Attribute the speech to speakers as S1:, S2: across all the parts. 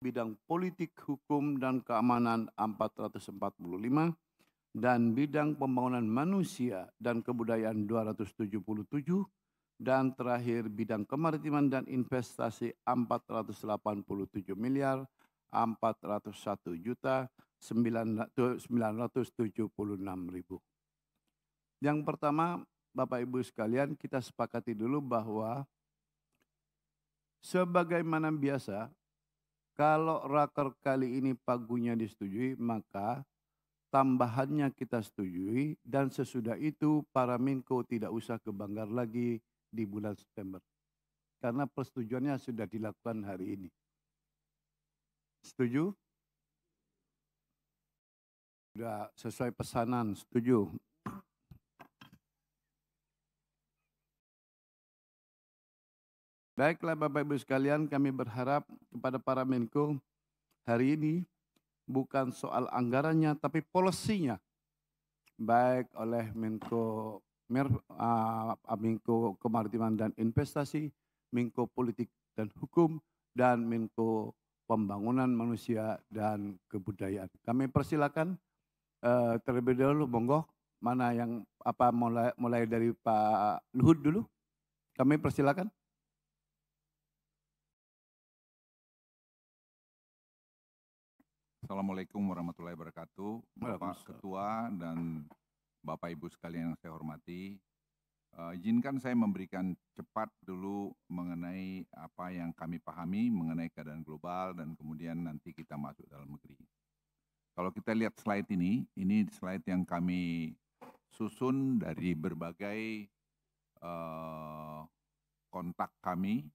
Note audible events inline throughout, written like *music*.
S1: bidang politik, hukum, dan keamanan 445, dan bidang pembangunan manusia dan kebudayaan 277, dan terakhir bidang kemaritiman dan investasi 487 miliar 401 juta 976 ribu. Yang pertama, Bapak Ibu sekalian, kita sepakati dulu bahwa sebagaimana biasa kalau raker kali ini pagunya disetujui, maka tambahannya kita setujui dan sesudah itu para Minko tidak usah ke Banggar lagi di bulan September. Karena persetujuannya sudah dilakukan hari ini. Setuju? Sudah sesuai pesanan, setuju. Baiklah Bapak Ibu sekalian, kami berharap kepada para Menko hari ini bukan soal anggarannya tapi polisinya. Baik oleh Menko Mer, uh, Menko Kemaritiman dan Investasi, Menko Politik dan Hukum, dan Menko Pembangunan Manusia dan Kebudayaan. Kami persilakan uh, terlebih dahulu, monggo mana yang apa mulai mulai dari Pak Luhut dulu. Kami persilakan.
S2: Assalamualaikum warahmatullahi wabarakatuh. Bapak Ketua dan Bapak Ibu sekalian yang saya hormati, uh, izinkan saya memberikan cepat dulu mengenai apa yang kami pahami mengenai keadaan global dan kemudian nanti kita masuk dalam negeri. Kalau kita lihat slide ini, ini slide yang kami susun dari berbagai uh, kontak kami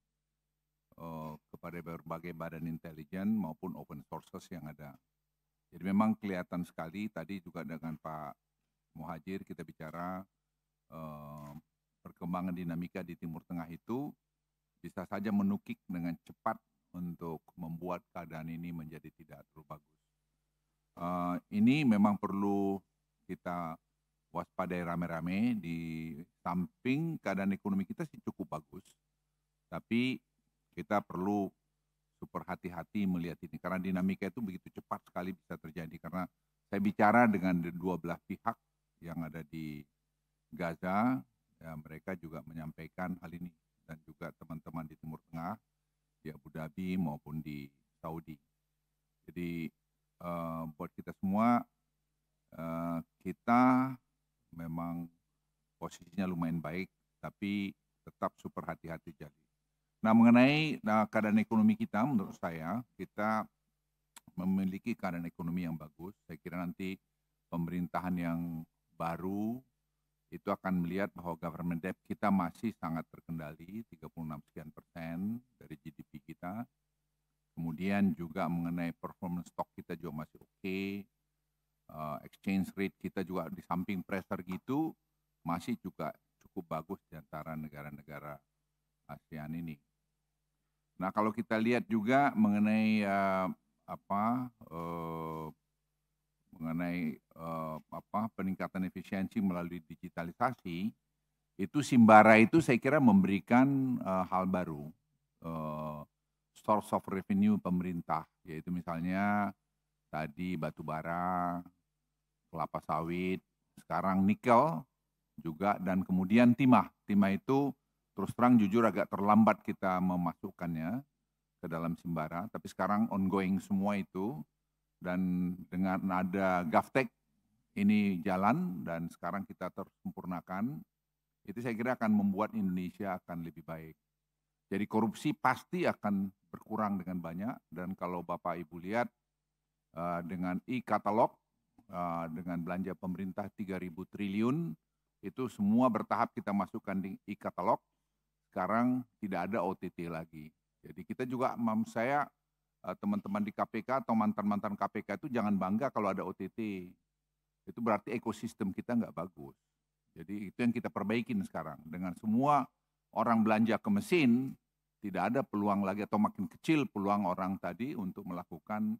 S2: uh, kepada berbagai badan intelijen maupun open sources yang ada. Jadi memang kelihatan sekali tadi juga dengan Pak Muhajir kita bicara uh, perkembangan dinamika di Timur Tengah itu bisa saja menukik dengan cepat untuk membuat keadaan ini menjadi tidak terlalu bagus. Uh, ini memang perlu kita waspadai rame-rame di samping keadaan ekonomi kita sih cukup bagus. Tapi kita perlu super hati-hati melihat ini karena dinamika itu begitu cepat sekali bisa terjadi karena saya bicara dengan dua belah pihak yang ada di Gaza ya mereka juga menyampaikan hal ini dan juga teman-teman di Timur Tengah di Abu Dhabi maupun di Saudi jadi uh, buat kita semua uh, kita memang posisinya lumayan baik tapi tetap super hati-hati jadi Nah, mengenai nah, keadaan ekonomi kita, menurut saya, kita memiliki keadaan ekonomi yang bagus. Saya kira nanti pemerintahan yang baru itu akan melihat bahwa government debt kita masih sangat terkendali, 36 sekian persen dari GDP kita. Kemudian juga mengenai performance stock kita juga masih oke. Okay. Uh, eh, exchange rate kita juga di samping pressure gitu masih juga cukup bagus di antara negara-negara ASEAN ini. Nah, kalau kita lihat juga mengenai uh, apa uh, mengenai uh, apa peningkatan efisiensi melalui digitalisasi itu Simbara itu saya kira memberikan uh, hal baru uh, source of revenue pemerintah yaitu misalnya tadi batu bara, kelapa sawit, sekarang nikel juga dan kemudian timah. Timah itu Terus terang jujur agak terlambat kita memasukkannya ke dalam Simbara, tapi sekarang ongoing semua itu dan dengan ada Gavtek ini jalan dan sekarang kita tersempurnakan, itu saya kira akan membuat Indonesia akan lebih baik. Jadi korupsi pasti akan berkurang dengan banyak dan kalau Bapak Ibu lihat eh, dengan e-katalog eh, dengan belanja pemerintah 3.000 triliun itu semua bertahap kita masukkan di e-katalog sekarang tidak ada OTT lagi. Jadi kita juga, mam saya, eh, teman-teman di KPK atau mantan-mantan KPK itu jangan bangga kalau ada OTT. Itu berarti ekosistem kita nggak bagus. Jadi itu yang kita perbaikin sekarang. Dengan semua orang belanja ke mesin, tidak ada peluang lagi atau makin kecil peluang orang tadi untuk melakukan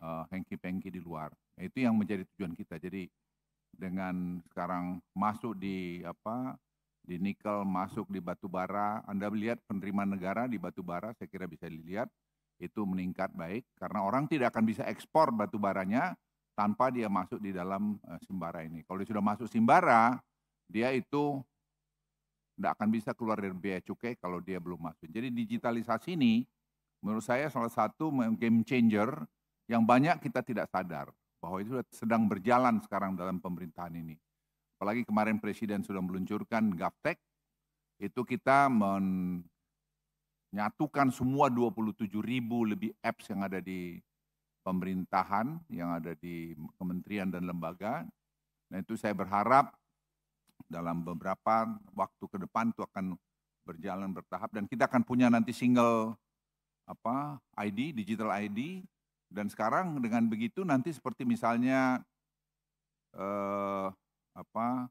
S2: eh, hengki-pengki di luar. Nah, itu yang menjadi tujuan kita. Jadi dengan sekarang masuk di apa di nikel, masuk di batu bara. Anda melihat penerimaan negara di batu bara, saya kira bisa dilihat, itu meningkat baik. Karena orang tidak akan bisa ekspor batu baranya tanpa dia masuk di dalam eh, Simbara ini. Kalau dia sudah masuk Simbara, dia itu tidak akan bisa keluar dari biaya cukai kalau dia belum masuk. Jadi digitalisasi ini menurut saya salah satu game changer yang banyak kita tidak sadar bahwa itu sedang berjalan sekarang dalam pemerintahan ini apalagi kemarin Presiden sudah meluncurkan GAPTEK, itu kita menyatukan semua 27 ribu lebih apps yang ada di pemerintahan, yang ada di kementerian dan lembaga. Nah itu saya berharap dalam beberapa waktu ke depan itu akan berjalan bertahap dan kita akan punya nanti single apa ID, digital ID. Dan sekarang dengan begitu nanti seperti misalnya eh, apa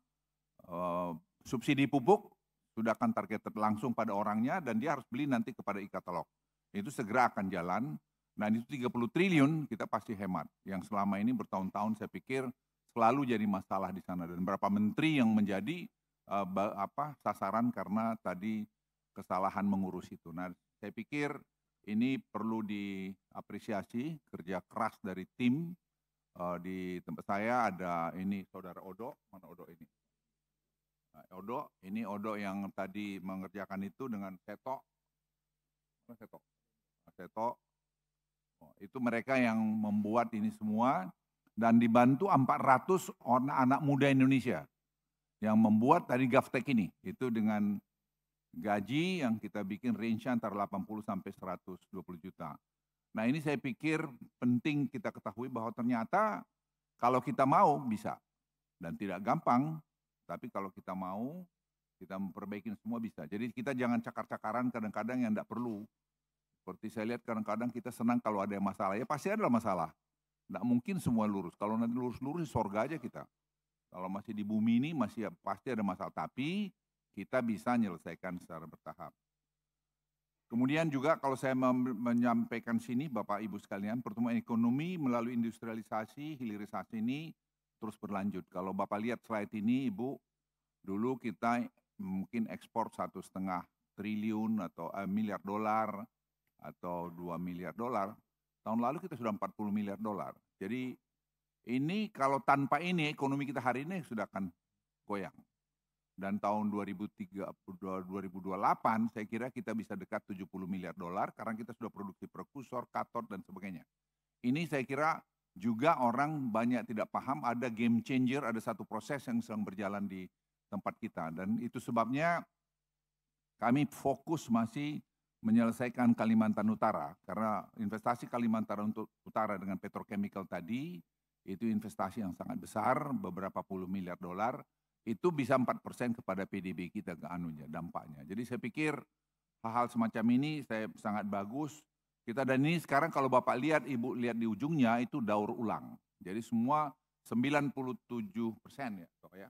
S2: uh, subsidi pupuk sudah akan target langsung pada orangnya dan dia harus beli nanti kepada e-katalog. Itu segera akan jalan. Nah, itu 30 triliun kita pasti hemat. Yang selama ini bertahun-tahun saya pikir selalu jadi masalah di sana dan berapa menteri yang menjadi uh, apa sasaran karena tadi kesalahan mengurus itu. Nah, saya pikir ini perlu diapresiasi kerja keras dari tim uh, di tempat saya ada ini saudara Odo, mana Odo ini? Nah, Odo, ini Odo yang tadi mengerjakan itu dengan Seto. Mana Seto? Nah, seto. Oh, itu mereka yang membuat ini semua dan dibantu 400 orang anak muda Indonesia yang membuat tadi gaftek ini. Itu dengan gaji yang kita bikin range antara 80 sampai 120 juta. Nah ini saya pikir penting kita ketahui bahwa ternyata kalau kita mau bisa. Dan tidak gampang, tapi kalau kita mau, kita memperbaiki semua bisa. Jadi kita jangan cakar-cakaran kadang-kadang yang tidak perlu. Seperti saya lihat kadang-kadang kita senang kalau ada masalah. Ya pasti ada masalah. Tidak mungkin semua lurus. Kalau nanti lurus-lurus sorga aja kita. Kalau masih di bumi ini masih ya pasti ada masalah. Tapi kita bisa menyelesaikan secara bertahap. Kemudian juga kalau saya menyampaikan sini Bapak Ibu sekalian, pertumbuhan ekonomi melalui industrialisasi, hilirisasi ini terus berlanjut. Kalau Bapak lihat slide ini Ibu, dulu kita mungkin ekspor satu setengah triliun atau eh, miliar dolar atau 2 miliar dolar. Tahun lalu kita sudah 40 miliar dolar. Jadi ini kalau tanpa ini ekonomi kita hari ini sudah akan goyang dan tahun 2003, 2028 saya kira kita bisa dekat 70 miliar dolar karena kita sudah produksi prekursor, katod dan sebagainya. Ini saya kira juga orang banyak tidak paham ada game changer, ada satu proses yang sedang berjalan di tempat kita dan itu sebabnya kami fokus masih menyelesaikan Kalimantan Utara karena investasi Kalimantan untuk Utara dengan petrochemical tadi itu investasi yang sangat besar beberapa puluh miliar dolar itu bisa 4% kepada PDB kita ke anunya dampaknya. Jadi saya pikir hal-hal semacam ini saya sangat bagus. Kita dan ini sekarang kalau Bapak lihat, Ibu lihat di ujungnya itu daur ulang. Jadi semua 97 persen ya, toh ya.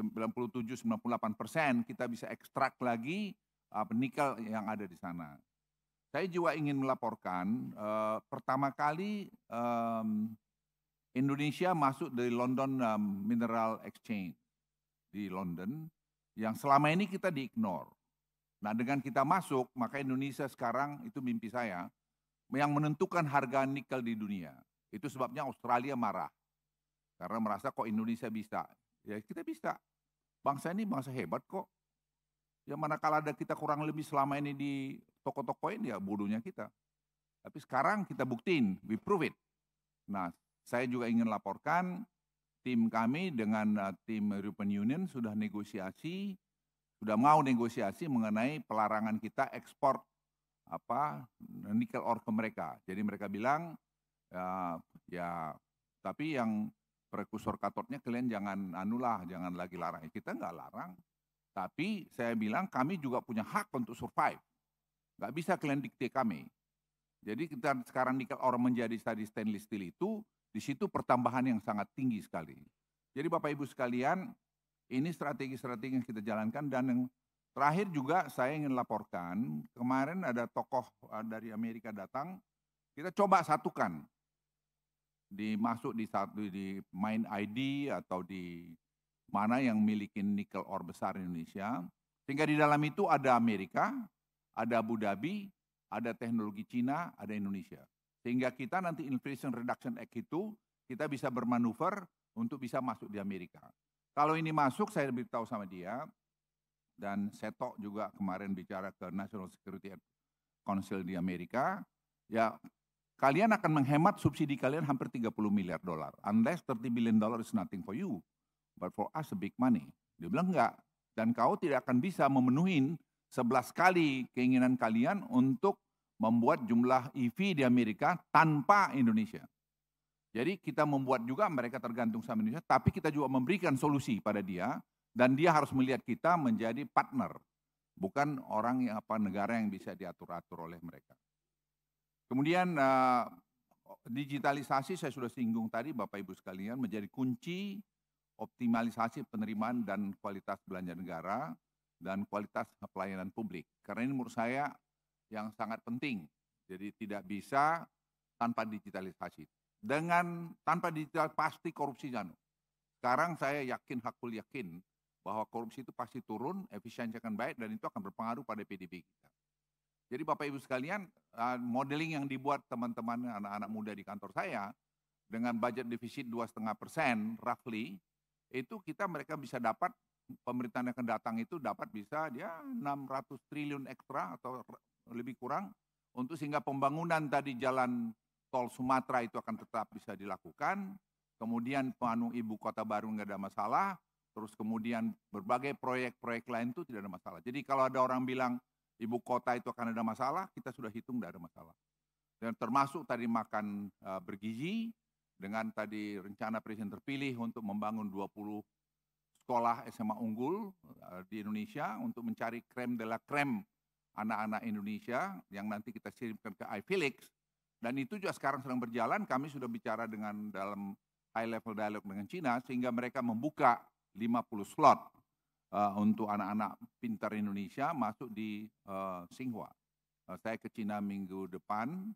S2: 97 98 persen kita bisa ekstrak lagi uh, nikel yang ada di sana. Saya juga ingin melaporkan uh, pertama kali um, Indonesia masuk dari London um, Mineral Exchange di London yang selama ini kita diignore. Nah dengan kita masuk, maka Indonesia sekarang itu mimpi saya, yang menentukan harga nikel di dunia. Itu sebabnya Australia marah. Karena merasa kok Indonesia bisa. Ya kita bisa. Bangsa ini bangsa hebat kok. Ya kalau ada kita kurang lebih selama ini di toko toko ini ya bodohnya kita. Tapi sekarang kita buktiin, we prove it. Nah, saya juga ingin laporkan tim kami dengan uh, tim European Union sudah negosiasi, sudah mau negosiasi mengenai pelarangan kita ekspor apa nikel ore ke mereka. Jadi mereka bilang ya, ya tapi yang prekursor katodnya kalian jangan anulah, jangan lagi larang. Kita nggak larang, tapi saya bilang kami juga punya hak untuk survive. Nggak bisa kalian dikte kami. Jadi kita sekarang nikel ore menjadi tadi stainless steel itu di situ pertambahan yang sangat tinggi sekali. Jadi Bapak Ibu sekalian, ini strategi-strategi yang kita jalankan dan yang terakhir juga saya ingin laporkan, kemarin ada tokoh eh, dari Amerika datang, kita coba satukan. Dimasuk di satu di Main ID atau di mana yang miliki nikel ore besar Indonesia. Sehingga di dalam itu ada Amerika, ada Abu Dhabi, ada teknologi Cina, ada Indonesia. Sehingga kita nanti Inflation Reduction Act itu kita bisa bermanuver untuk bisa masuk di Amerika. Kalau ini masuk saya beritahu sama dia dan Seto juga kemarin bicara ke National Security Council di Amerika, ya kalian akan menghemat subsidi kalian hampir 30 miliar dolar. Unless 30 billion dollar is nothing for you, but for us a big money. Dia bilang enggak. Dan kau tidak akan bisa memenuhi 11 kali keinginan kalian untuk membuat jumlah EV di Amerika tanpa Indonesia. Jadi kita membuat juga mereka tergantung sama Indonesia, tapi kita juga memberikan solusi pada dia dan dia harus melihat kita menjadi partner, bukan orang yang apa negara yang bisa diatur-atur oleh mereka. Kemudian eh, digitalisasi saya sudah singgung tadi Bapak Ibu sekalian menjadi kunci optimalisasi penerimaan dan kualitas belanja negara dan kualitas pelayanan publik. Karena ini menurut saya yang sangat penting. Jadi tidak bisa tanpa digitalisasi. Dengan tanpa digital pasti korupsi janu. Sekarang saya yakin hakul yakin bahwa korupsi itu pasti turun, efisiensi akan baik dan itu akan berpengaruh pada PDB kita. Jadi Bapak Ibu sekalian, eh, modeling yang dibuat teman-teman anak-anak muda di kantor saya dengan budget defisit 2,5 persen roughly, itu kita mereka bisa dapat pemerintahan yang akan datang itu dapat bisa dia ya, 600 triliun ekstra atau lebih kurang untuk sehingga pembangunan tadi jalan tol Sumatera itu akan tetap bisa dilakukan. Kemudian penganung ibu kota baru nggak ada masalah. Terus kemudian berbagai proyek-proyek lain itu tidak ada masalah. Jadi kalau ada orang bilang ibu kota itu akan ada masalah, kita sudah hitung tidak ada masalah. Dan termasuk tadi makan e, bergizi dengan tadi rencana presiden terpilih untuk membangun 20 sekolah SMA unggul e, di Indonesia untuk mencari krem de krem anak-anak Indonesia yang nanti kita kirimkan ke iFelix. Dan itu juga sekarang sedang berjalan, kami sudah bicara dengan dalam high level dialog dengan Cina, sehingga mereka membuka 50 slot uh, untuk anak-anak pintar Indonesia masuk di uh, eh, Singhua. Uh, eh, saya ke Cina minggu depan,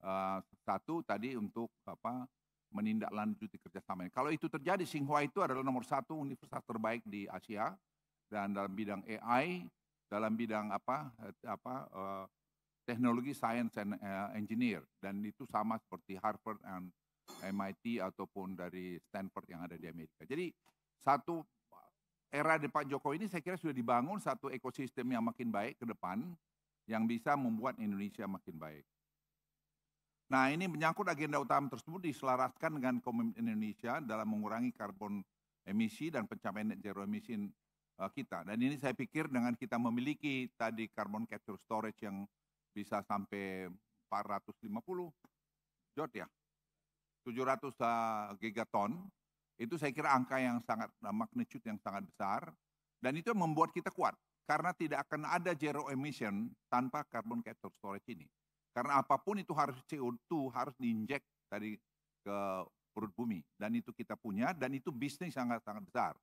S2: uh, satu tadi untuk apa menindaklanjuti kerjasama ini. Kalau itu terjadi, Singhua itu adalah nomor satu universitas terbaik di Asia, dan dalam bidang AI, dalam bidang apa apa uh, teknologi science and uh, engineer dan itu sama seperti Harvard and MIT ataupun dari Stanford yang ada di Amerika. Jadi satu era di Pak Jokowi ini saya kira sudah dibangun satu ekosistem yang makin baik ke depan yang bisa membuat Indonesia makin baik. Nah, ini menyangkut agenda utama tersebut diselaraskan dengan komitmen Indonesia dalam mengurangi karbon emisi dan pencapaian net zero emission Eh, kita. Dan ini saya pikir dengan kita memiliki tadi carbon capture storage yang bisa sampai 450 jot ya, 700 eh, gigaton, itu saya kira angka yang sangat eh, magnitude yang sangat besar dan itu membuat kita kuat karena tidak akan ada zero emission tanpa carbon capture storage ini. Karena apapun itu harus CO2 harus diinjek dari ke perut bumi dan itu kita punya dan itu bisnis sangat sangat besar.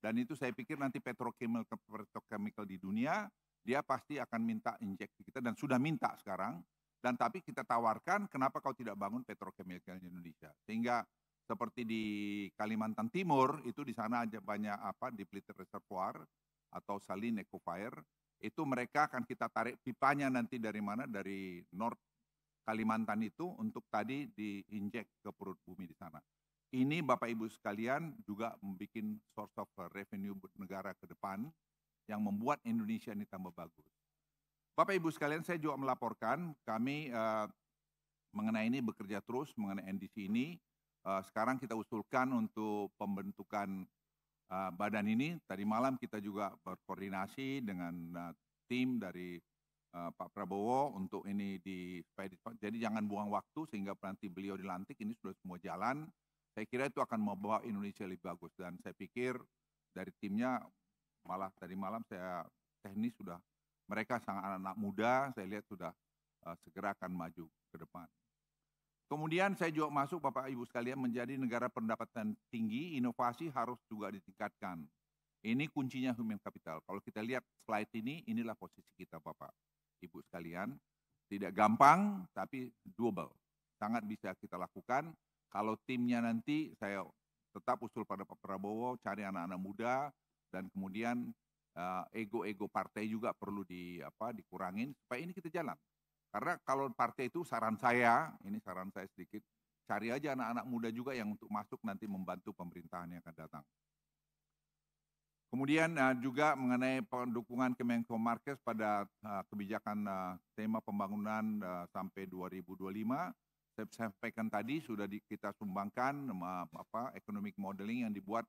S2: Dan itu saya pikir nanti petrochemical, petrochemical di dunia, dia pasti akan minta injeksi kita dan sudah minta sekarang. Dan tapi kita tawarkan kenapa kau tidak bangun petrochemical di Indonesia. Sehingga seperti di Kalimantan Timur, itu di sana aja banyak apa, depleted reservoir atau saline fire itu mereka akan kita tarik pipanya nanti dari mana, dari North Kalimantan itu untuk tadi diinjek ke perut bumi di sana. Ini Bapak Ibu sekalian juga membuat source of revenue negara ke depan yang membuat Indonesia ini tambah bagus. Bapak Ibu sekalian saya juga melaporkan kami uh, mengenai ini bekerja terus mengenai NDC ini. Uh, sekarang kita usulkan untuk pembentukan uh, badan ini. Tadi malam kita juga berkoordinasi dengan uh, tim dari uh, Pak Prabowo untuk ini di jadi jangan buang waktu sehingga nanti beliau dilantik ini sudah semua jalan saya kira itu akan membawa Indonesia lebih bagus dan saya pikir dari timnya malah tadi malam saya teknis sudah mereka sangat anak-anak muda, saya lihat sudah uh, segera akan maju ke depan. Kemudian saya juga masuk Bapak Ibu sekalian menjadi negara pendapatan tinggi, inovasi harus juga ditingkatkan. Ini kuncinya human capital. Kalau kita lihat slide ini, inilah posisi kita Bapak Ibu sekalian. Tidak gampang, tapi doable. Sangat bisa kita lakukan kalau timnya nanti saya tetap usul pada Pak Prabowo, cari anak-anak muda dan kemudian eh, ego-ego uh, partai juga perlu di apa dikurangin supaya ini kita jalan. Karena kalau partai itu saran saya, ini saran saya sedikit, cari aja anak-anak muda juga yang untuk masuk nanti membantu pemerintahan yang akan datang. Kemudian uh, juga mengenai pendukungan Kemenko Marques pada uh, kebijakan uh, tema pembangunan uh, sampai 2025 saya sampaikan tadi sudah di, kita sumbangkan apa economic modeling yang dibuat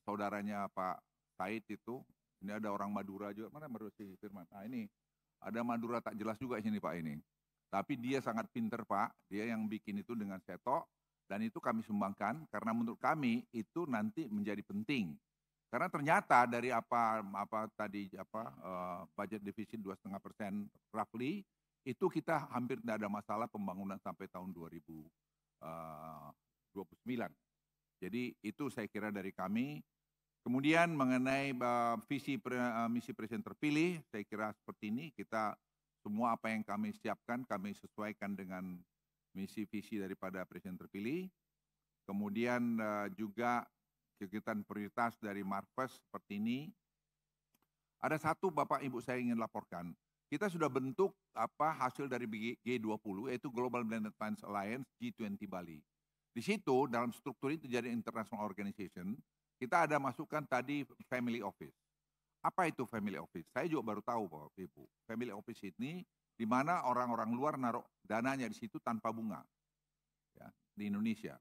S2: saudaranya Pak Said itu. Ini ada orang Madura juga. Mana Madura si Firman? Nah ini ada Madura tak jelas juga sini Pak ini. Tapi dia sangat pinter Pak. Dia yang bikin itu dengan setok dan itu kami sumbangkan karena menurut kami itu nanti menjadi penting. Karena ternyata dari apa apa tadi apa uh, budget defisit dua setengah persen roughly itu kita hampir tidak ada masalah pembangunan sampai tahun 2029. Eh, Jadi itu saya kira dari kami. Kemudian mengenai eh, visi eh, misi presiden terpilih, saya kira seperti ini kita semua apa yang kami siapkan kami sesuaikan dengan misi visi daripada presiden terpilih. Kemudian juga kegiatan prioritas dari Marves seperti ini. Ada satu Bapak Ibu saya ingin laporkan kita sudah bentuk apa hasil dari G20 yaitu Global Blended Finance Alliance G20 Bali. Di situ dalam struktur itu jadi international organization, kita ada masukan tadi family office. Apa itu family office? Saya juga baru tahu Bapak Ibu. Family office ini di mana orang-orang luar naruh dananya di situ tanpa bunga. Ya, di Indonesia.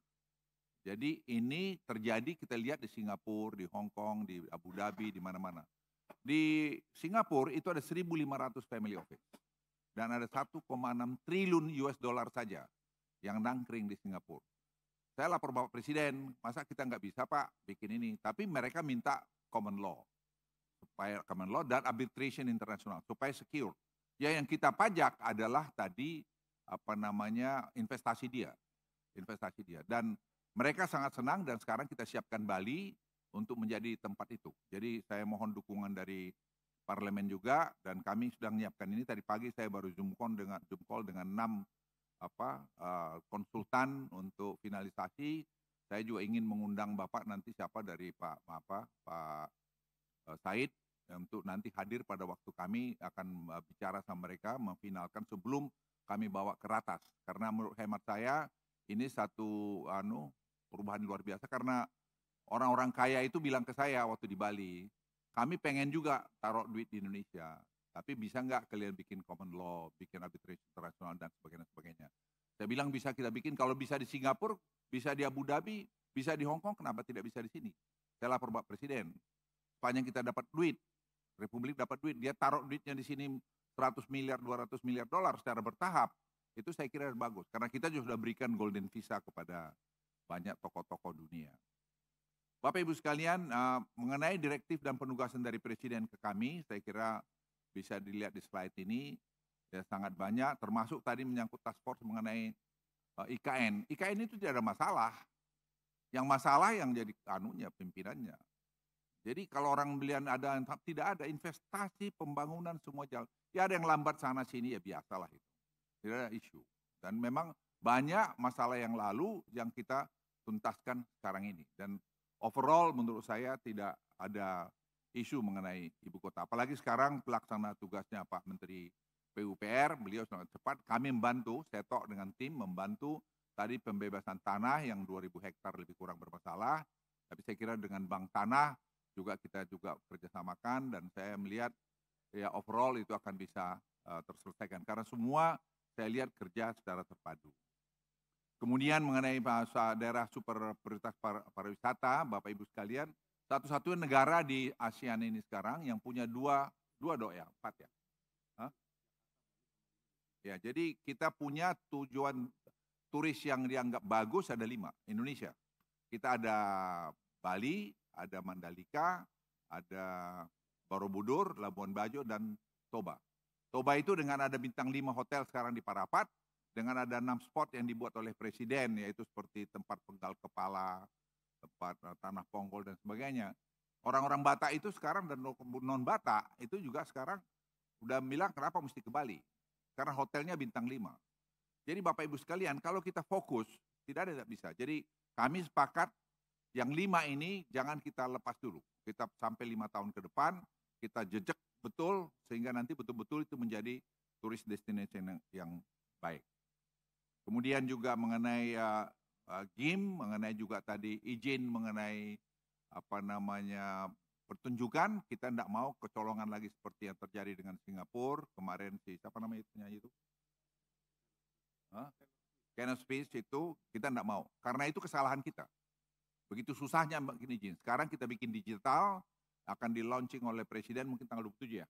S2: Jadi ini terjadi kita lihat di Singapura, di Hong Kong, di Abu Dhabi, di mana-mana. Di Singapura itu ada 1.500 family office. Dan ada 1,6 triliun US dollar saja yang nangkring di Singapura. Saya lapor Bapak Presiden, masa kita nggak bisa Pak bikin ini? Tapi mereka minta common law. Supaya common law dan arbitration internasional, supaya secure. Ya yang kita pajak adalah tadi apa namanya investasi dia. Investasi dia. Dan mereka sangat senang dan sekarang kita siapkan Bali untuk menjadi tempat itu. Jadi saya mohon dukungan dari parlemen juga dan kami sudah menyiapkan ini tadi pagi saya baru zoom dengan zoom dengan enam apa uh, konsultan untuk finalisasi. Saya juga ingin mengundang Bapak nanti siapa dari Pak apa Pak uh, Said untuk nanti hadir pada waktu kami akan eh, bicara sama mereka memfinalkan sebelum kami bawa ke ratas karena menurut hemat saya ini satu anu perubahan luar biasa karena Orang-orang kaya itu bilang ke saya waktu di Bali, kami pengen juga taruh duit di Indonesia, tapi bisa nggak kalian bikin common law, bikin arbitration internasional dan sebagainya sebagainya. Saya bilang bisa kita bikin, kalau bisa di Singapura, bisa di Abu Dhabi, bisa di Hong Kong, kenapa tidak bisa di sini? Saya lapor Pak Presiden, sepanjang kita dapat duit, Republik dapat duit, dia taruh duitnya di sini 100 miliar, 200 miliar dolar secara bertahap, itu saya kira bagus. Karena kita juga sudah berikan golden visa kepada banyak tokoh-tokoh dunia. Bapak Ibu sekalian, uh, mengenai direktif dan penugasan dari Presiden ke kami, saya kira bisa dilihat di slide ini, ya sangat banyak, termasuk tadi menyangkut task force mengenai uh, eh, IKN. IKN itu tidak ada masalah. Yang masalah yang jadi anunya, pimpinannya. Jadi kalau orang belian ada, tidak ada investasi, pembangunan, semua jalan. Ya ada yang lambat sana sini, ya biasalah itu. Tidak ada isu. Dan memang banyak masalah yang lalu yang kita tuntaskan sekarang ini. Dan overall menurut saya tidak ada isu mengenai ibu kota. Apalagi sekarang pelaksana tugasnya Pak Menteri PUPR, beliau sangat cepat. Kami membantu, Setok dengan tim membantu tadi pembebasan tanah yang 2000 hektar lebih kurang bermasalah. Tapi saya kira dengan bank tanah juga kita juga kerjasamakan dan saya melihat ya overall itu akan bisa uh, terselesaikan karena semua saya lihat kerja secara terpadu. Kemudian mengenai bahasa daerah super prioritas pariwisata, Bapak Ibu sekalian, satu-satunya negara di ASEAN ini sekarang yang punya dua, dua dok ya, empat ya. Hah? Ya, jadi kita punya tujuan turis yang dianggap bagus ada lima, Indonesia. Kita ada Bali, ada Mandalika, ada Borobudur, Labuan Bajo, dan Toba. Toba itu dengan ada bintang lima hotel sekarang di Parapat, dengan ada enam spot yang dibuat oleh presiden yaitu seperti tempat penggal kepala, tempat eh, tanah ponggol dan sebagainya. Orang-orang Batak itu sekarang dan non Batak itu juga sekarang udah bilang kenapa mesti ke Bali? Karena hotelnya bintang lima. Jadi Bapak Ibu sekalian, kalau kita fokus tidak ada tidak bisa. Jadi kami sepakat yang lima ini jangan kita lepas dulu. Kita sampai lima tahun ke depan kita jejak betul sehingga nanti betul-betul itu menjadi turis destination yang baik. Kemudian juga mengenai uh, uh, game, mengenai juga tadi izin mengenai apa namanya pertunjukan, kita tidak mau kecolongan lagi seperti yang terjadi dengan Singapura kemarin si siapa namanya itu penyanyi itu? Huh? Space itu kita tidak mau, karena itu kesalahan kita. Begitu susahnya bikin izin. Sekarang kita bikin digital, akan di launching oleh presiden mungkin tanggal 27 ya.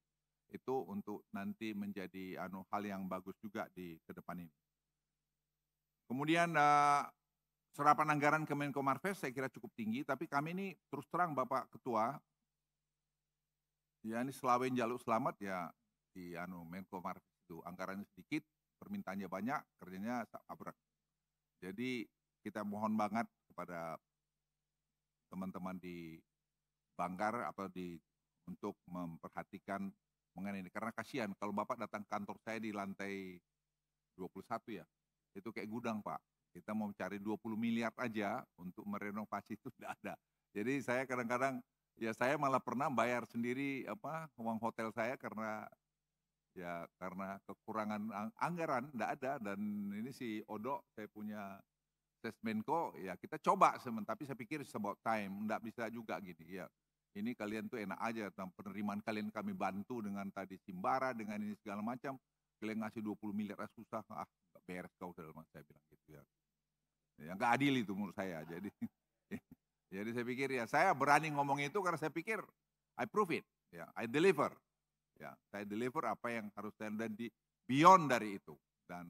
S2: Itu untuk nanti menjadi anu hal yang bagus juga di ke depan ini. Kemudian uh, serapan anggaran Kemenko Marves saya kira cukup tinggi, tapi kami ini terus terang Bapak Ketua, ya ini Selawen Jaluk Selamat ya di anu Menko Marves itu anggarannya sedikit, permintaannya banyak, kerjanya abrak. Jadi kita mohon banget kepada teman-teman di Banggar atau di untuk memperhatikan mengenai ini karena kasihan kalau Bapak datang kantor saya di lantai 21 ya itu kayak gudang Pak. Kita mau cari 20 miliar aja untuk merenovasi itu tidak *laughs* ada. Jadi saya kadang-kadang ya saya malah pernah bayar sendiri apa uang hotel saya karena ya karena kekurangan anggaran tidak ada dan ini si Odo saya punya Sesmenko ya kita coba semen tapi saya pikir it's about time tidak bisa juga gini ya ini kalian tuh enak aja penerimaan kalian kami bantu dengan tadi Simbara dengan ini segala macam kalian ngasih 20 miliar ah, susah ah beres kau saya bilang gitu ya. Yang gak adil itu menurut saya. Jadi *laughs* jadi saya pikir ya saya berani ngomong itu karena saya pikir I prove it, ya I deliver. Ya, saya deliver apa yang harus saya dan di beyond dari itu. Dan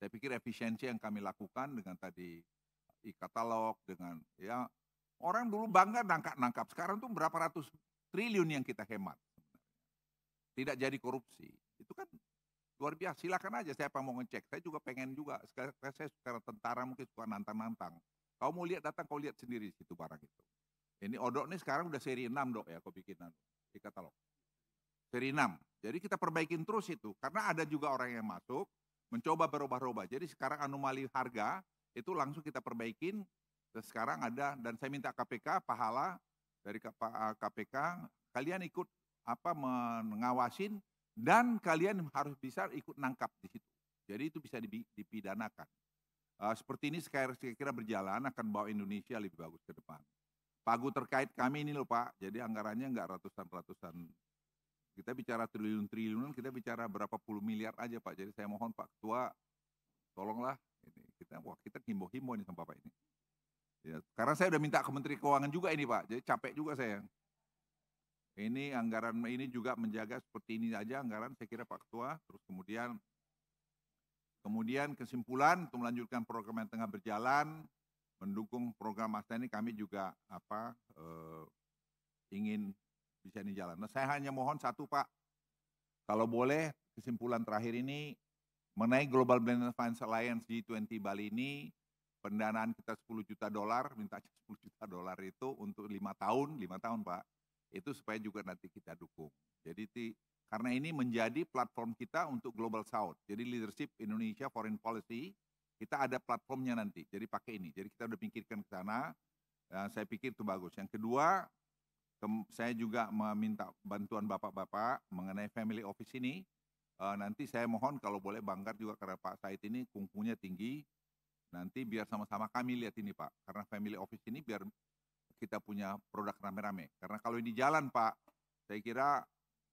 S2: saya pikir efisiensi yang kami lakukan dengan tadi e-katalog dengan ya orang dulu bangga nangkap-nangkap. Sekarang tuh berapa ratus triliun yang kita hemat. Tidak jadi korupsi. Itu kan luar biasa silakan aja siapa mau ngecek saya juga pengen juga sekarang saya sekarang tentara mungkin suka nantang nantang kau mau lihat datang kau lihat sendiri situ barang itu ini odok nih sekarang udah seri 6 dok ya kau bikin anu, di katalog seri 6 jadi kita perbaikin terus itu karena ada juga orang yang masuk mencoba berubah-ubah jadi sekarang anomali harga itu langsung kita perbaikin dan sekarang ada dan saya minta KPK pahala dari KPK kalian ikut apa mengawasin dan kalian harus bisa ikut nangkap di situ. Jadi itu bisa dipidanakan. Uh, seperti ini kira-kira berjalan akan bawa Indonesia lebih bagus ke depan. Pagu terkait kami ini loh Pak, jadi anggarannya nggak ratusan-ratusan. Kita bicara triliun-triliunan, kita bicara berapa puluh miliar aja Pak. Jadi saya mohon Pak Ketua, tolonglah. Ini, kita wah kita himbo-himbo ini sama Bapak ini. Ya, karena saya udah minta ke Menteri Keuangan juga ini Pak, jadi capek juga saya. Ini anggaran ini juga menjaga seperti ini aja anggaran saya kira Pak Ketua. Terus kemudian kemudian kesimpulan untuk melanjutkan program yang tengah berjalan mendukung program Masta ini kami juga apa eh, ingin bisa ini jalan. Nah, saya hanya mohon satu Pak, kalau boleh kesimpulan terakhir ini mengenai Global Blended Finance Alliance G20 Bali ini pendanaan kita 10 juta dolar, minta 10 juta dolar itu untuk lima tahun, lima tahun Pak itu supaya juga nanti kita dukung. Jadi ti, karena ini menjadi platform kita untuk Global South. Jadi leadership Indonesia Foreign Policy kita ada platformnya nanti. Jadi pakai ini. Jadi kita udah pikirkan ke sana. saya pikir itu bagus. Yang kedua, saya juga meminta bantuan bapak-bapak mengenai family office ini. Eh, nanti saya mohon kalau boleh banggar juga karena Pak Said ini kungkunya tinggi. Nanti biar sama-sama kami lihat ini Pak. Karena family office ini biar kita punya produk rame-rame. Karena kalau ini jalan Pak, saya kira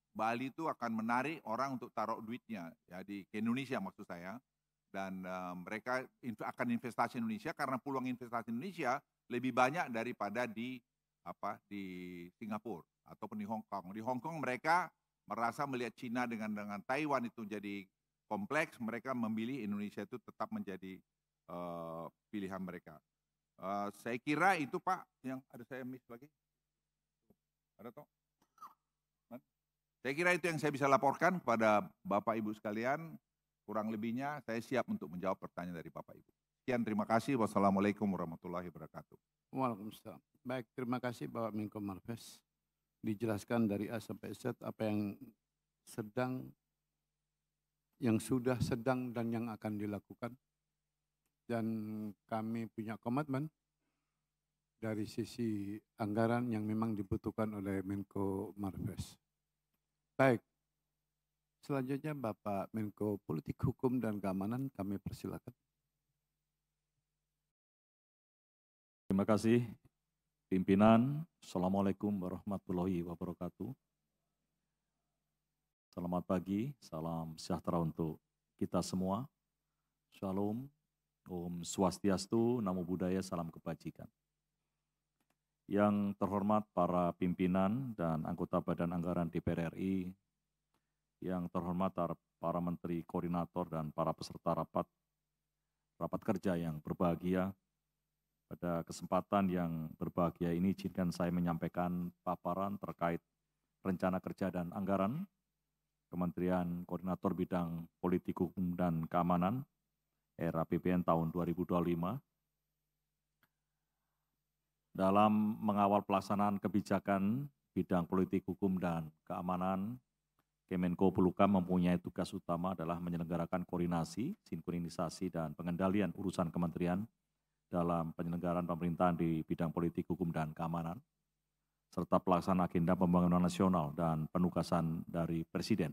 S2: Bali itu akan menarik orang untuk taruh duitnya ya di ke Indonesia maksud saya dan uh, mereka inv akan investasi Indonesia karena peluang investasi Indonesia lebih banyak daripada di apa di Singapura ataupun di Hong Kong. Di Hong Kong mereka merasa melihat Cina dengan dengan Taiwan itu jadi kompleks, mereka memilih Indonesia itu tetap menjadi uh, pilihan mereka. Uh, saya kira itu Pak yang ada saya miss lagi. Ada toh? Kan? Saya kira itu yang saya bisa laporkan kepada Bapak Ibu sekalian. Kurang lebihnya saya siap untuk menjawab pertanyaan dari Bapak Ibu. Sekian terima kasih. Wassalamualaikum warahmatullahi wabarakatuh.
S1: Waalaikumsalam. Baik, terima kasih Bapak Menko Marves. Dijelaskan dari A sampai Z apa yang sedang, yang sudah sedang dan yang akan dilakukan dan kami punya komitmen dari sisi anggaran yang memang dibutuhkan oleh Menko Marves. Baik, selanjutnya Bapak
S3: Menko Politik Hukum dan Keamanan kami persilakan. Terima kasih pimpinan. Assalamualaikum warahmatullahi wabarakatuh. Selamat pagi, salam sejahtera untuk kita semua. Shalom, Om Swastiastu, Namo Buddhaya, Salam Kebajikan. Yang terhormat para pimpinan dan anggota Badan Anggaran DPR RI, yang terhormat para menteri koordinator dan para peserta rapat rapat kerja yang berbahagia. Pada kesempatan yang berbahagia ini izinkan saya menyampaikan paparan terkait rencana kerja dan anggaran Kementerian Koordinator Bidang Politik Hukum dan Keamanan era PPN tahun 2025 dalam mengawal pelaksanaan kebijakan bidang politik hukum dan keamanan Kemenko Polhukam mempunyai tugas utama adalah menyelenggarakan koordinasi, sinkronisasi, dan pengendalian urusan kementerian dalam penyelenggaraan pemerintahan di bidang politik, hukum, dan keamanan, serta pelaksanaan agenda pembangunan nasional dan penugasan dari Presiden.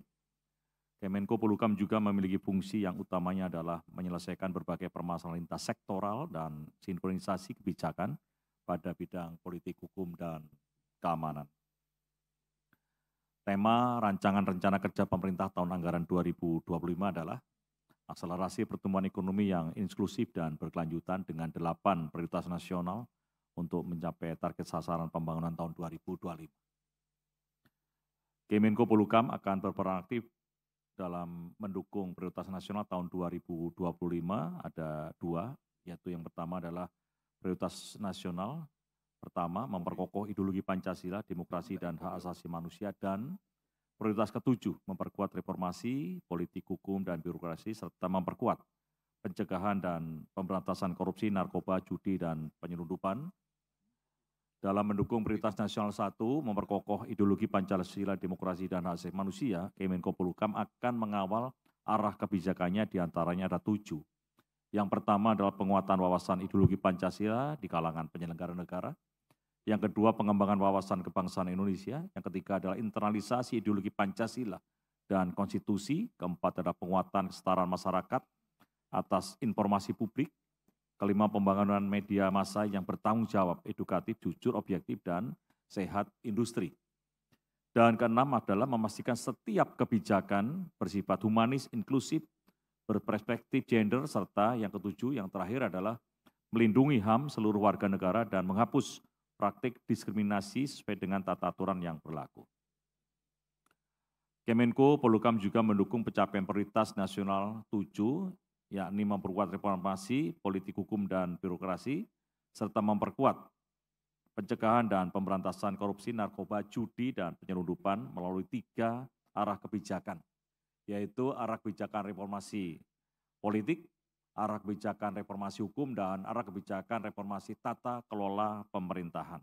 S3: Kemenko Polukam juga memiliki fungsi yang utamanya adalah menyelesaikan berbagai permasalahan lintas sektoral dan sinkronisasi kebijakan pada bidang politik hukum dan keamanan. Tema rancangan rencana kerja pemerintah tahun anggaran 2025 adalah akselerasi pertumbuhan ekonomi yang inklusif dan berkelanjutan dengan delapan prioritas nasional untuk mencapai target sasaran pembangunan tahun 2025. Kemenko Polukam akan berperan aktif dalam mendukung prioritas nasional tahun 2025 ada dua, yaitu yang pertama adalah prioritas nasional, pertama memperkokoh ideologi Pancasila, demokrasi dan hak asasi manusia, dan prioritas ketujuh memperkuat reformasi, politik hukum dan birokrasi, serta memperkuat pencegahan dan pemberantasan korupsi, narkoba, judi, dan penyelundupan, dalam mendukung prioritas nasional satu memperkokoh ideologi Pancasila, demokrasi dan hak asasi manusia, Kemenko Polhukam akan mengawal arah kebijakannya diantaranya ada tujuh. Yang pertama adalah penguatan wawasan ideologi Pancasila di kalangan penyelenggara negara. Yang kedua pengembangan wawasan kebangsaan Indonesia. Yang ketiga adalah internalisasi ideologi Pancasila dan konstitusi. Keempat adalah penguatan kesetaraan masyarakat atas informasi publik. Kelima, pembangunan media massa yang bertanggung jawab, edukatif, jujur, objektif, dan sehat industri. Dan keenam adalah memastikan setiap kebijakan bersifat humanis, inklusif, berperspektif gender, serta yang ketujuh, yang terakhir adalah melindungi HAM seluruh warga negara dan menghapus praktik diskriminasi sesuai dengan tata aturan yang berlaku. Kemenko Polukam juga mendukung pencapaian prioritas nasional 7 yakni memperkuat reformasi, politik hukum dan birokrasi, serta memperkuat pencegahan dan pemberantasan korupsi, narkoba, judi, dan penyelundupan melalui tiga arah kebijakan, yaitu arah kebijakan reformasi politik, arah kebijakan reformasi hukum, dan arah kebijakan reformasi tata kelola pemerintahan.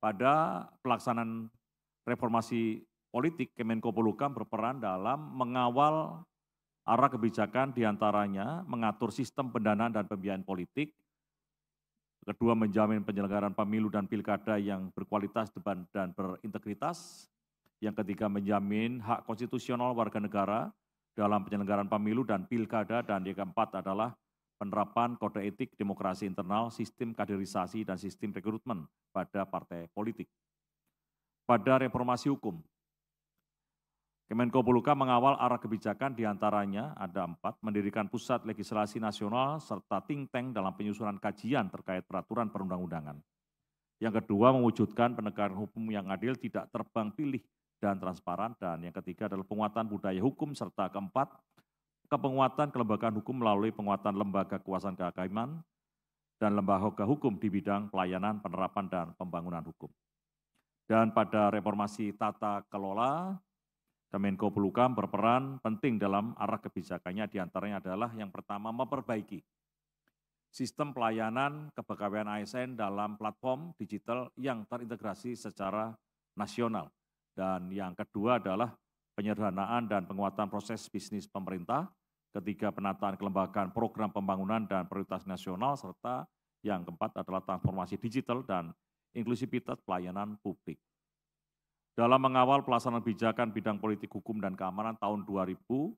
S3: Pada pelaksanaan reformasi politik, Kemenko Polhukam berperan dalam mengawal Arah kebijakan diantaranya mengatur sistem pendanaan dan pembiayaan politik, kedua menjamin penyelenggaraan pemilu dan pilkada yang berkualitas dan berintegritas, yang ketiga menjamin hak konstitusional warga negara dalam penyelenggaraan pemilu dan pilkada, dan yang keempat adalah penerapan kode etik demokrasi internal, sistem kaderisasi, dan sistem rekrutmen pada partai politik. Pada reformasi hukum, Kemenko Poluka mengawal arah kebijakan diantaranya ada empat, mendirikan pusat legislasi nasional serta think tank dalam penyusunan kajian terkait peraturan perundang-undangan. Yang kedua, mewujudkan penegakan hukum yang adil, tidak terbang pilih dan transparan. Dan yang ketiga adalah penguatan budaya hukum serta keempat, kepenguatan kelembagaan hukum melalui penguatan lembaga kekuasaan kehakiman dan lembaga hukum di bidang pelayanan, penerapan, dan pembangunan hukum. Dan pada reformasi tata kelola, dan Menko Pelukam berperan penting dalam arah kebijakannya diantaranya adalah yang pertama memperbaiki sistem pelayanan kepegawaian ASN dalam platform digital yang terintegrasi secara nasional. Dan yang kedua adalah penyederhanaan dan penguatan proses bisnis pemerintah, ketiga penataan kelembagaan program pembangunan dan prioritas nasional, serta yang keempat adalah transformasi digital dan inklusivitas pelayanan publik dalam mengawal pelaksanaan kebijakan bidang politik hukum dan keamanan tahun 2023,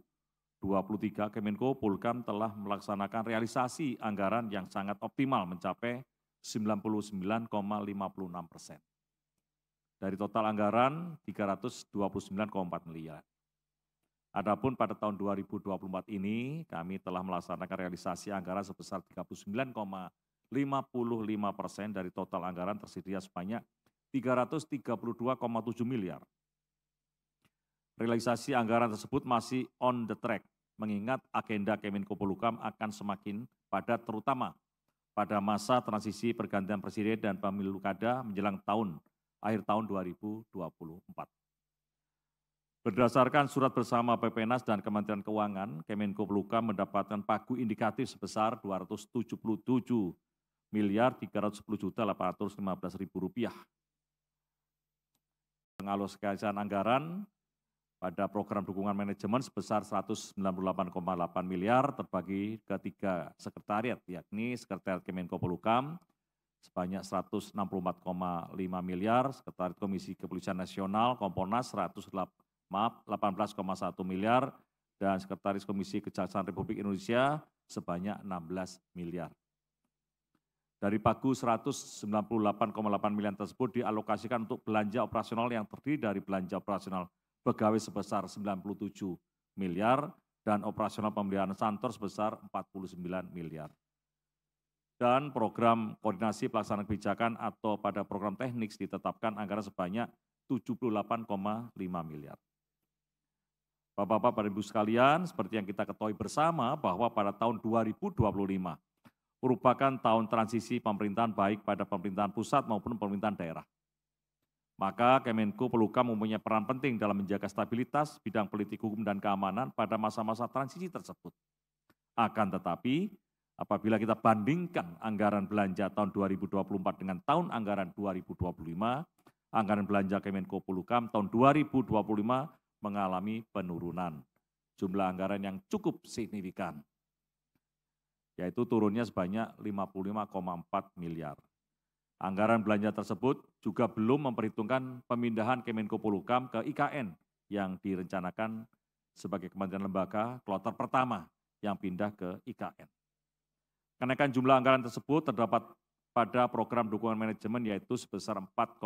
S3: Kemenko Polkam telah melaksanakan realisasi anggaran yang sangat optimal mencapai 99,56 persen. Dari total anggaran 329,4 miliar. Adapun pada tahun 2024 ini kami telah melaksanakan realisasi anggaran sebesar 39,55 persen dari total anggaran tersedia sebanyak 332,7 miliar. Realisasi anggaran tersebut masih on the track, mengingat agenda Kemenko Polhukam akan semakin padat terutama pada masa transisi pergantian presiden dan pemilu kada menjelang tahun akhir tahun 2024. Berdasarkan surat bersama PPNAS dan Kementerian Keuangan, Kemenko Polhukam mendapatkan pagu indikatif sebesar 277 miliar 310 juta 815 ribu rupiah pengalokasian anggaran pada program dukungan manajemen sebesar 198,8 miliar terbagi ke tiga sekretariat, yakni Sekretariat Kemenko Polukam sebanyak 164,5 miliar, Sekretariat Komisi Kepolisian Nasional Komponas 118,1 koma satu miliar, dan Sekretaris Komisi Kejaksaan Republik Indonesia sebanyak 16 miliar. Dari pagu 198,8 miliar tersebut dialokasikan untuk belanja operasional yang terdiri dari belanja operasional pegawai sebesar 97 miliar dan operasional pemeliharaan Santor sebesar 49 miliar. Dan program koordinasi pelaksanaan kebijakan atau pada program teknik ditetapkan anggaran sebanyak 78,5 miliar. Bapak-bapak dan Ibu sekalian, seperti yang kita ketahui bersama bahwa pada tahun 2025 merupakan tahun transisi pemerintahan baik pada pemerintahan pusat maupun pemerintahan daerah. Maka Kemenko Pelukam mempunyai peran penting dalam menjaga stabilitas bidang politik hukum dan keamanan pada masa-masa transisi tersebut. Akan tetapi, apabila kita bandingkan anggaran belanja tahun 2024 dengan tahun anggaran 2025, anggaran belanja Kemenko Pelukam tahun 2025 mengalami penurunan. Jumlah anggaran yang cukup signifikan yaitu turunnya sebanyak 55,4 miliar. Anggaran belanja tersebut juga belum memperhitungkan pemindahan Kemenko Polhukam ke IKN yang direncanakan sebagai kementerian lembaga kloter pertama yang pindah ke IKN. Kenaikan jumlah anggaran tersebut terdapat pada program dukungan manajemen yaitu sebesar 4,5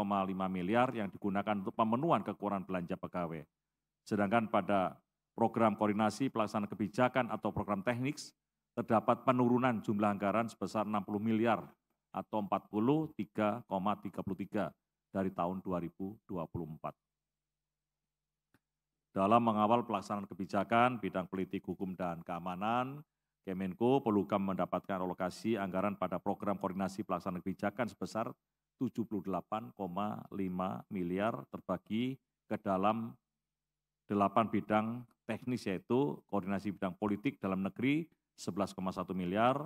S3: miliar yang digunakan untuk pemenuhan kekurangan belanja pegawai. Sedangkan pada program koordinasi pelaksanaan kebijakan atau program teknik terdapat penurunan jumlah anggaran sebesar 60 miliar atau 43,33 dari tahun 2024. Dalam mengawal pelaksanaan kebijakan bidang politik hukum dan keamanan, Kemenko Polhukam mendapatkan alokasi anggaran pada program koordinasi pelaksanaan kebijakan sebesar 78,5 miliar terbagi ke dalam delapan bidang teknis yaitu koordinasi bidang politik dalam negeri, 11,1 miliar,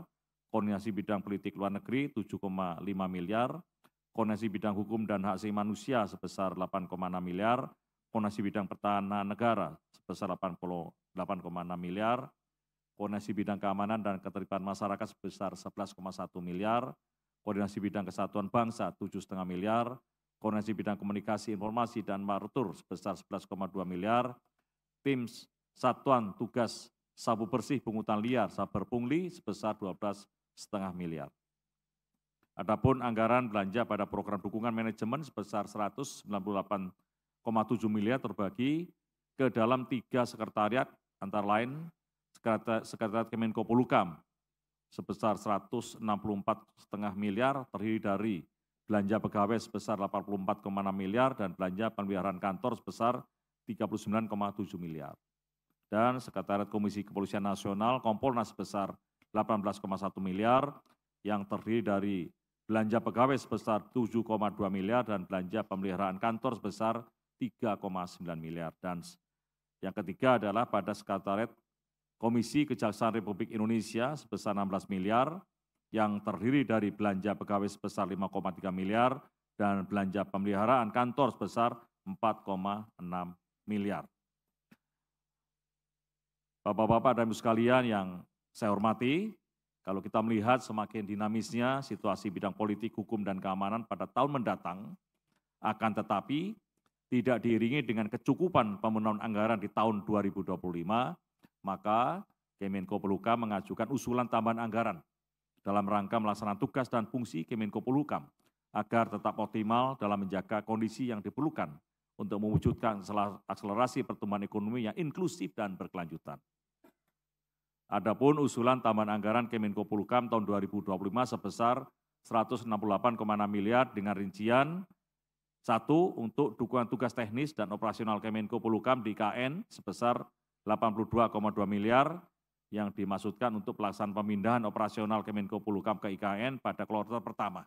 S3: koordinasi bidang politik luar negeri 7,5 miliar, koordinasi bidang hukum dan hak asasi manusia sebesar 8,6 miliar, koordinasi bidang pertahanan negara sebesar 88,6 miliar, koordinasi bidang keamanan dan ketertiban masyarakat sebesar 11,1 miliar, koordinasi bidang kesatuan bangsa 7,5 miliar, koordinasi bidang komunikasi informasi dan marutur sebesar 11,2 miliar, tim satuan tugas sabu bersih pungutan liar saber pungli sebesar 12,5 miliar. Adapun anggaran belanja pada program dukungan manajemen sebesar 198,7 miliar terbagi ke dalam tiga sekretariat antara lain Sekretariat Kemenko Polukam sebesar 164,5 miliar terdiri dari belanja pegawai sebesar 84,6 miliar dan belanja pemeliharaan kantor sebesar 39,7 miliar dan Sekretariat Komisi Kepolisian Nasional Kompolnas sebesar 18,1 miliar yang terdiri dari belanja pegawai sebesar 7,2 miliar dan belanja pemeliharaan kantor sebesar 3,9 miliar. Dan yang ketiga adalah pada Sekretariat Komisi Kejaksaan Republik Indonesia sebesar 16 miliar yang terdiri dari belanja pegawai sebesar 5,3 miliar dan belanja pemeliharaan kantor sebesar 4,6 miliar. Bapak-bapak dan ibu sekalian yang saya hormati, kalau kita melihat semakin dinamisnya situasi bidang politik, hukum, dan keamanan pada tahun mendatang, akan tetapi tidak diiringi dengan kecukupan pemenuhan anggaran di tahun 2025, maka Kemenko Polhukam mengajukan usulan tambahan anggaran dalam rangka melaksanakan tugas dan fungsi Kemenko Polhukam agar tetap optimal dalam menjaga kondisi yang diperlukan untuk mewujudkan akselerasi pertumbuhan ekonomi yang inklusif dan berkelanjutan. Adapun usulan tambahan anggaran Kemenko Polhukam tahun 2025 sebesar 168,6 miliar dengan rincian satu untuk dukungan tugas teknis dan operasional Kemenko Polhukam di KN sebesar 82,2 miliar yang dimaksudkan untuk pelaksanaan pemindahan operasional Kemenko Polhukam ke IKN pada kloter pertama.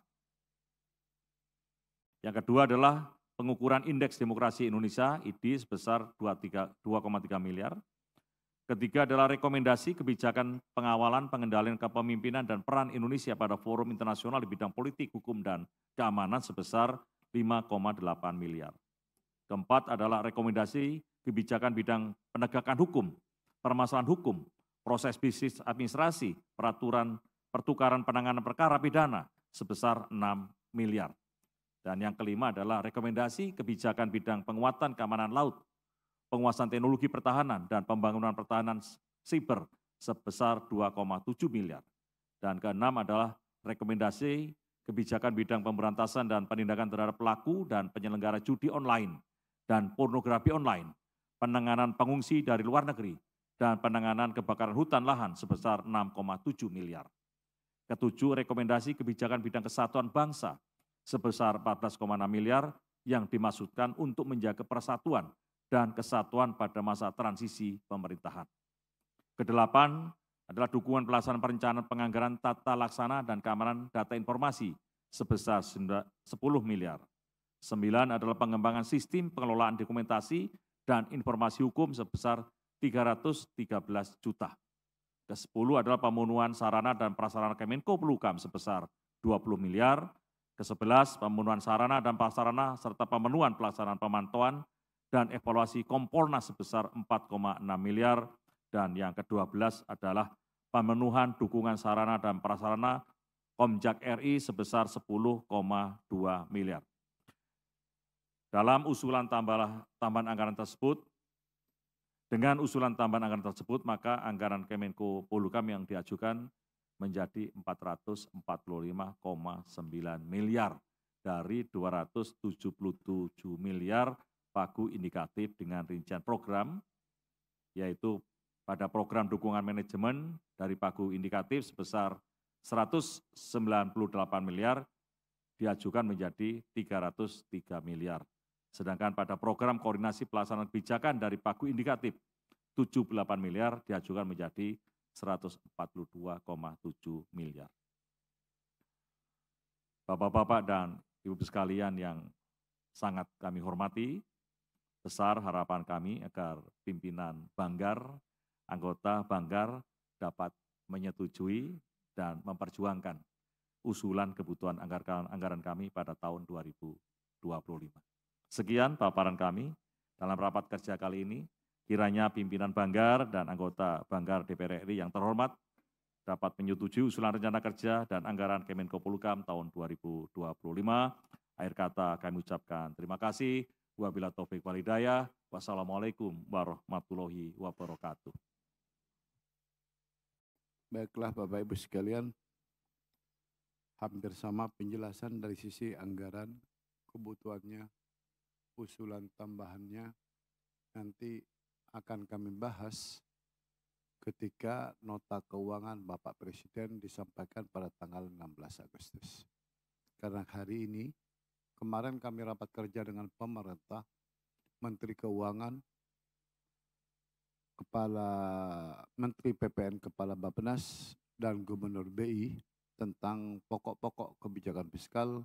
S3: Yang kedua adalah pengukuran indeks demokrasi Indonesia IDI sebesar 2,3 miliar. Ketiga adalah rekomendasi kebijakan pengawalan, pengendalian kepemimpinan dan peran Indonesia pada forum internasional di bidang politik, hukum, dan keamanan sebesar 5,8 miliar. Keempat adalah rekomendasi kebijakan bidang penegakan hukum, permasalahan hukum, proses bisnis administrasi, peraturan pertukaran penanganan perkara pidana sebesar 6 miliar. Dan yang kelima adalah rekomendasi kebijakan bidang penguatan keamanan laut, penguasaan teknologi pertahanan, dan pembangunan pertahanan siber sebesar 2,7 miliar. Dan keenam adalah rekomendasi kebijakan bidang pemberantasan dan penindakan terhadap pelaku dan penyelenggara judi online dan pornografi online, penanganan pengungsi dari luar negeri, dan penanganan kebakaran hutan lahan sebesar 6,7 miliar. Ketujuh, rekomendasi kebijakan bidang kesatuan bangsa sebesar 14,6 miliar yang dimaksudkan untuk menjaga persatuan dan kesatuan pada masa transisi pemerintahan. Kedelapan adalah dukungan pelaksanaan perencanaan penganggaran tata laksana dan keamanan data informasi sebesar 10 miliar. Sembilan adalah pengembangan sistem pengelolaan dokumentasi dan informasi hukum sebesar 313 juta. Kesepuluh adalah pemenuhan sarana dan prasarana Kemenko Pelukam sebesar 20 miliar ke-11 pembunuhan sarana dan prasarana serta pemenuhan pelaksanaan pemantauan dan evaluasi Kompolnas sebesar 4,6 miliar. Dan yang ke-12 adalah pemenuhan dukungan sarana dan prasarana Komjak RI sebesar 10,2 miliar. Dalam usulan tambah, tambahan anggaran tersebut, dengan usulan tambahan anggaran tersebut, maka anggaran Kemenko Polhukam yang diajukan menjadi 445,9 miliar dari 277 miliar pagu indikatif dengan rincian program, yaitu pada program dukungan manajemen dari pagu indikatif sebesar 198 miliar diajukan menjadi 303 miliar. Sedangkan pada program koordinasi pelaksanaan kebijakan dari pagu indikatif 78 miliar diajukan menjadi 142,7 miliar. Bapak-bapak dan ibu sekalian yang sangat kami hormati, besar harapan kami agar pimpinan Banggar, anggota Banggar dapat menyetujui dan memperjuangkan usulan kebutuhan anggaran, anggaran kami pada tahun 2025. Sekian paparan kami dalam rapat kerja kali ini. Kiranya pimpinan Banggar dan anggota Banggar DPR RI yang terhormat dapat menyetujui usulan rencana kerja dan anggaran Kemenko Polhukam tahun 2025. Akhir kata kami ucapkan terima kasih. Wabila Taufik Walidaya. Wassalamualaikum warahmatullahi wabarakatuh. Baiklah Bapak Ibu sekalian,
S1: hampir sama penjelasan dari sisi anggaran, kebutuhannya, usulan tambahannya, nanti akan kami bahas ketika nota keuangan Bapak Presiden disampaikan pada tanggal 16 Agustus. Karena hari ini, kemarin kami rapat kerja dengan pemerintah, Menteri Keuangan, Kepala Menteri PPN Kepala Bappenas, dan Gubernur BI tentang pokok-pokok kebijakan fiskal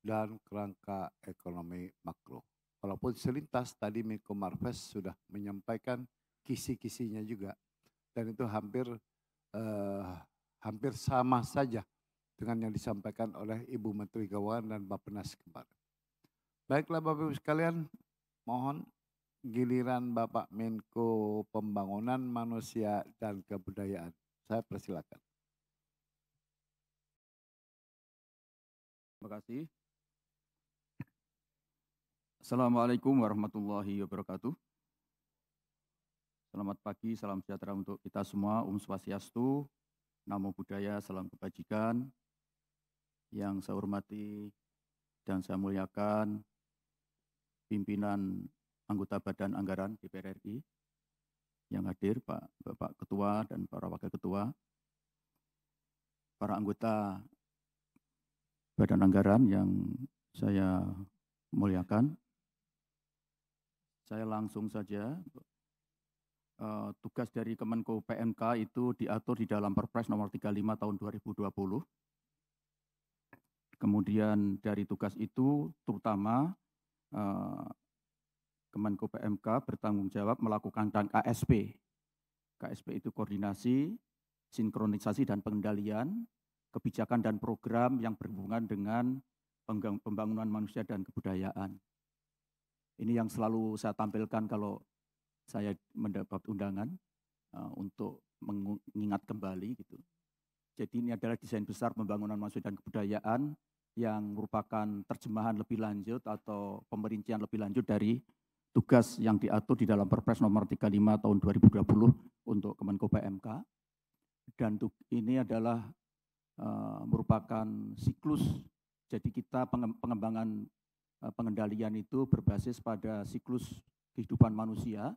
S1: dan kerangka ekonomi makro walaupun selintas tadi Menko Marves sudah menyampaikan kisi-kisinya juga dan itu hampir eh, hampir sama saja dengan yang disampaikan oleh Ibu Menteri Keuangan dan Bappenas kemarin. Baiklah Bapak Ibu sekalian, mohon giliran Bapak Menko Pembangunan Manusia dan Kebudayaan. Saya persilakan.
S4: Terima kasih. Assalamualaikum warahmatullahi wabarakatuh. Selamat pagi, salam sejahtera untuk kita semua. um Swastiastu, Namo Buddhaya, salam kebajikan. Yang saya hormati dan saya muliakan pimpinan anggota Badan Anggaran DPR RI yang hadir, Pak Bapak Ketua dan para Wakil Ketua, para anggota Badan Anggaran yang saya muliakan, saya langsung saja. Eh, tugas dari Kemenko PMK itu diatur di dalam Perpres nomor 35 tahun 2020. Kemudian dari tugas itu terutama eh, Kemenko PMK bertanggung jawab melakukan dan KSP. KSP itu koordinasi, sinkronisasi dan pengendalian kebijakan dan program yang berhubungan dengan pembangunan manusia dan kebudayaan. Ini yang selalu saya tampilkan kalau saya mendapat undangan uh, untuk mengingat kembali gitu. Jadi ini adalah desain besar pembangunan manusia dan kebudayaan yang merupakan terjemahan lebih lanjut atau pemerincian lebih lanjut dari tugas yang diatur di dalam Perpres nomor 35 tahun 2020 untuk Kemenko PMK. Dan ini adalah uh, merupakan siklus jadi kita pengembangan Eh, pengendalian itu berbasis pada siklus kehidupan manusia.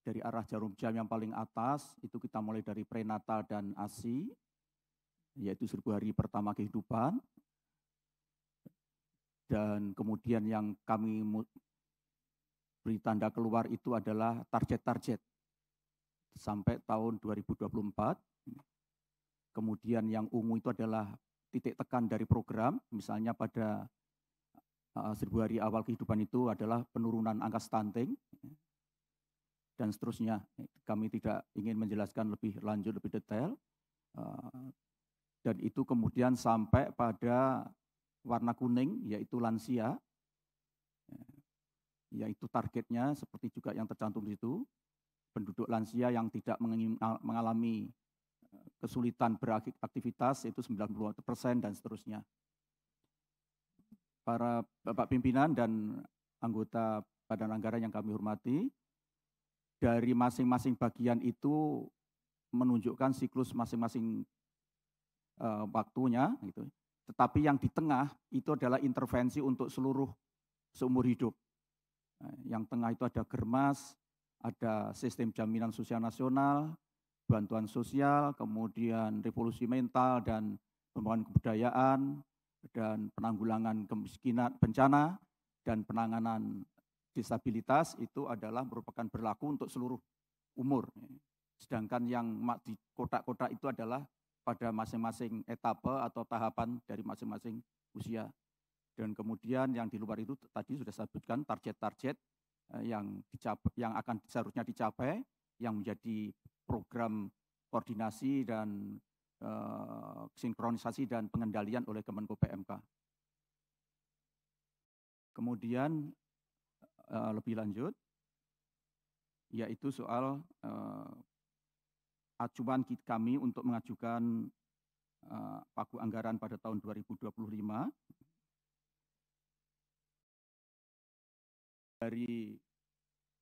S4: Dari arah jarum jam yang paling atas, itu kita mulai dari prenatal dan ASI, yaitu seribu hari pertama kehidupan. Dan kemudian yang kami beri tanda keluar itu adalah target-target sampai tahun 2024. Kemudian yang ungu itu adalah titik tekan dari program, misalnya pada seribu hari awal kehidupan itu adalah penurunan angka stunting dan seterusnya. Kami tidak ingin menjelaskan lebih lanjut, lebih detail. Eh, dan itu kemudian sampai pada warna kuning, yaitu lansia, eh, yaitu targetnya seperti juga yang tercantum di situ. Penduduk lansia yang tidak mengalami eh, kesulitan beraktivitas itu 90 persen dan seterusnya para Bapak pimpinan dan anggota Badan Anggaran yang kami hormati, dari masing-masing bagian itu menunjukkan siklus masing-masing uh, waktunya gitu. Tetapi yang di tengah itu adalah intervensi untuk seluruh seumur hidup. Nah, yang tengah itu ada germas, ada sistem jaminan sosial nasional, bantuan sosial, kemudian revolusi mental dan pembangunan kebudayaan, dan penanggulangan kemiskinan bencana dan penanganan disabilitas itu adalah merupakan berlaku untuk seluruh umur. Sedangkan yang di kota-kota itu adalah pada masing-masing etape atau tahapan dari masing-masing usia. Dan kemudian yang di luar itu tadi sudah saya sebutkan target-target eh, yang yang akan seharusnya dicapai, yang menjadi program koordinasi dan Eh, sinkronisasi dan pengendalian oleh Kemenko PMK. Kemudian eh, lebih lanjut, yaitu soal eh, acuan acuan kami untuk mengajukan paku anggaran pada tahun 2025 dari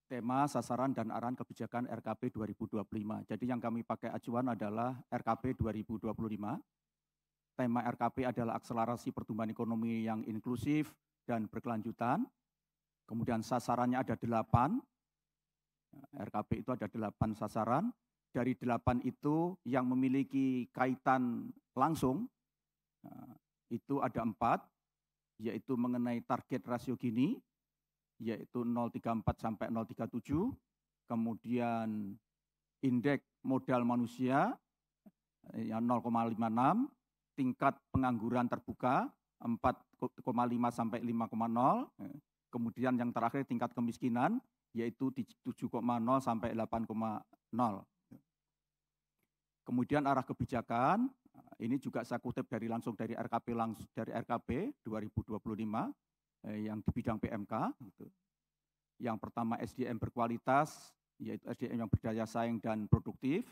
S4: tema, sasaran, dan arahan kebijakan RKP 2025. Jadi yang kami pakai acuan adalah RKP 2025. Tema RKP adalah akselerasi pertumbuhan ekonomi yang inklusif dan berkelanjutan. Kemudian sasarannya ada delapan. Ya, RKP itu ada delapan sasaran. Dari delapan itu yang memiliki kaitan langsung, ya, itu ada empat, yaitu mengenai target rasio gini, yaitu 034 sampai 037, kemudian indeks modal manusia eh, yang 0,56, tingkat pengangguran terbuka 4,5 sampai 5,0, eh, kemudian yang terakhir tingkat kemiskinan yaitu 7,0 sampai 8,0. Kemudian arah kebijakan eh, ini juga saya kutip dari langsung dari RKP langsung dari RKP 2025 Eh, yang di bidang PMK. Gitu. Yang pertama SDM berkualitas, yaitu SDM yang berdaya saing dan produktif.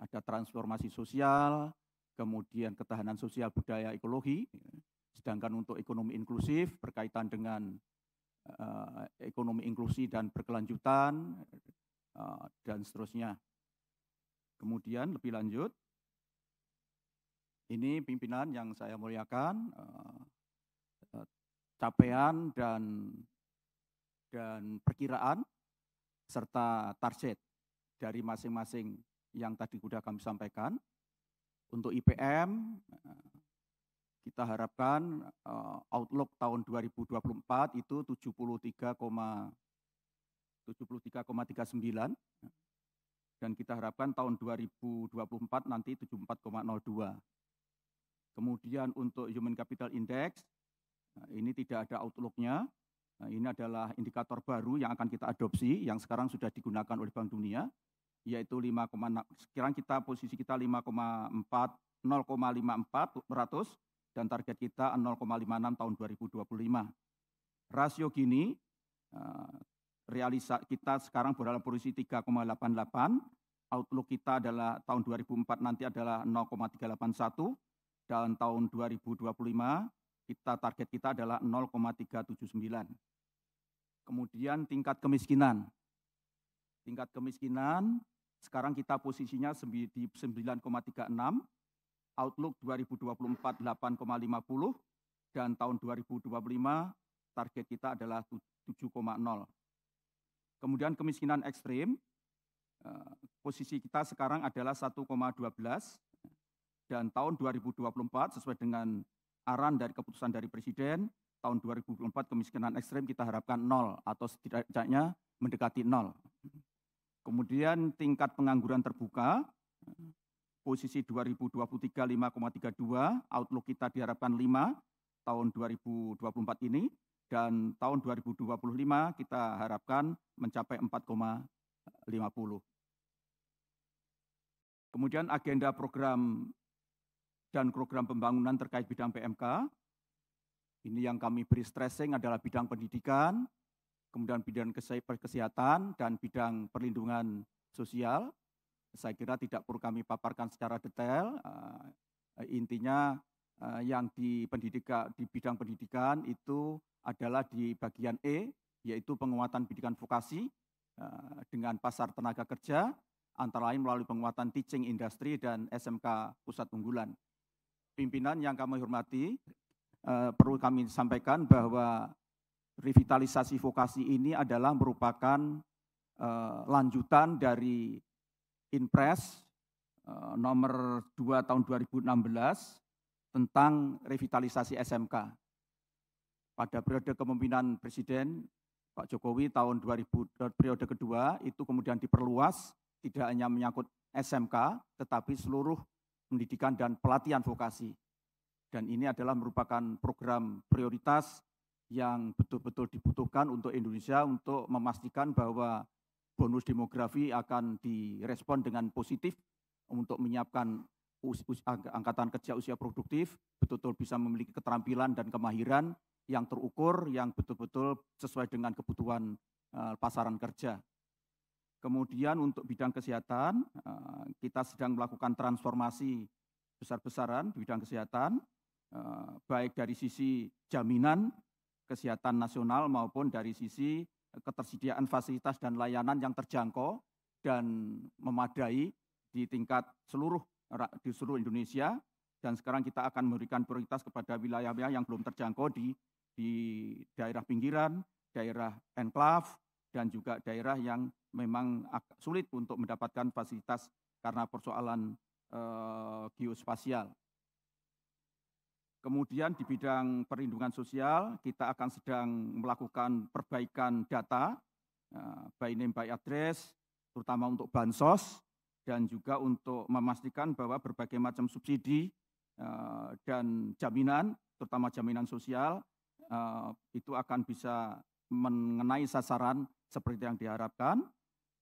S4: Ada transformasi sosial, kemudian ketahanan sosial budaya ekologi. Ya. Sedangkan untuk ekonomi inklusif berkaitan dengan uh, ekonomi inklusi dan berkelanjutan, uh, dan seterusnya. Kemudian lebih lanjut, ini pimpinan yang saya muliakan, uh, capaian dan dan perkiraan serta target dari masing-masing yang tadi sudah kami sampaikan. Untuk IPM, kita harapkan eh, outlook tahun 2024 itu 73,73,39 dan kita harapkan tahun 2024 nanti 74,02. Kemudian untuk Human Capital Index Nah, ini tidak ada outlooknya. Nah, ini adalah indikator baru yang akan kita adopsi, yang sekarang sudah digunakan oleh Bank Dunia, yaitu 5,6. Sekarang kita posisi kita 5,4, 0,54 ratus, dan target kita 0,56 tahun 2025. Rasio gini, eh, realisa kita sekarang berada posisi 3,88, outlook kita adalah tahun 2004 nanti adalah 0,381 dan tahun 2025 kita target kita adalah 0,379. Kemudian tingkat kemiskinan. Tingkat kemiskinan sekarang kita posisinya di 9,36, outlook 2024 8,50 dan tahun 2025 target kita adalah 7,0. Kemudian kemiskinan ekstrim, eh, posisi kita sekarang adalah 1,12 dan tahun 2024 sesuai dengan arahan dari keputusan dari Presiden tahun 2024 kemiskinan ekstrim kita harapkan nol atau setidaknya mendekati nol. Kemudian tingkat pengangguran terbuka, posisi 2023 5,32, outlook kita diharapkan 5 tahun 2024 ini, dan tahun 2025 kita harapkan mencapai 4,50. Kemudian agenda program dan program pembangunan terkait bidang PMK. Ini yang kami beri stressing adalah bidang pendidikan, kemudian bidang kesehatan, dan bidang perlindungan sosial. Saya kira tidak perlu kami paparkan secara detail. Eh, intinya eh, yang di, pendidikan, di bidang pendidikan itu adalah di bagian E, yaitu penguatan pendidikan vokasi eh, dengan pasar tenaga kerja, antara lain melalui penguatan teaching industry dan SMK pusat unggulan pimpinan yang kami hormati, eh, perlu kami sampaikan bahwa revitalisasi vokasi ini adalah merupakan eh, lanjutan dari Inpres eh, nomor 2 tahun 2016 tentang revitalisasi SMK. Pada periode kepemimpinan Presiden Pak Jokowi tahun 2000 periode kedua itu kemudian diperluas tidak hanya menyangkut SMK tetapi seluruh pendidikan dan pelatihan vokasi. Dan ini adalah merupakan program prioritas yang betul-betul dibutuhkan untuk Indonesia untuk memastikan bahwa bonus demografi akan direspon dengan positif untuk menyiapkan angkatan kerja usia produktif betul-betul bisa memiliki keterampilan dan kemahiran yang terukur yang betul-betul sesuai dengan kebutuhan eh, pasaran kerja. Kemudian untuk bidang kesehatan, eh, kita sedang melakukan transformasi besar-besaran di bidang kesehatan, eh, baik dari sisi jaminan kesehatan nasional maupun dari sisi ketersediaan fasilitas dan layanan yang terjangkau dan memadai di tingkat seluruh di seluruh Indonesia dan sekarang kita akan memberikan prioritas kepada wilayah-wilayah yang belum terjangkau di di daerah pinggiran, daerah enklave, dan juga daerah yang memang sulit untuk mendapatkan fasilitas karena persoalan eh, geospasial. Kemudian di bidang perlindungan sosial, kita akan sedang melakukan perbaikan data eh, by name by address, terutama untuk bansos dan juga untuk memastikan bahwa berbagai macam subsidi eh, dan jaminan, terutama jaminan sosial, eh, itu akan bisa mengenai sasaran seperti yang diharapkan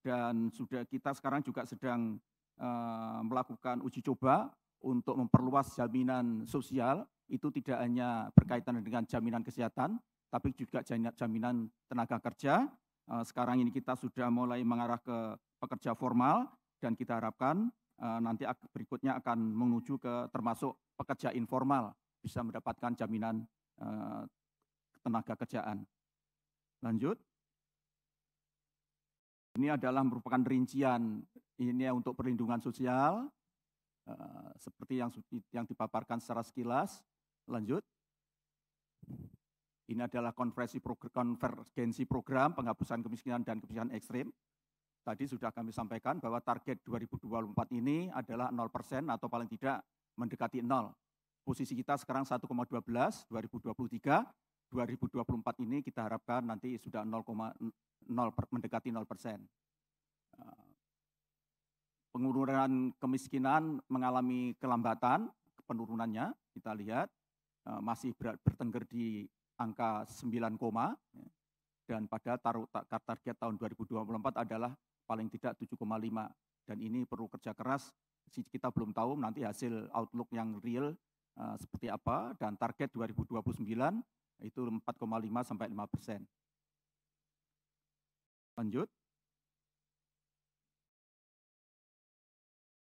S4: dan sudah kita sekarang juga sedang eh, melakukan uji coba untuk memperluas jaminan sosial itu tidak hanya berkaitan dengan jaminan kesehatan tapi juga jaminan tenaga kerja. Eh, sekarang ini kita sudah mulai mengarah ke pekerja formal dan kita harapkan eh, nanti berikutnya akan menuju ke termasuk pekerja informal bisa mendapatkan jaminan tenaga kerjaan. Lanjut. Ini adalah merupakan rincian ini ya untuk perlindungan sosial, eh, seperti yang yang dipaparkan secara sekilas. Lanjut. Ini adalah konversi program, konvergensi program penghapusan kemiskinan dan kemiskinan ekstrim. Tadi sudah kami sampaikan bahwa target 2024 ini adalah 0% atau paling tidak mendekati 0. Posisi kita sekarang 1,12, 2023 2024 ini kita harapkan nanti sudah 0 mendekati 0 persen. Eh, Pengurunan kemiskinan mengalami kelambatan penurunannya, kita lihat eh, masih bertengger di angka 9, ya. dan pada target tahun 2024 adalah paling tidak 7,5 dan ini perlu kerja keras kita belum tahu nanti hasil outlook yang real eh, seperti apa dan target 2029 itu 4,5 sampai 5 persen. Lanjut.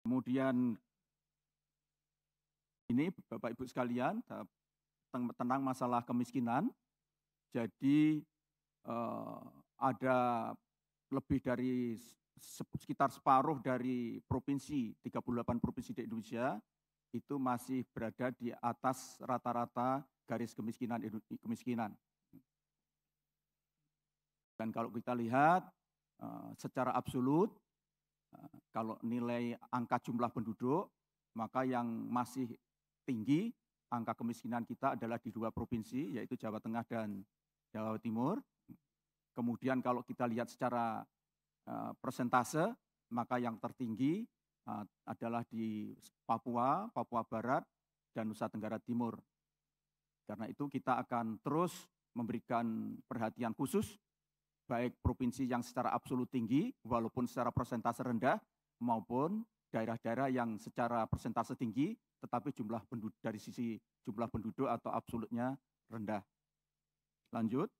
S4: Kemudian ini Bapak Ibu sekalian eh, tentang masalah kemiskinan. Jadi eh, ada lebih dari sekitar separuh dari provinsi 38 provinsi di Indonesia itu masih berada di atas rata-rata garis kemiskinan kemiskinan. Dan kalau kita lihat eh, secara absolut, eh, kalau nilai angka jumlah penduduk, maka yang masih tinggi angka kemiskinan kita adalah di dua provinsi, yaitu Jawa Tengah dan Jawa Timur. Kemudian kalau kita lihat secara eh, persentase, maka yang tertinggi Eh, adalah di Papua, Papua Barat, dan Nusa Tenggara Timur. Karena itu kita akan terus memberikan perhatian khusus, baik provinsi yang secara absolut tinggi, walaupun secara persentase rendah, maupun daerah-daerah yang secara persentase tinggi, tetapi jumlah penduduk dari sisi jumlah penduduk atau absolutnya rendah. Lanjut.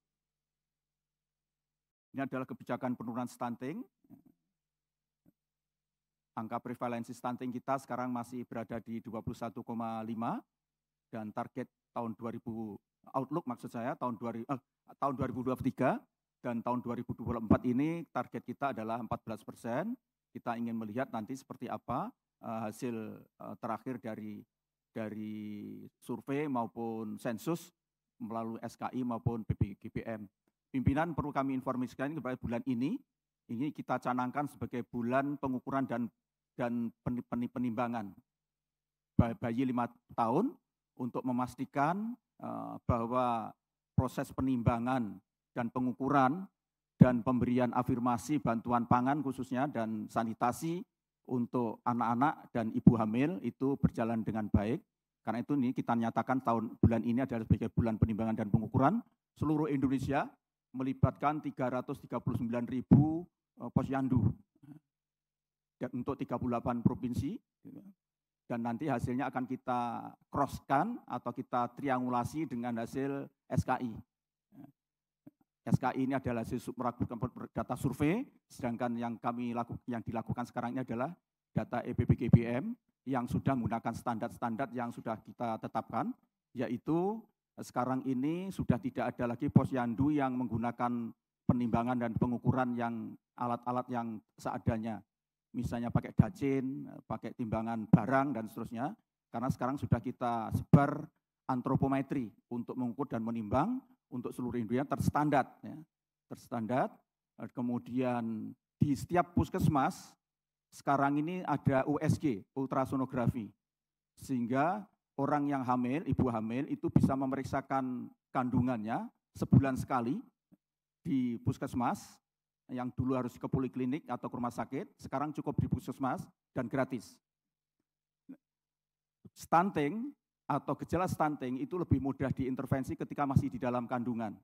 S4: Ini adalah kebijakan penurunan stunting Angka prevalensi stunting kita sekarang masih berada di 21,5 dan target tahun 2000 outlook maksud saya tahun 2000 eh, tahun 2023 dan tahun 2024 ini target kita adalah 14 persen. Kita ingin melihat nanti seperti apa uh, hasil uh, terakhir dari dari survei maupun sensus melalui SKI maupun PPGPM. Pimpinan perlu kami informasikan kepada bulan ini, ini kita canangkan sebagai bulan pengukuran dan dan penimbangan bayi lima tahun untuk memastikan eh, bahwa proses penimbangan dan pengukuran dan pemberian afirmasi bantuan pangan khususnya dan sanitasi untuk anak-anak dan ibu hamil itu berjalan dengan baik. Karena itu nih kita nyatakan tahun bulan ini adalah sebagai bulan penimbangan dan pengukuran seluruh Indonesia melibatkan 339 ribu eh, posyandu dan untuk 38 provinsi gitu ya. dan nanti hasilnya akan kita crosskan atau kita triangulasi dengan hasil SKI. Ya. SKI ini adalah hasil data survei, sedangkan yang kami laku, yang dilakukan sekarang ini adalah data EPBGBM yang sudah menggunakan standar-standar yang sudah kita tetapkan, yaitu sekarang ini sudah tidak ada lagi pos posyandu yang menggunakan penimbangan dan pengukuran yang alat-alat yang seadanya misalnya pakai dacin, pakai timbangan barang dan seterusnya. Karena sekarang sudah kita sebar antropometri untuk mengukur dan menimbang untuk seluruh Indonesia terstandar, ya. terstandar. Kemudian di setiap puskesmas sekarang ini ada USG, ultrasonografi, sehingga orang yang hamil, ibu hamil itu bisa memeriksakan kandungannya sebulan sekali di puskesmas yang dulu harus ke poliklinik atau ke rumah sakit, sekarang cukup di puskesmas dan gratis. Stunting atau gejala stunting itu lebih mudah diintervensi ketika masih di dalam kandungan.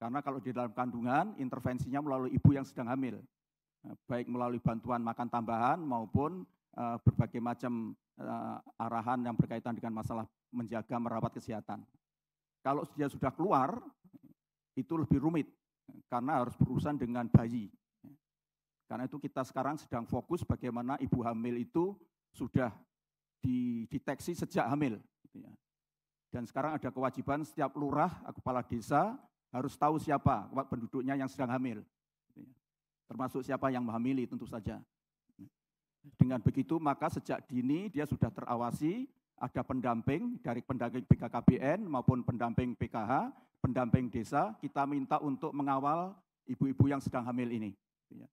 S4: Karena kalau di dalam kandungan, intervensinya melalui ibu yang sedang hamil. Eh, baik melalui bantuan makan tambahan maupun eh, berbagai macam eh, arahan yang berkaitan dengan masalah menjaga merawat kesehatan. Kalau dia sudah keluar, itu lebih rumit karena harus berurusan dengan bayi. Karena itu kita sekarang sedang fokus bagaimana ibu hamil itu sudah dideteksi sejak hamil. Gitu ya. Dan sekarang ada kewajiban setiap lurah, kepala desa harus tahu siapa penduduknya yang sedang hamil. Gitu ya. Termasuk siapa yang menghamili tentu saja. Dengan begitu maka sejak dini dia sudah terawasi, ada pendamping dari pendamping PKKBN maupun pendamping PKH pendamping desa, kita minta untuk mengawal ibu-ibu yang sedang hamil ini. Ya.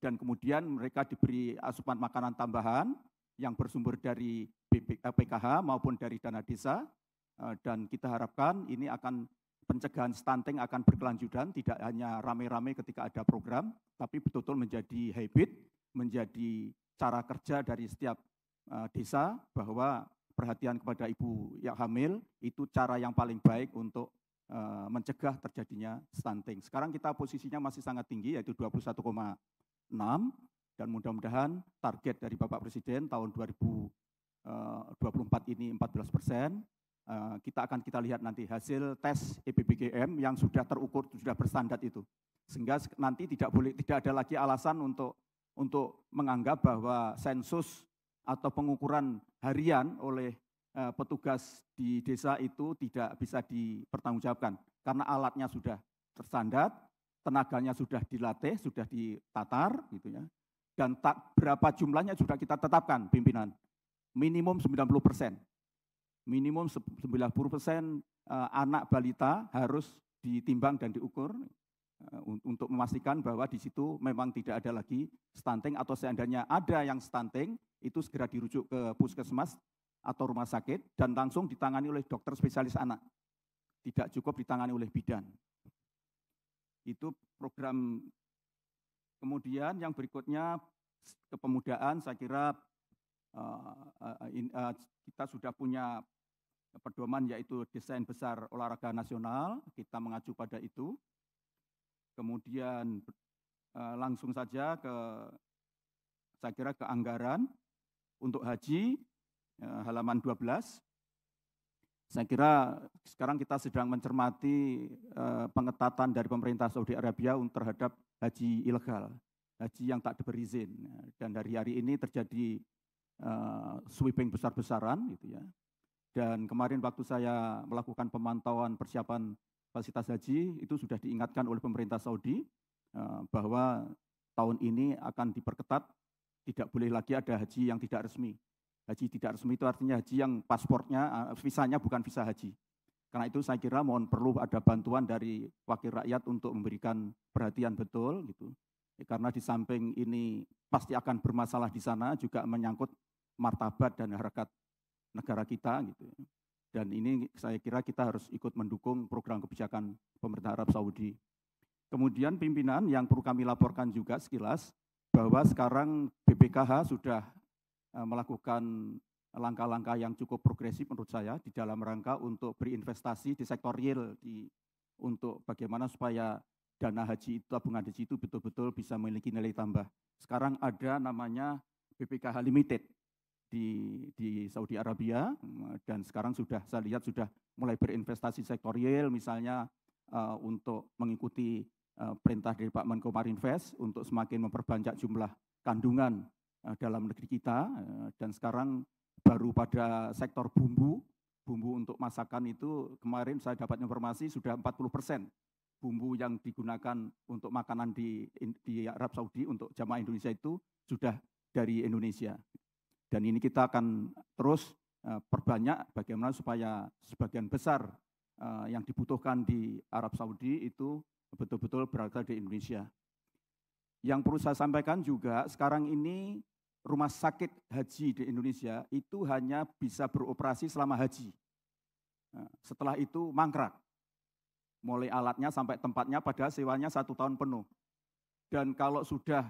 S4: Dan kemudian mereka diberi asupan makanan tambahan yang bersumber dari PKH eh, maupun dari dana desa. Eh, dan kita harapkan ini akan pencegahan stunting akan berkelanjutan, tidak hanya rame-rame ketika ada program, tapi betul-betul menjadi habit, menjadi cara kerja dari setiap eh, desa bahwa perhatian kepada ibu yang hamil itu cara yang paling baik untuk Eh, mencegah terjadinya stunting. Sekarang kita posisinya masih sangat tinggi yaitu 21,6 dan mudah-mudahan target dari Bapak Presiden tahun 2024 eh, ini 14 persen. Eh, kita akan kita lihat nanti hasil tes EPBGM yang sudah terukur sudah bersandar itu, sehingga nanti tidak boleh tidak ada lagi alasan untuk untuk menganggap bahwa sensus atau pengukuran harian oleh Eh, petugas di desa itu tidak bisa dipertanggungjawabkan karena alatnya sudah tersandat, tenaganya sudah dilatih, sudah ditatar gitu ya. Dan tak berapa jumlahnya sudah kita tetapkan pimpinan. Minimum 90 persen. Minimum 90 persen eh, anak balita harus ditimbang dan diukur eh, untuk memastikan bahwa di situ memang tidak ada lagi stunting atau seandainya ada yang stunting itu segera dirujuk ke puskesmas atau rumah sakit dan langsung ditangani oleh dokter spesialis anak. Tidak cukup ditangani oleh bidan. Itu program kemudian yang berikutnya kepemudaan saya kira eh, eh, eh, kita sudah punya pedoman yaitu desain besar olahraga nasional, kita mengacu pada itu. Kemudian langsung saja ke saya kira ke anggaran untuk haji Eh, halaman 12. Saya kira sekarang kita sedang mencermati eh, pengetatan dari pemerintah Saudi Arabia terhadap haji ilegal, haji yang tak diberi izin, Dan dari hari ini terjadi eh, sweeping besar-besaran gitu ya. Dan kemarin waktu saya melakukan pemantauan persiapan fasilitas haji itu sudah diingatkan oleh pemerintah Saudi bahwa tahun ini akan diperketat, tidak boleh lagi ada haji yang tidak resmi Haji tidak resmi itu artinya haji yang pasportnya, eh, visanya bukan visa haji. Karena itu saya kira mohon perlu ada bantuan dari wakil rakyat untuk memberikan perhatian betul gitu. Eh, karena di samping ini pasti akan bermasalah di sana juga menyangkut martabat dan harakat negara kita gitu. Dan ini saya kira kita harus ikut mendukung program kebijakan pemerintah Arab Saudi. Kemudian pimpinan yang perlu kami laporkan juga sekilas bahwa sekarang BPKH sudah Eh, melakukan langkah-langkah yang cukup progresif menurut saya di dalam rangka untuk berinvestasi di sektor real di untuk bagaimana supaya dana haji itu tabungan haji itu betul-betul bisa memiliki nilai tambah. Sekarang ada namanya BPKH Limited di di Saudi Arabia eh, dan sekarang sudah saya lihat sudah mulai berinvestasi sektor real misalnya uh, untuk mengikuti uh, perintah dari Pak Menko Marinvest untuk semakin memperbanyak jumlah kandungan Eh, dalam negeri kita eh, dan sekarang baru pada sektor bumbu, bumbu untuk masakan itu kemarin saya dapat informasi sudah 40 persen bumbu yang digunakan untuk makanan di, di Arab Saudi untuk jamaah Indonesia itu sudah dari Indonesia. Dan ini kita akan terus eh, perbanyak bagaimana supaya sebagian besar yang dibutuhkan di Arab Saudi itu betul-betul berasal di Indonesia. Yang perlu saya sampaikan juga sekarang ini rumah sakit haji di Indonesia itu hanya bisa beroperasi selama haji. Nah, setelah itu mangkrak. Mulai alatnya sampai tempatnya pada sewanya satu tahun penuh. Dan kalau sudah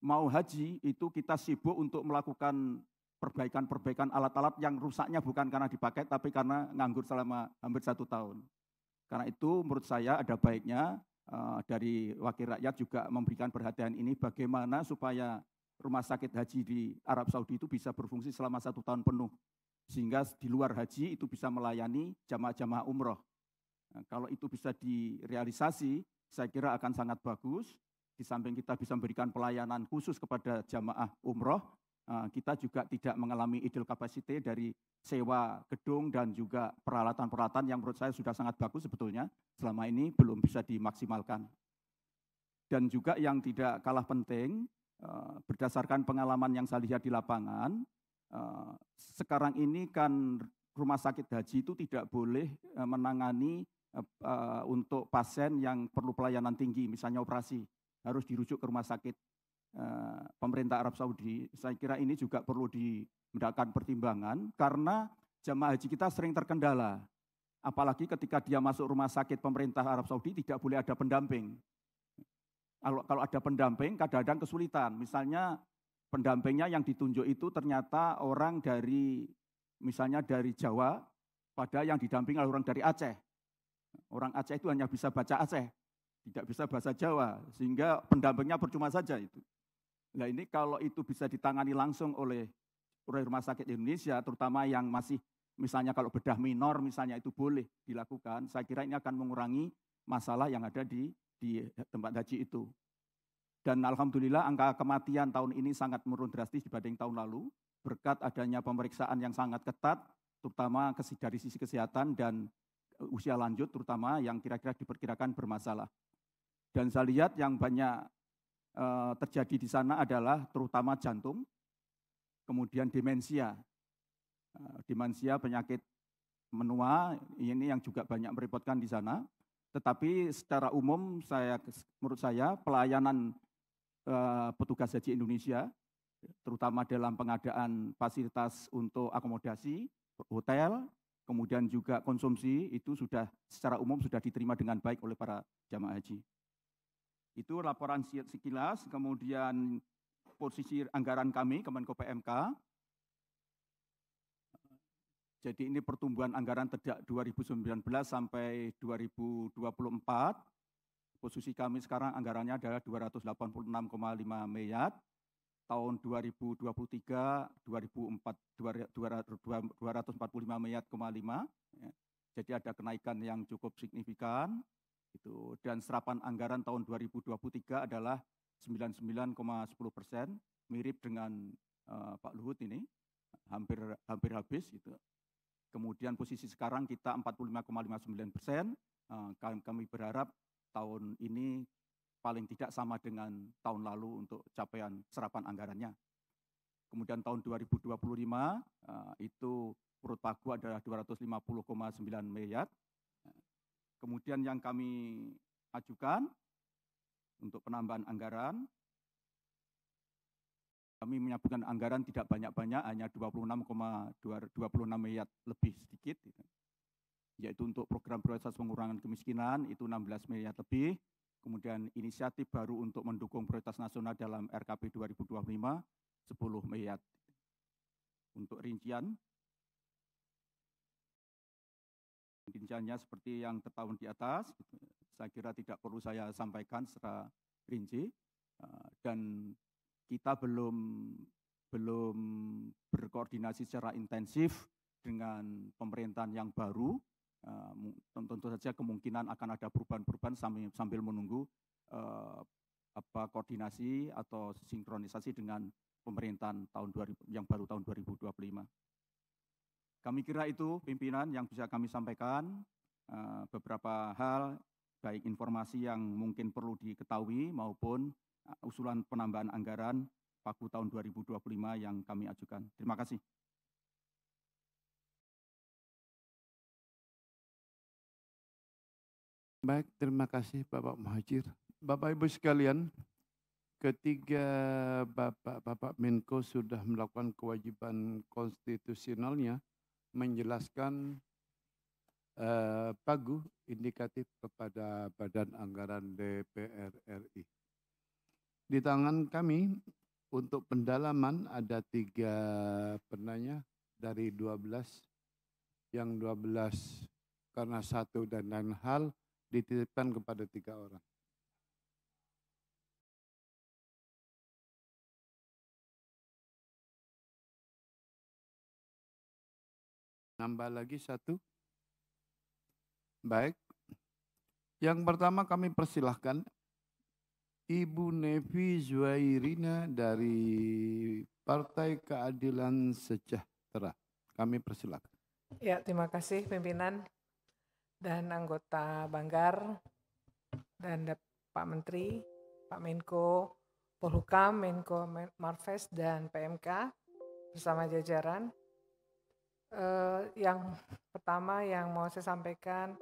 S4: mau haji itu kita sibuk untuk melakukan perbaikan-perbaikan alat-alat yang rusaknya bukan karena dipakai tapi karena nganggur selama hampir satu tahun. Karena itu menurut saya ada baiknya eh, dari wakil rakyat juga memberikan perhatian ini bagaimana supaya rumah sakit haji di Arab Saudi itu bisa berfungsi selama satu tahun penuh. Sehingga di luar haji itu bisa melayani jamaah-jamaah umroh. Nah, kalau itu bisa direalisasi, saya kira akan sangat bagus. Di samping kita bisa memberikan pelayanan khusus kepada jamaah umroh, eh, kita juga tidak mengalami idle capacity dari sewa gedung dan juga peralatan-peralatan yang menurut saya sudah sangat bagus sebetulnya selama ini belum bisa dimaksimalkan. Dan juga yang tidak kalah penting, Eh, berdasarkan pengalaman yang saya lihat di lapangan, eh, sekarang ini kan rumah sakit haji itu tidak boleh eh, menangani untuk pasien yang perlu pelayanan tinggi, misalnya operasi, harus dirujuk ke rumah sakit pemerintah Arab Saudi. Saya kira ini juga perlu mendapatkan pertimbangan karena jemaah haji kita sering terkendala. Apalagi ketika dia masuk rumah sakit pemerintah Arab Saudi tidak boleh ada pendamping kalau kalau ada pendamping kadang-kadang kesulitan. Misalnya pendampingnya yang ditunjuk itu ternyata orang dari misalnya dari Jawa pada yang didamping oleh orang dari Aceh. Orang Aceh itu hanya bisa baca Aceh, tidak bisa bahasa Jawa, sehingga pendampingnya percuma saja itu. Nah ini kalau itu bisa ditangani langsung oleh rumah sakit Indonesia, terutama yang masih misalnya kalau bedah minor misalnya itu boleh dilakukan, saya kira ini akan mengurangi masalah yang ada di di tempat haji itu. Dan alhamdulillah angka kematian tahun ini sangat menurun drastis dibanding tahun lalu berkat adanya pemeriksaan yang sangat ketat terutama dari sisi kesehatan dan eh, usia lanjut terutama yang kira-kira diperkirakan bermasalah. Dan saya lihat yang banyak eh, terjadi di sana adalah terutama jantung, kemudian demensia. Eh, demensia penyakit menua ini yang juga banyak merepotkan di sana tetapi secara umum saya menurut saya pelayanan eh, petugas haji Indonesia terutama dalam pengadaan fasilitas untuk akomodasi, hotel, kemudian juga konsumsi itu sudah secara umum sudah diterima dengan baik oleh para jamaah haji. Itu laporan sekilas, kemudian posisi anggaran kami Kemenko PMK jadi ini pertumbuhan anggaran terdak 2019 sampai 2024. Posisi kami sekarang anggarannya adalah 286,5 miliar. Tahun 2023 2004 245 miliar, ya. Jadi ada kenaikan yang cukup signifikan. Itu dan serapan anggaran tahun 2023 adalah 99,10 persen, mirip dengan eh, Pak Luhut ini, hampir hampir habis gitu. Kemudian posisi sekarang kita 45,59 persen. Eh, kami berharap tahun ini paling tidak sama dengan tahun lalu untuk capaian serapan anggarannya. Kemudian tahun 2025 eh, itu perut pagu adalah 250,9 miliar. Kemudian yang kami ajukan untuk penambahan anggaran kami menyampaikan anggaran tidak banyak-banyak, hanya 26,26 miliar lebih sedikit, gitu. yaitu untuk program prioritas pengurangan kemiskinan itu 16 miliar lebih, kemudian inisiatif baru untuk mendukung prioritas nasional dalam RKP 2025 10 miliar. Untuk rincian, rinciannya seperti yang tertahun di atas, gitu. saya kira tidak perlu saya sampaikan secara rinci, eh, dan kita belum belum berkoordinasi secara intensif dengan pemerintahan yang baru. Uh, tentu saja kemungkinan akan ada perubahan-perubahan sambil, sambil menunggu uh, apa koordinasi atau sinkronisasi dengan pemerintahan tahun 2000, yang baru tahun 2025. Kami kira itu pimpinan yang bisa kami sampaikan uh, beberapa hal baik informasi yang mungkin perlu diketahui maupun Eh, usulan penambahan anggaran paku tahun 2025 yang kami ajukan. Terima kasih.
S5: Baik, terima kasih Bapak Muhajir.
S4: Bapak Ibu
S1: sekalian, ketiga Bapak-Bapak Menko sudah melakukan kewajiban konstitusionalnya menjelaskan eh, pagu indikatif kepada Badan Anggaran DPR RI di tangan kami untuk pendalaman ada tiga penanya dari 12 yang 12 karena satu dan lain hal dititipkan kepada tiga orang.
S5: Nambah lagi satu.
S1: Baik. Yang pertama kami persilahkan Ibu Nevi Zuairina dari Partai Keadilan Sejahtera. Kami persilakan.
S6: Ya, terima kasih pimpinan dan anggota Banggar dan Pak Menteri, Pak Menko Polhukam, Menko Marves dan PMK bersama jajaran. Eh, yang pertama yang mau saya sampaikan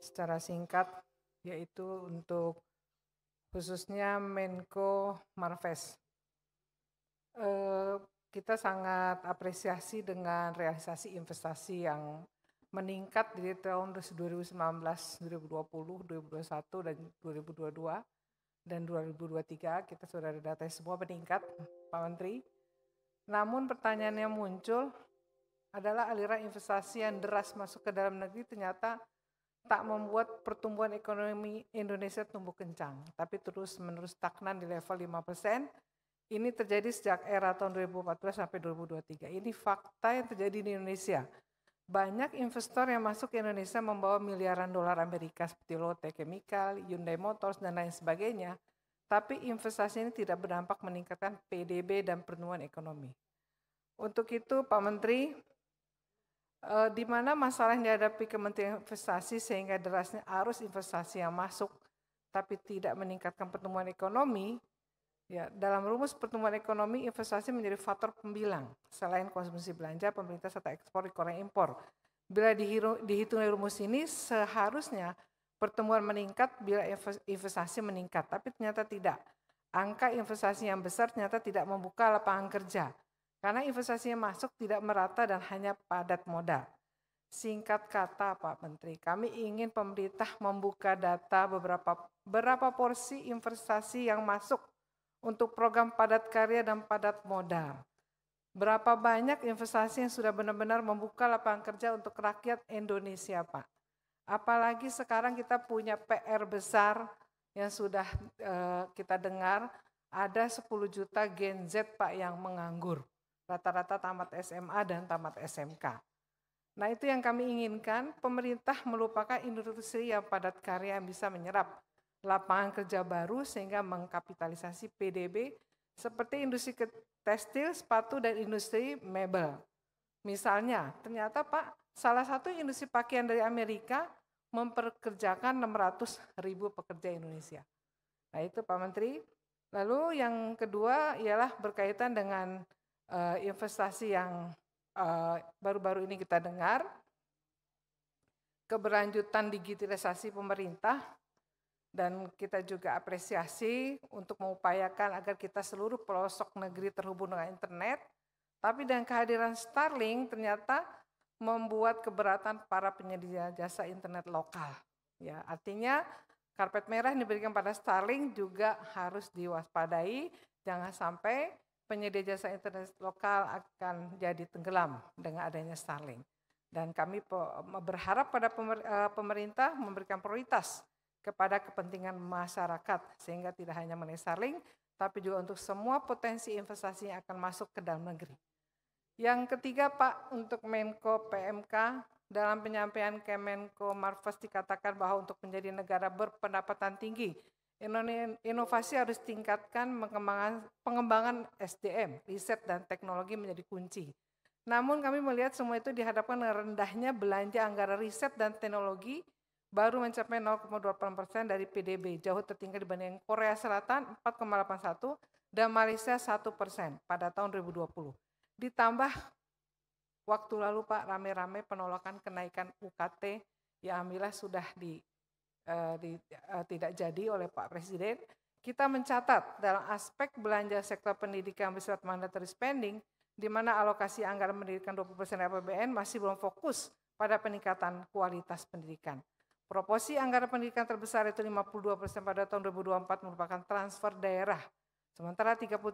S6: secara singkat yaitu untuk khususnya Menko Marves. Eh, kita sangat apresiasi dengan realisasi investasi yang meningkat di tahun 2019, 2020, 2021 dan 2022 dan 2023 kita sudah ada data semua meningkat Pak Menteri. Namun pertanyaannya muncul adalah aliran investasi yang deras masuk ke dalam negeri ternyata tak membuat pertumbuhan ekonomi Indonesia tumbuh kencang, tapi terus-menerus stagnan di level 5%. persen. Ini terjadi sejak era tahun 2014 sampai 2023. Ini fakta yang terjadi di Indonesia. Banyak investor yang masuk ke Indonesia membawa miliaran dolar Amerika seperti Lotte Chemical, Hyundai Motors, dan lain sebagainya. Tapi investasi ini tidak berdampak meningkatkan PDB dan pertumbuhan ekonomi. Untuk itu, Pak Menteri, uh, di mana masalah yang dihadapi Kementerian Investasi sehingga derasnya arus investasi yang masuk tapi tidak meningkatkan pertumbuhan ekonomi, ya dalam rumus pertumbuhan ekonomi investasi menjadi faktor pembilang selain konsumsi belanja pemerintah serta ekspor dan impor. Bila dihitung dari rumus ini seharusnya pertumbuhan meningkat bila investasi meningkat, tapi ternyata tidak. Angka investasi yang besar ternyata tidak membuka lapangan kerja karena investasinya masuk tidak merata dan hanya padat modal. Singkat kata Pak Menteri, kami ingin pemerintah membuka data beberapa berapa porsi investasi yang masuk untuk program padat karya dan padat modal. Berapa banyak investasi yang sudah benar-benar membuka lapangan kerja untuk rakyat Indonesia, Pak? Apalagi sekarang kita punya PR besar yang sudah uh, kita dengar ada 10 juta Gen Z Pak yang menganggur rata-rata tamat SMA dan tamat SMK. Nah itu yang kami inginkan, pemerintah melupakan industri yang padat karya yang bisa menyerap lapangan kerja baru sehingga mengkapitalisasi PDB seperti industri tekstil, sepatu, dan industri mebel. Misalnya, ternyata Pak, salah satu industri pakaian dari Amerika memperkerjakan 600 ribu pekerja Indonesia. Nah itu Pak Menteri. Lalu yang kedua ialah berkaitan dengan uh, investasi yang eh, baru-baru uh, ini kita dengar, keberlanjutan digitalisasi pemerintah, dan kita juga apresiasi untuk mengupayakan agar kita seluruh pelosok negeri terhubung dengan internet. Tapi dengan kehadiran Starlink ternyata membuat keberatan para penyedia jasa internet lokal. Ya, artinya karpet merah yang diberikan pada Starlink juga harus diwaspadai, jangan sampai penyedia jasa internet lokal akan jadi tenggelam dengan adanya Starlink. Dan kami berharap pada eh, pemerintah memberikan prioritas kepada kepentingan masyarakat sehingga tidak hanya mengenai Starlink tapi juga untuk semua potensi investasi yang akan masuk ke dalam negeri. Yang ketiga Pak, untuk Menko PMK, dalam penyampaian Kemenko Marves dikatakan bahwa untuk menjadi negara berpendapatan tinggi, Inovasi harus tingkatkan pengembangan, pengembangan SDM, riset dan teknologi menjadi kunci. Namun kami melihat semua itu dihadapkan dengan rendahnya belanja anggaran riset dan teknologi baru mencapai 0,28 persen dari PDB, jauh tertinggal dibanding Korea Selatan 4,81 dan Malaysia 1 persen pada tahun 2020. Ditambah waktu lalu Pak rame-rame penolakan kenaikan UKT, ya alhamdulillah sudah di Eh, di, uh, tidak jadi oleh Pak Presiden, kita mencatat dalam aspek belanja sektor pendidikan bersifat mandatory spending, di mana alokasi anggaran pendidikan 20% APBN masih belum fokus pada peningkatan kualitas pendidikan. Proporsi anggaran pendidikan terbesar itu 52% pada tahun 2024 merupakan transfer daerah. Sementara 33%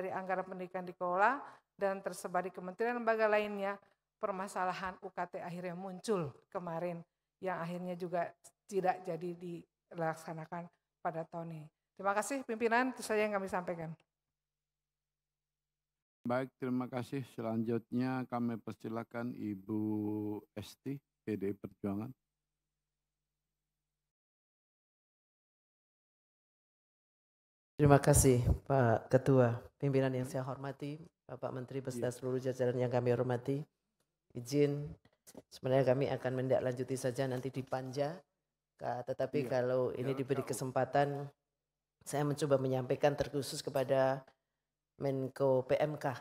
S6: dari anggaran pendidikan dikelola dan tersebar di kementerian lembaga lainnya, permasalahan UKT akhirnya muncul kemarin yang akhirnya juga tidak jadi dilaksanakan pada tahun ini. Terima kasih pimpinan, itu saja yang kami sampaikan.
S1: Baik, terima kasih. Selanjutnya kami persilakan Ibu Esti, PD Perjuangan.
S5: Terima kasih Pak Ketua,
S7: pimpinan yang hmm. saya hormati, Bapak Menteri iya. beserta seluruh jajaran yang kami hormati. Izin, sebenarnya kami akan mendaklanjuti saja nanti di Panja tetapi iya. kalau ini diberi kesempatan, saya mencoba menyampaikan terkhusus kepada Menko PMK.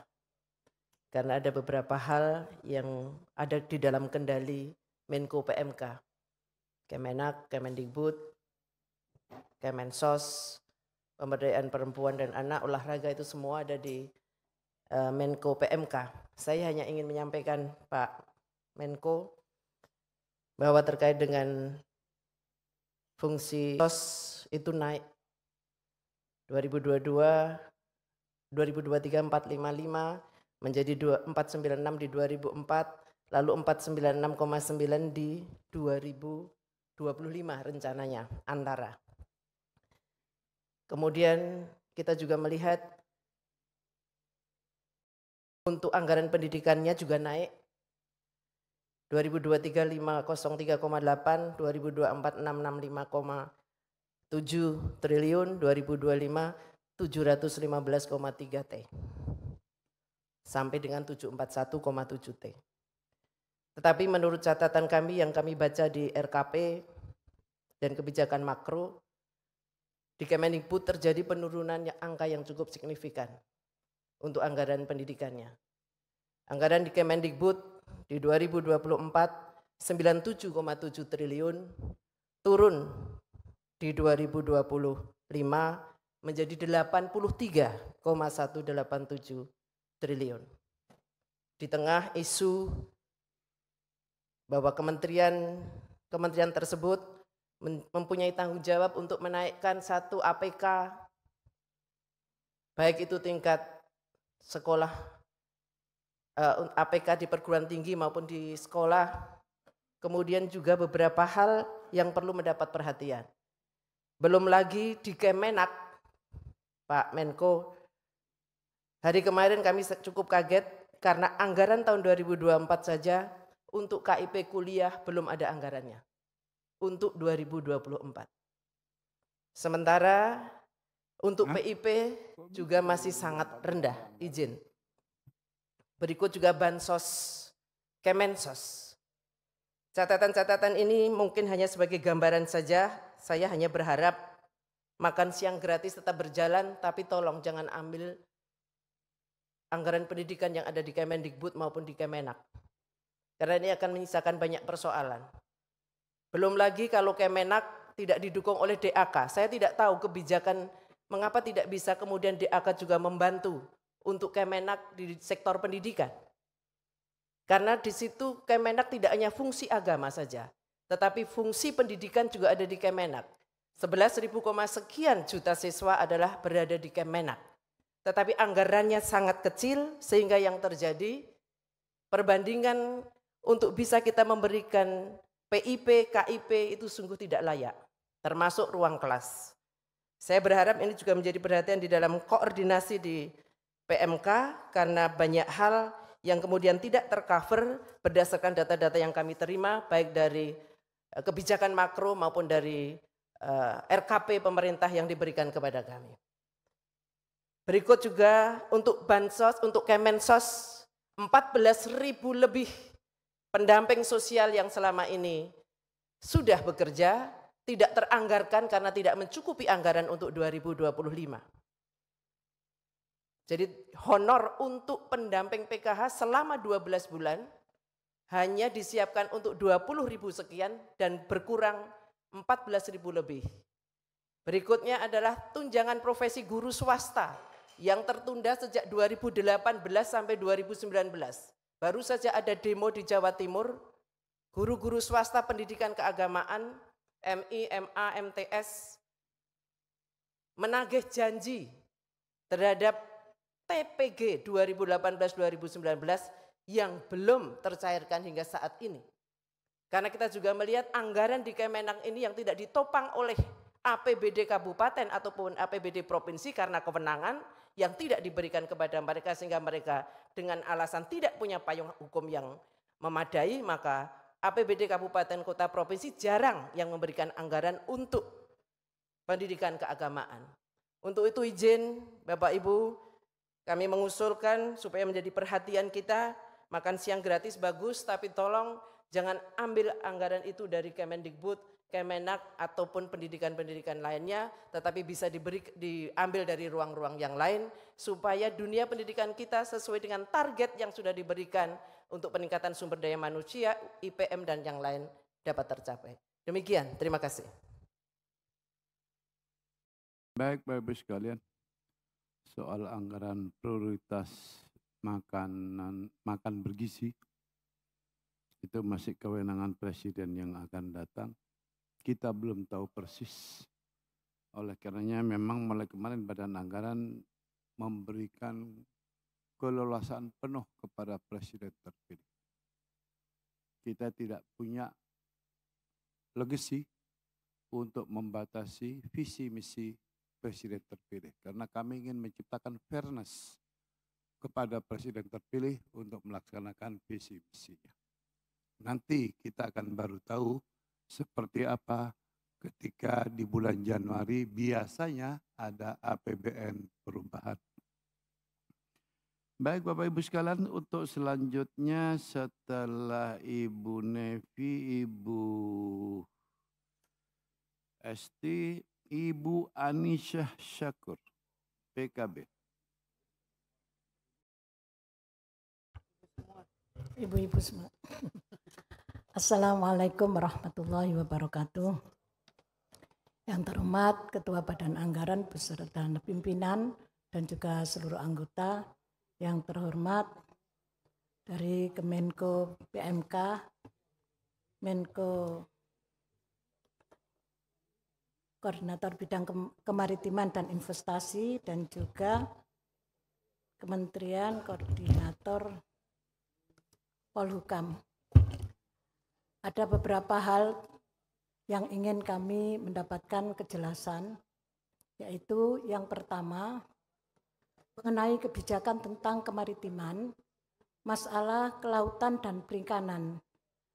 S7: Karena ada beberapa hal yang ada di dalam kendali Menko PMK. Kemenak, Kemendikbud, Kemensos, pemberdayaan perempuan dan anak, olahraga itu semua ada di uh, Menko PMK. Saya hanya ingin menyampaikan Pak Menko bahwa terkait dengan fungsi kos itu naik 2022 2023 455 menjadi 496 di 2004 lalu 496,9 di 2025 rencananya antara kemudian kita juga melihat untuk anggaran pendidikannya juga naik 2023 503,8, 2024 665,7 triliun, 2025 715,3 T. Sampai dengan 741,7 T. Tetapi menurut catatan kami yang kami baca di RKP dan kebijakan makro, di Kemendikbud terjadi penurunan angka yang cukup signifikan untuk anggaran pendidikannya. Anggaran di Kemendikbud di 2024 97,7 triliun turun di 2025 menjadi 83,187 triliun. Di tengah isu bahwa kementerian kementerian tersebut mempunyai tanggung jawab untuk menaikkan satu APK baik itu tingkat sekolah Eh, APK di perguruan tinggi maupun di sekolah. Kemudian juga beberapa hal yang perlu mendapat perhatian. Belum lagi di Kemenak, Pak Menko, hari kemarin kami cukup kaget karena anggaran tahun 2024 saja untuk KIP kuliah belum ada anggarannya untuk 2024. Sementara untuk PIP juga masih sangat rendah izin. Berikut juga bansos Kemensos. Catatan-catatan ini mungkin hanya sebagai gambaran saja. Saya hanya berharap makan siang gratis tetap berjalan, tapi tolong jangan ambil anggaran pendidikan yang ada di Kemendikbud maupun di Kemenak. Karena ini akan menyisakan banyak persoalan. Belum lagi kalau Kemenak tidak didukung oleh DAK. Saya tidak tahu kebijakan mengapa tidak bisa kemudian DAK juga membantu untuk Kemenak di sektor pendidikan. Karena di situ Kemenak tidak hanya fungsi agama saja, tetapi fungsi pendidikan juga ada di Kemenak. 11.000, sekian juta siswa adalah berada di Kemenak. Tetapi anggarannya sangat kecil sehingga yang terjadi perbandingan untuk bisa kita memberikan PIP, KIP itu sungguh tidak layak, termasuk ruang kelas. Saya berharap ini juga menjadi perhatian di dalam koordinasi di PMK karena banyak hal yang kemudian tidak tercover berdasarkan data-data yang kami terima baik dari eh, kebijakan makro maupun dari uh, eh, RKP pemerintah yang diberikan kepada kami. Berikut juga untuk Bansos, untuk Kemensos, 14 ribu lebih pendamping sosial yang selama ini sudah bekerja, tidak teranggarkan karena tidak mencukupi anggaran untuk 2025. Jadi honor untuk pendamping PKH selama 12 bulan hanya disiapkan untuk 20 ribu sekian dan berkurang 14 ribu lebih. Berikutnya adalah tunjangan profesi guru swasta yang tertunda sejak 2018 sampai 2019. Baru saja ada demo di Jawa Timur, guru-guru swasta pendidikan keagamaan, MI, MA, MTS, menagih janji terhadap TPG 2018-2019 yang belum tercairkan hingga saat ini. Karena kita juga melihat anggaran di Kemenang ini yang tidak ditopang oleh APBD kabupaten ataupun APBD provinsi karena kewenangan yang tidak diberikan kepada mereka sehingga mereka dengan alasan tidak punya payung hukum yang memadai maka APBD kabupaten kota provinsi jarang yang memberikan anggaran untuk pendidikan keagamaan. Untuk itu izin Bapak Ibu kami mengusulkan supaya menjadi perhatian kita, makan siang gratis bagus, tapi tolong jangan ambil anggaran itu dari Kemendikbud, Kemenak, ataupun pendidikan-pendidikan lainnya, tetapi bisa diberi, diambil dari ruang-ruang yang lain, supaya dunia pendidikan kita sesuai dengan target yang sudah diberikan untuk peningkatan sumber daya manusia, IPM dan yang lain dapat tercapai. Demikian, terima kasih.
S1: Baik, Bapak-Ibu sekalian soal anggaran prioritas makanan makan bergizi itu masih kewenangan presiden yang akan datang. Kita belum tahu persis. Oleh karenanya memang mulai kemarin Badan Anggaran memberikan keleluasaan penuh kepada presiden terpilih. Kita tidak punya legacy untuk membatasi visi misi presiden terpilih. Karena kami ingin menciptakan fairness kepada presiden terpilih untuk melaksanakan visi misinya. Nanti kita akan baru tahu seperti apa ketika di bulan Januari biasanya ada APBN perubahan. Baik Bapak Ibu sekalian untuk selanjutnya setelah Ibu Nevi, Ibu Esti Ibu Anisyah Syakur, PKB.
S8: Ibu-ibu semua. Assalamualaikum warahmatullahi wabarakatuh. Yang terhormat Ketua Badan Anggaran beserta pimpinan dan juga seluruh anggota. Yang terhormat dari Kemenko PMK, Menko Koordinator Bidang Kemaritiman dan Investasi dan juga Kementerian Koordinator Polhukam. Ada beberapa hal yang ingin kami mendapatkan kejelasan, yaitu yang pertama mengenai kebijakan tentang kemaritiman, masalah kelautan dan perikanan.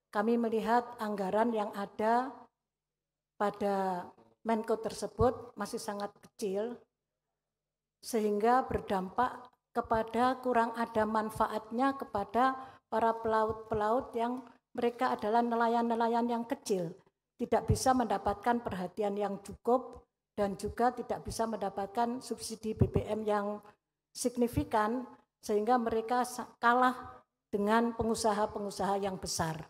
S8: Kami melihat anggaran yang ada pada Menko tersebut masih sangat kecil sehingga berdampak kepada kurang ada manfaatnya kepada para pelaut-pelaut yang mereka adalah nelayan-nelayan yang kecil, tidak bisa mendapatkan perhatian yang cukup dan juga tidak bisa mendapatkan subsidi BBM yang signifikan sehingga mereka kalah dengan pengusaha-pengusaha yang besar.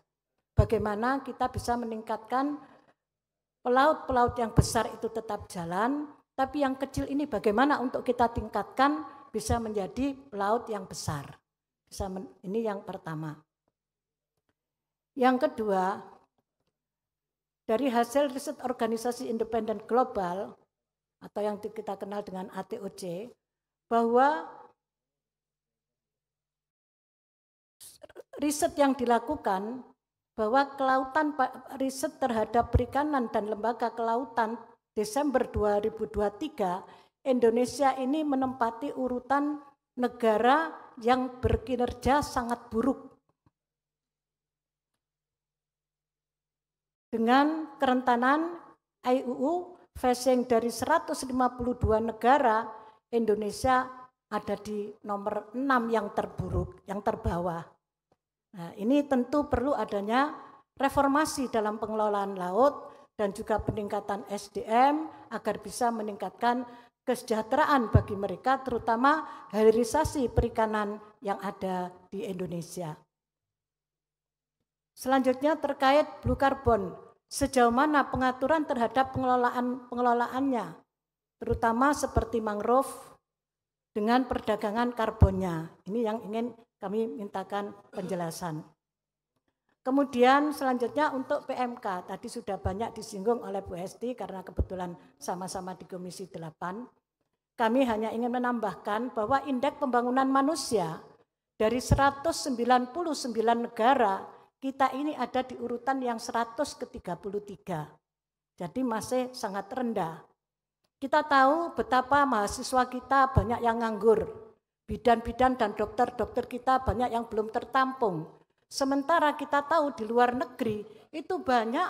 S8: Bagaimana kita bisa meningkatkan pelaut-pelaut yang besar itu tetap jalan, tapi yang kecil ini bagaimana untuk kita tingkatkan bisa menjadi pelaut yang besar. Bisa men, ini yang pertama. Yang kedua, dari hasil riset organisasi independen global atau yang kita kenal dengan ATOC bahwa riset yang dilakukan bahwa kelautan riset terhadap perikanan dan lembaga kelautan Desember 2023 Indonesia ini menempati urutan negara yang berkinerja sangat buruk dengan kerentanan IUU facing dari 152 negara Indonesia ada di nomor 6 yang terburuk, yang terbawah. Nah, ini tentu perlu adanya reformasi dalam pengelolaan laut dan juga peningkatan SDM agar bisa meningkatkan kesejahteraan bagi mereka terutama hilirisasi perikanan yang ada di Indonesia. Selanjutnya terkait blue carbon, sejauh mana pengaturan terhadap pengelolaan pengelolaannya, terutama seperti mangrove dengan perdagangan karbonnya. Ini yang ingin kami mintakan penjelasan. Kemudian selanjutnya untuk PMK, tadi sudah banyak disinggung oleh Bu Hesti karena kebetulan sama-sama di Komisi 8. Kami hanya ingin menambahkan bahwa indeks pembangunan manusia dari 199 negara, kita ini ada di urutan yang 133. Jadi masih sangat rendah. Kita tahu betapa mahasiswa kita banyak yang nganggur, bidan-bidan dan dokter-dokter kita banyak yang belum tertampung. Sementara kita tahu di luar negeri itu banyak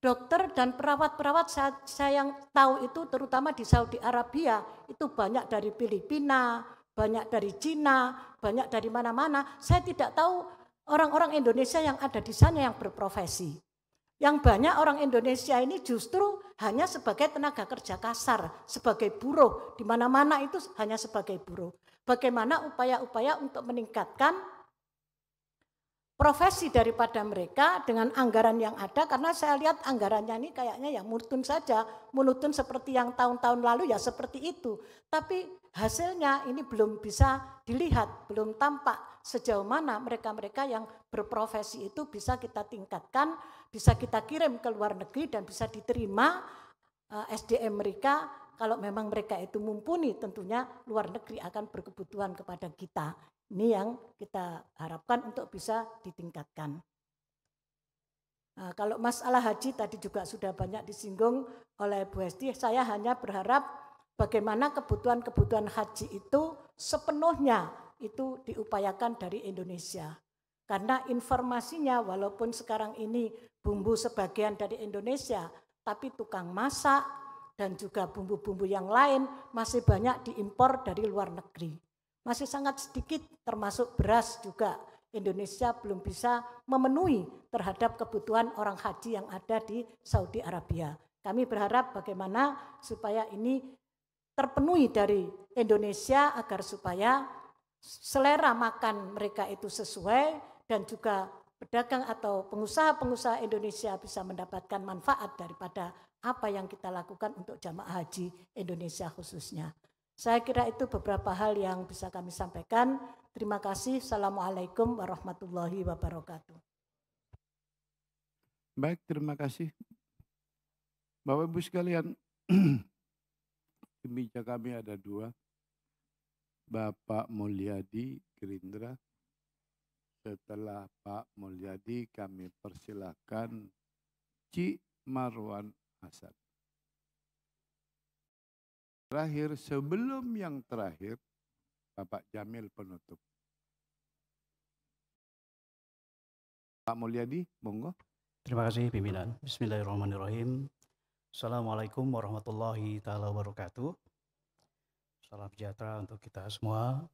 S8: dokter dan perawat-perawat saya, saya yang tahu itu terutama di Saudi Arabia itu banyak dari Filipina, banyak dari Cina, banyak dari mana-mana. Saya tidak tahu orang-orang Indonesia yang ada di sana yang berprofesi. Yang banyak orang Indonesia ini justru hanya sebagai tenaga kerja kasar, sebagai buruh, di mana-mana itu hanya sebagai buruh bagaimana upaya-upaya untuk meningkatkan profesi daripada mereka dengan anggaran yang ada karena saya lihat anggarannya ini kayaknya ya murtun saja menutun seperti yang tahun-tahun lalu ya seperti itu tapi hasilnya ini belum bisa dilihat belum tampak sejauh mana mereka-mereka yang berprofesi itu bisa kita tingkatkan bisa kita kirim ke luar negeri dan bisa diterima eh, SDM mereka kalau memang mereka itu mumpuni tentunya luar negeri akan berkebutuhan kepada kita. Ini yang kita harapkan untuk bisa ditingkatkan. Nah, kalau masalah haji tadi juga sudah banyak disinggung oleh Bu Hesti, saya hanya berharap bagaimana kebutuhan-kebutuhan haji itu sepenuhnya itu diupayakan dari Indonesia. Karena informasinya walaupun sekarang ini bumbu sebagian dari Indonesia, tapi tukang masak, dan juga bumbu-bumbu yang lain masih banyak diimpor dari luar negeri. Masih sangat sedikit termasuk beras juga. Indonesia belum bisa memenuhi terhadap kebutuhan orang haji yang ada di Saudi Arabia. Kami berharap bagaimana supaya ini terpenuhi dari Indonesia agar supaya selera makan mereka itu sesuai dan juga pedagang atau pengusaha-pengusaha Indonesia bisa mendapatkan manfaat daripada apa yang kita lakukan untuk jamaah haji Indonesia khususnya. Saya kira itu beberapa hal yang bisa kami sampaikan. Terima kasih. Assalamualaikum warahmatullahi wabarakatuh.
S1: Baik, terima kasih. Bapak Ibu sekalian, *clears throat* kebijakan kami ada dua. Bapak Mulyadi Gerindra. Setelah Pak Mulyadi kami persilakan Cik Marwan hasad. Terakhir, sebelum yang terakhir, Bapak Jamil penutup. Pak Mulyadi, monggo.
S9: Terima kasih pimpinan. Bismillahirrahmanirrahim. Assalamualaikum warahmatullahi taala wabarakatuh. Salam sejahtera untuk kita semua.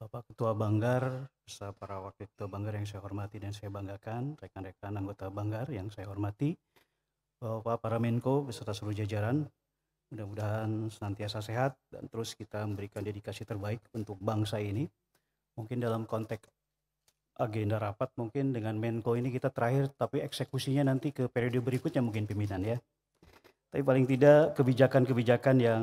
S9: Bapak Ketua Banggar, beserta para Wakil Ketua Banggar yang saya hormati dan saya banggakan, rekan-rekan anggota Banggar yang saya hormati, Bapak para Menko beserta seluruh jajaran. Mudah-mudahan senantiasa sehat dan terus kita memberikan dedikasi terbaik untuk bangsa ini. Mungkin dalam konteks agenda rapat mungkin dengan Menko ini kita terakhir tapi eksekusinya nanti ke periode berikutnya mungkin pimpinan ya. Tapi paling tidak kebijakan-kebijakan yang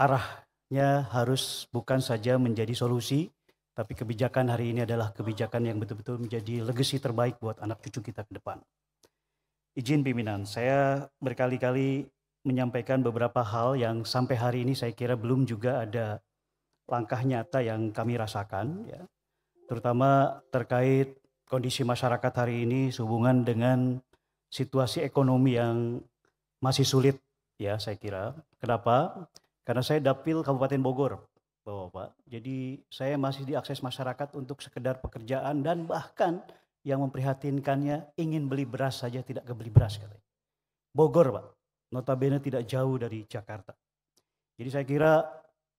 S9: arahnya harus bukan saja menjadi solusi, tapi kebijakan hari ini adalah kebijakan yang betul-betul menjadi legasi terbaik buat anak cucu kita ke depan. Izin pimpinan, saya berkali-kali menyampaikan beberapa hal yang sampai hari ini saya kira belum juga ada langkah nyata yang kami rasakan, ya. terutama terkait kondisi masyarakat hari ini sehubungan dengan situasi ekonomi yang masih sulit, ya saya kira. Kenapa? Karena saya dapil Kabupaten Bogor, Bapak. Jadi saya masih diakses masyarakat untuk sekedar pekerjaan dan bahkan yang memprihatinkannya ingin beli beras saja tidak kebeli beras katanya. Bogor Pak, notabene tidak jauh dari Jakarta. Jadi saya kira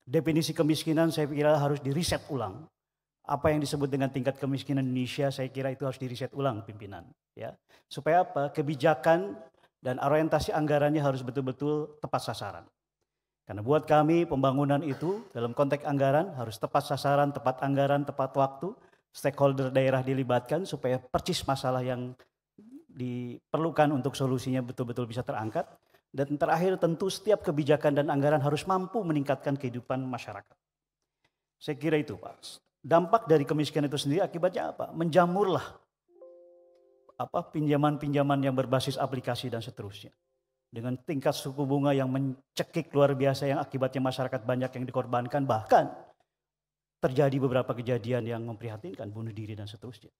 S9: definisi kemiskinan saya kira harus diriset ulang. Apa yang disebut dengan tingkat kemiskinan Indonesia saya kira itu harus diriset ulang pimpinan. ya Supaya apa? Kebijakan dan orientasi anggarannya harus betul-betul tepat sasaran. Karena buat kami pembangunan itu dalam konteks anggaran harus tepat sasaran, tepat anggaran, tepat waktu stakeholder daerah dilibatkan supaya persis masalah yang diperlukan untuk solusinya betul-betul bisa terangkat. Dan terakhir tentu setiap kebijakan dan anggaran harus mampu meningkatkan kehidupan masyarakat. Saya kira itu Pak. Dampak dari kemiskinan itu sendiri akibatnya apa? Menjamurlah apa pinjaman-pinjaman yang berbasis aplikasi dan seterusnya. Dengan tingkat suku bunga yang mencekik luar biasa yang akibatnya masyarakat banyak yang dikorbankan bahkan terjadi beberapa kejadian yang memprihatinkan, bunuh diri dan seterusnya.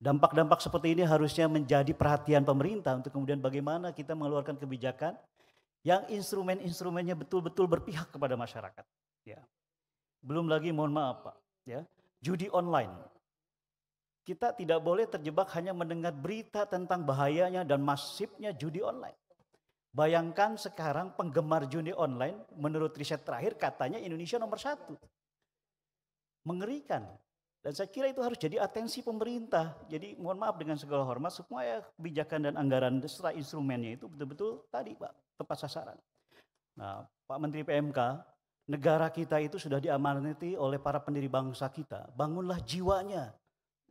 S9: Dampak-dampak seperti ini harusnya menjadi perhatian pemerintah untuk kemudian bagaimana kita mengeluarkan kebijakan yang instrumen-instrumennya betul-betul berpihak kepada masyarakat. Ya. Belum lagi mohon maaf Pak, ya. judi online. Kita tidak boleh terjebak hanya mendengar berita tentang bahayanya dan masifnya judi online. Bayangkan sekarang penggemar judi online menurut riset terakhir katanya Indonesia nomor satu mengerikan. Dan saya kira itu harus jadi atensi pemerintah. Jadi mohon maaf dengan segala hormat, semua ya kebijakan dan anggaran serta instrumennya itu betul-betul tadi Pak, tepat sasaran. Nah, Pak Menteri PMK, negara kita itu sudah diamanati oleh para pendiri bangsa kita. Bangunlah jiwanya,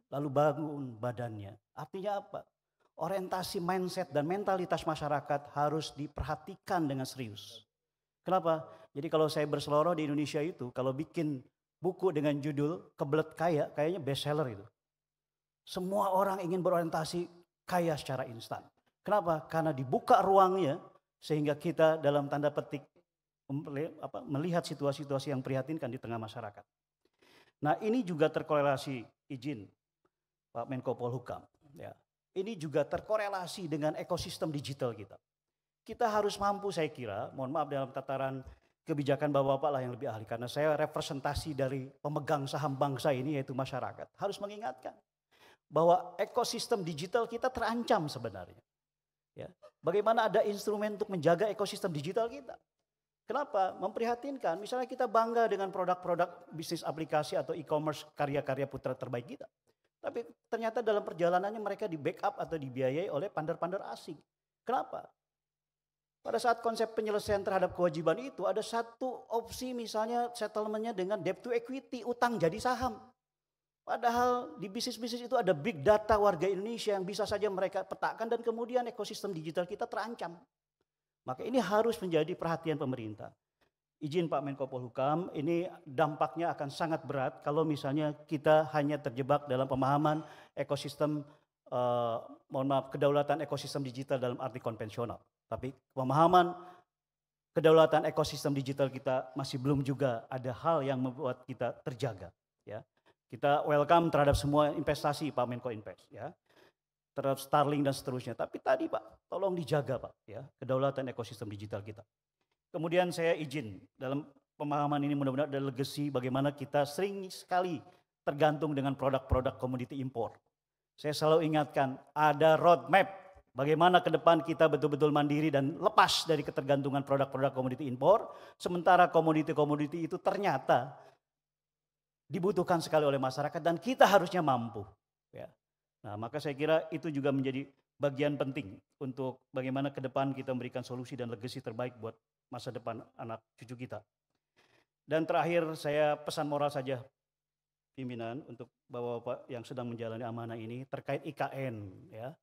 S9: lalu bangun badannya. Artinya apa? Orientasi mindset dan mentalitas masyarakat harus diperhatikan dengan serius. Kenapa? Jadi kalau saya berseloroh di Indonesia itu, kalau bikin buku dengan judul Kebelet Kaya, kayaknya best seller itu. Semua orang ingin berorientasi kaya secara instan. Kenapa? Karena dibuka ruangnya sehingga kita dalam tanda petik melihat situasi-situasi yang prihatinkan di tengah masyarakat. Nah ini juga terkorelasi izin Pak Menko Polhukam. Ya. Ini juga terkorelasi dengan ekosistem digital kita. Kita harus mampu saya kira, mohon maaf dalam tataran kebijakan bapak-bapak lah yang lebih ahli karena saya representasi dari pemegang saham bangsa ini yaitu masyarakat. Harus mengingatkan bahwa ekosistem digital kita terancam sebenarnya. Ya. Bagaimana ada instrumen untuk menjaga ekosistem digital kita? Kenapa? Memprihatinkan. Misalnya kita bangga dengan produk-produk bisnis aplikasi atau e-commerce karya-karya putra terbaik kita. Tapi ternyata dalam perjalanannya mereka di backup atau dibiayai oleh pandar-pandar asing. Kenapa? Pada saat konsep penyelesaian terhadap kewajiban itu ada satu opsi misalnya settlementnya dengan debt to equity, utang jadi saham. Padahal di bisnis-bisnis itu ada big data warga Indonesia yang bisa saja mereka petakan dan kemudian ekosistem digital kita terancam. Maka ini harus menjadi perhatian pemerintah. Izin Pak Menko Polhukam, ini dampaknya akan sangat berat kalau misalnya kita hanya terjebak dalam pemahaman ekosistem, eh, mohon maaf, kedaulatan ekosistem digital dalam arti konvensional. Tapi pemahaman kedaulatan ekosistem digital kita masih belum juga ada hal yang membuat kita terjaga. Ya. Kita welcome terhadap semua investasi Pak Menko Invest. Ya terhadap Starling dan seterusnya. Tapi tadi Pak, tolong dijaga Pak ya kedaulatan ekosistem digital kita. Kemudian saya izin dalam pemahaman ini mudah-mudahan ada legacy bagaimana kita sering sekali tergantung dengan produk-produk komoditi impor. Saya selalu ingatkan ada roadmap Bagaimana ke depan kita betul-betul mandiri dan lepas dari ketergantungan produk-produk komoditi impor, sementara komoditi-komoditi itu ternyata dibutuhkan sekali oleh masyarakat dan kita harusnya mampu. Ya. Nah, maka saya kira itu juga menjadi bagian penting untuk bagaimana ke depan kita memberikan solusi dan legasi terbaik buat masa depan anak cucu kita. Dan terakhir saya pesan moral saja pimpinan untuk Bapak-bapak yang sedang menjalani amanah ini terkait IKN ya.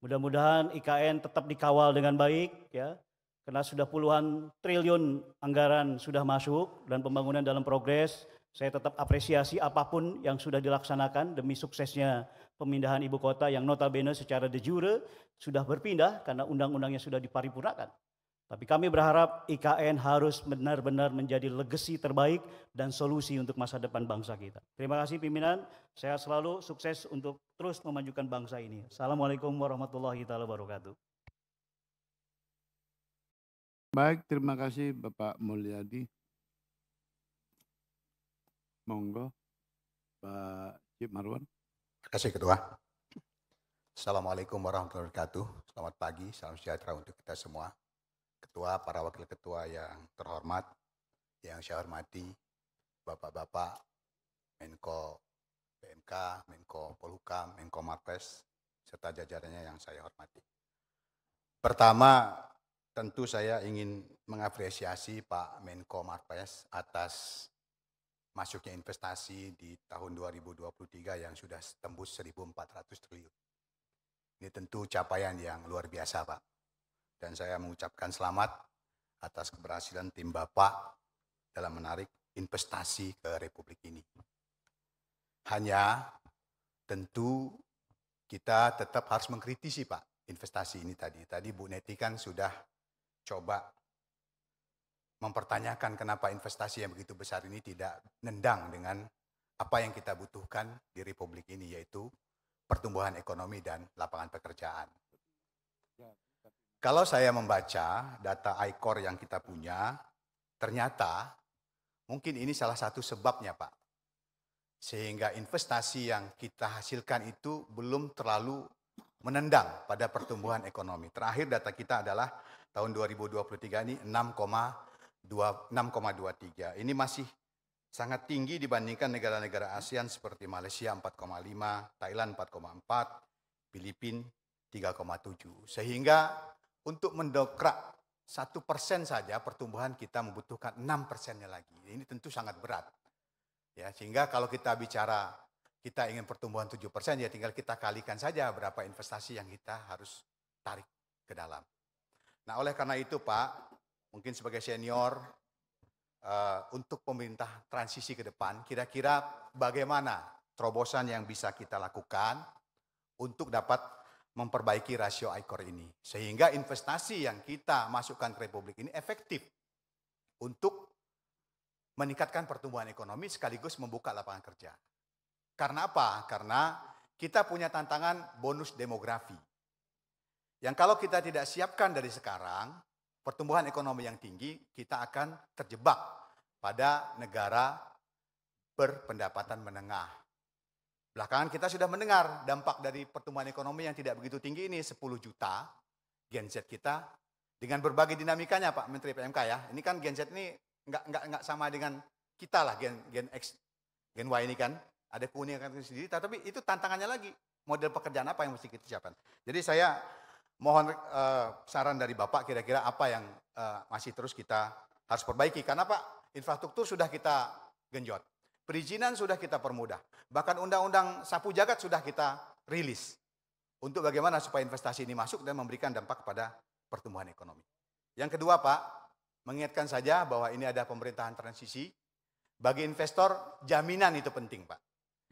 S9: Mudah-mudahan IKN tetap dikawal dengan baik ya. Karena sudah puluhan triliun anggaran sudah masuk dan pembangunan dalam progres. Saya tetap apresiasi apapun yang sudah dilaksanakan demi suksesnya pemindahan ibu kota yang notabene secara de jure sudah berpindah karena undang-undangnya sudah diparipurnakan. Tapi kami berharap IKN harus benar-benar menjadi legasi terbaik dan solusi untuk masa depan bangsa kita. Terima kasih pimpinan, saya selalu, sukses untuk terus memajukan bangsa ini. Assalamualaikum warahmatullahi wabarakatuh.
S1: Baik, terima kasih Bapak Mulyadi.
S10: Monggo, Pak Cip Marwan. Terima kasih Ketua. Assalamualaikum warahmatullahi wabarakatuh. Selamat pagi, salam sejahtera untuk kita semua ketua, para wakil ketua yang terhormat, yang saya hormati, bapak-bapak, Menko PMK, Menko Polhukam, Menko Marpes serta jajarannya yang saya hormati. Pertama, tentu saya ingin mengapresiasi Pak Menko Marpes atas masuknya investasi di tahun 2023 yang sudah tembus 1.400 triliun. Ini tentu capaian yang luar biasa, Pak dan saya mengucapkan selamat atas keberhasilan tim Bapak dalam menarik investasi ke Republik ini. Hanya tentu kita tetap harus mengkritisi Pak investasi ini tadi. Tadi Bu Neti kan sudah coba mempertanyakan kenapa investasi yang begitu besar ini tidak nendang dengan apa yang kita butuhkan di Republik ini yaitu pertumbuhan ekonomi dan lapangan pekerjaan. Ya. Kalau saya membaca data ICOR yang kita punya, ternyata mungkin ini salah satu sebabnya Pak. Sehingga investasi yang kita hasilkan itu belum terlalu menendang pada pertumbuhan ekonomi. Terakhir data kita adalah tahun 2023 ini 6,23. Ini masih sangat tinggi dibandingkan negara-negara ASEAN seperti Malaysia 4,5, Thailand 4,4, Filipina 3,7. Sehingga untuk mendongkrak satu persen saja pertumbuhan kita membutuhkan enam persennya lagi. Ini tentu sangat berat. Ya, sehingga kalau kita bicara kita ingin pertumbuhan tujuh persen, ya tinggal kita kalikan saja berapa investasi yang kita harus tarik ke dalam. Nah oleh karena itu Pak, mungkin sebagai senior, uh, untuk pemerintah transisi ke depan, kira-kira bagaimana terobosan yang bisa kita lakukan untuk dapat memperbaiki rasio ICOR ini. Sehingga investasi yang kita masukkan ke Republik ini efektif untuk meningkatkan pertumbuhan ekonomi sekaligus membuka lapangan kerja. Karena apa? Karena kita punya tantangan bonus demografi. Yang kalau kita tidak siapkan dari sekarang, pertumbuhan ekonomi yang tinggi, kita akan terjebak pada negara berpendapatan menengah Belakangan kita sudah mendengar dampak dari pertumbuhan ekonomi yang tidak begitu tinggi ini 10 juta Gen Z kita dengan berbagai dinamikanya Pak Menteri PMK ya. Ini kan Gen Z ini nggak nggak nggak sama dengan kita lah Gen Gen X Gen Y ini kan ada keunikan sendiri. Tapi itu tantangannya lagi model pekerjaan apa yang mesti kita siapkan. Jadi saya mohon uh, saran dari Bapak kira-kira apa yang uh, masih terus kita harus perbaiki. Karena Pak, infrastruktur sudah kita genjot. Perizinan sudah kita permudah. Bahkan undang-undang sapu jagat sudah kita rilis. Untuk bagaimana supaya investasi ini masuk dan memberikan dampak kepada pertumbuhan ekonomi. Yang kedua Pak, mengingatkan saja bahwa ini ada pemerintahan transisi. Bagi investor, jaminan itu penting Pak.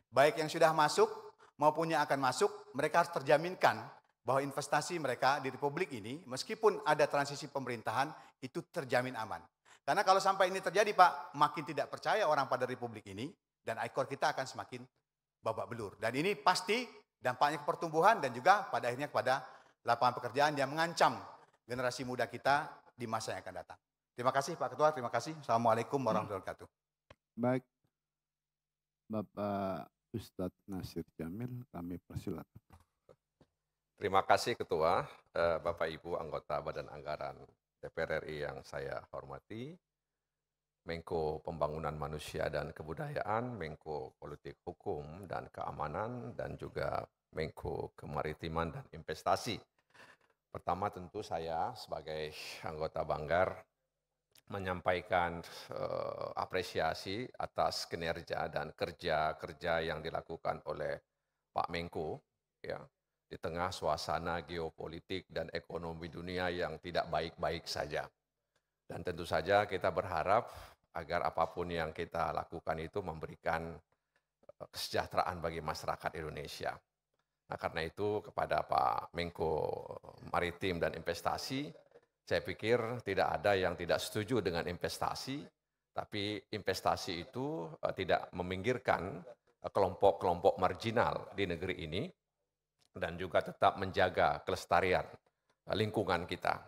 S10: Baik yang sudah masuk maupun yang akan masuk, mereka harus terjaminkan bahwa investasi mereka di Republik ini, meskipun ada transisi pemerintahan, itu terjamin aman. Karena kalau sampai ini terjadi Pak, makin tidak percaya orang pada republik ini, dan ekor kita akan semakin babak belur. Dan ini pasti dampaknya ke pertumbuhan dan juga pada akhirnya kepada lapangan pekerjaan yang mengancam generasi muda kita di masa yang akan datang. Terima kasih Pak Ketua, terima kasih. Assalamualaikum warahmatullahi wabarakatuh.
S1: Baik, Bapak Ustadz Nasir Jamil, kami persilakan.
S11: Terima kasih Ketua, eh, Bapak Ibu anggota Badan Anggaran DPR RI yang saya hormati, Menko Pembangunan Manusia dan Kebudayaan, Menko Politik Hukum dan Keamanan, dan juga Menko Kemaritiman dan Investasi. Pertama tentu saya sebagai anggota Banggar menyampaikan uh, apresiasi atas kinerja dan kerja-kerja yang dilakukan oleh Pak Menko ya di tengah suasana geopolitik dan ekonomi dunia yang tidak baik-baik saja. Dan tentu saja kita berharap agar apapun yang kita lakukan itu memberikan eh, kesejahteraan bagi masyarakat Indonesia. Nah, karena itu kepada Pak Menko Maritim dan Investasi, saya pikir tidak ada yang tidak setuju dengan investasi, tapi investasi itu eh, tidak meminggirkan eh, kelompok-kelompok marginal di negeri ini, dan juga tetap menjaga kelestarian eh, lingkungan kita.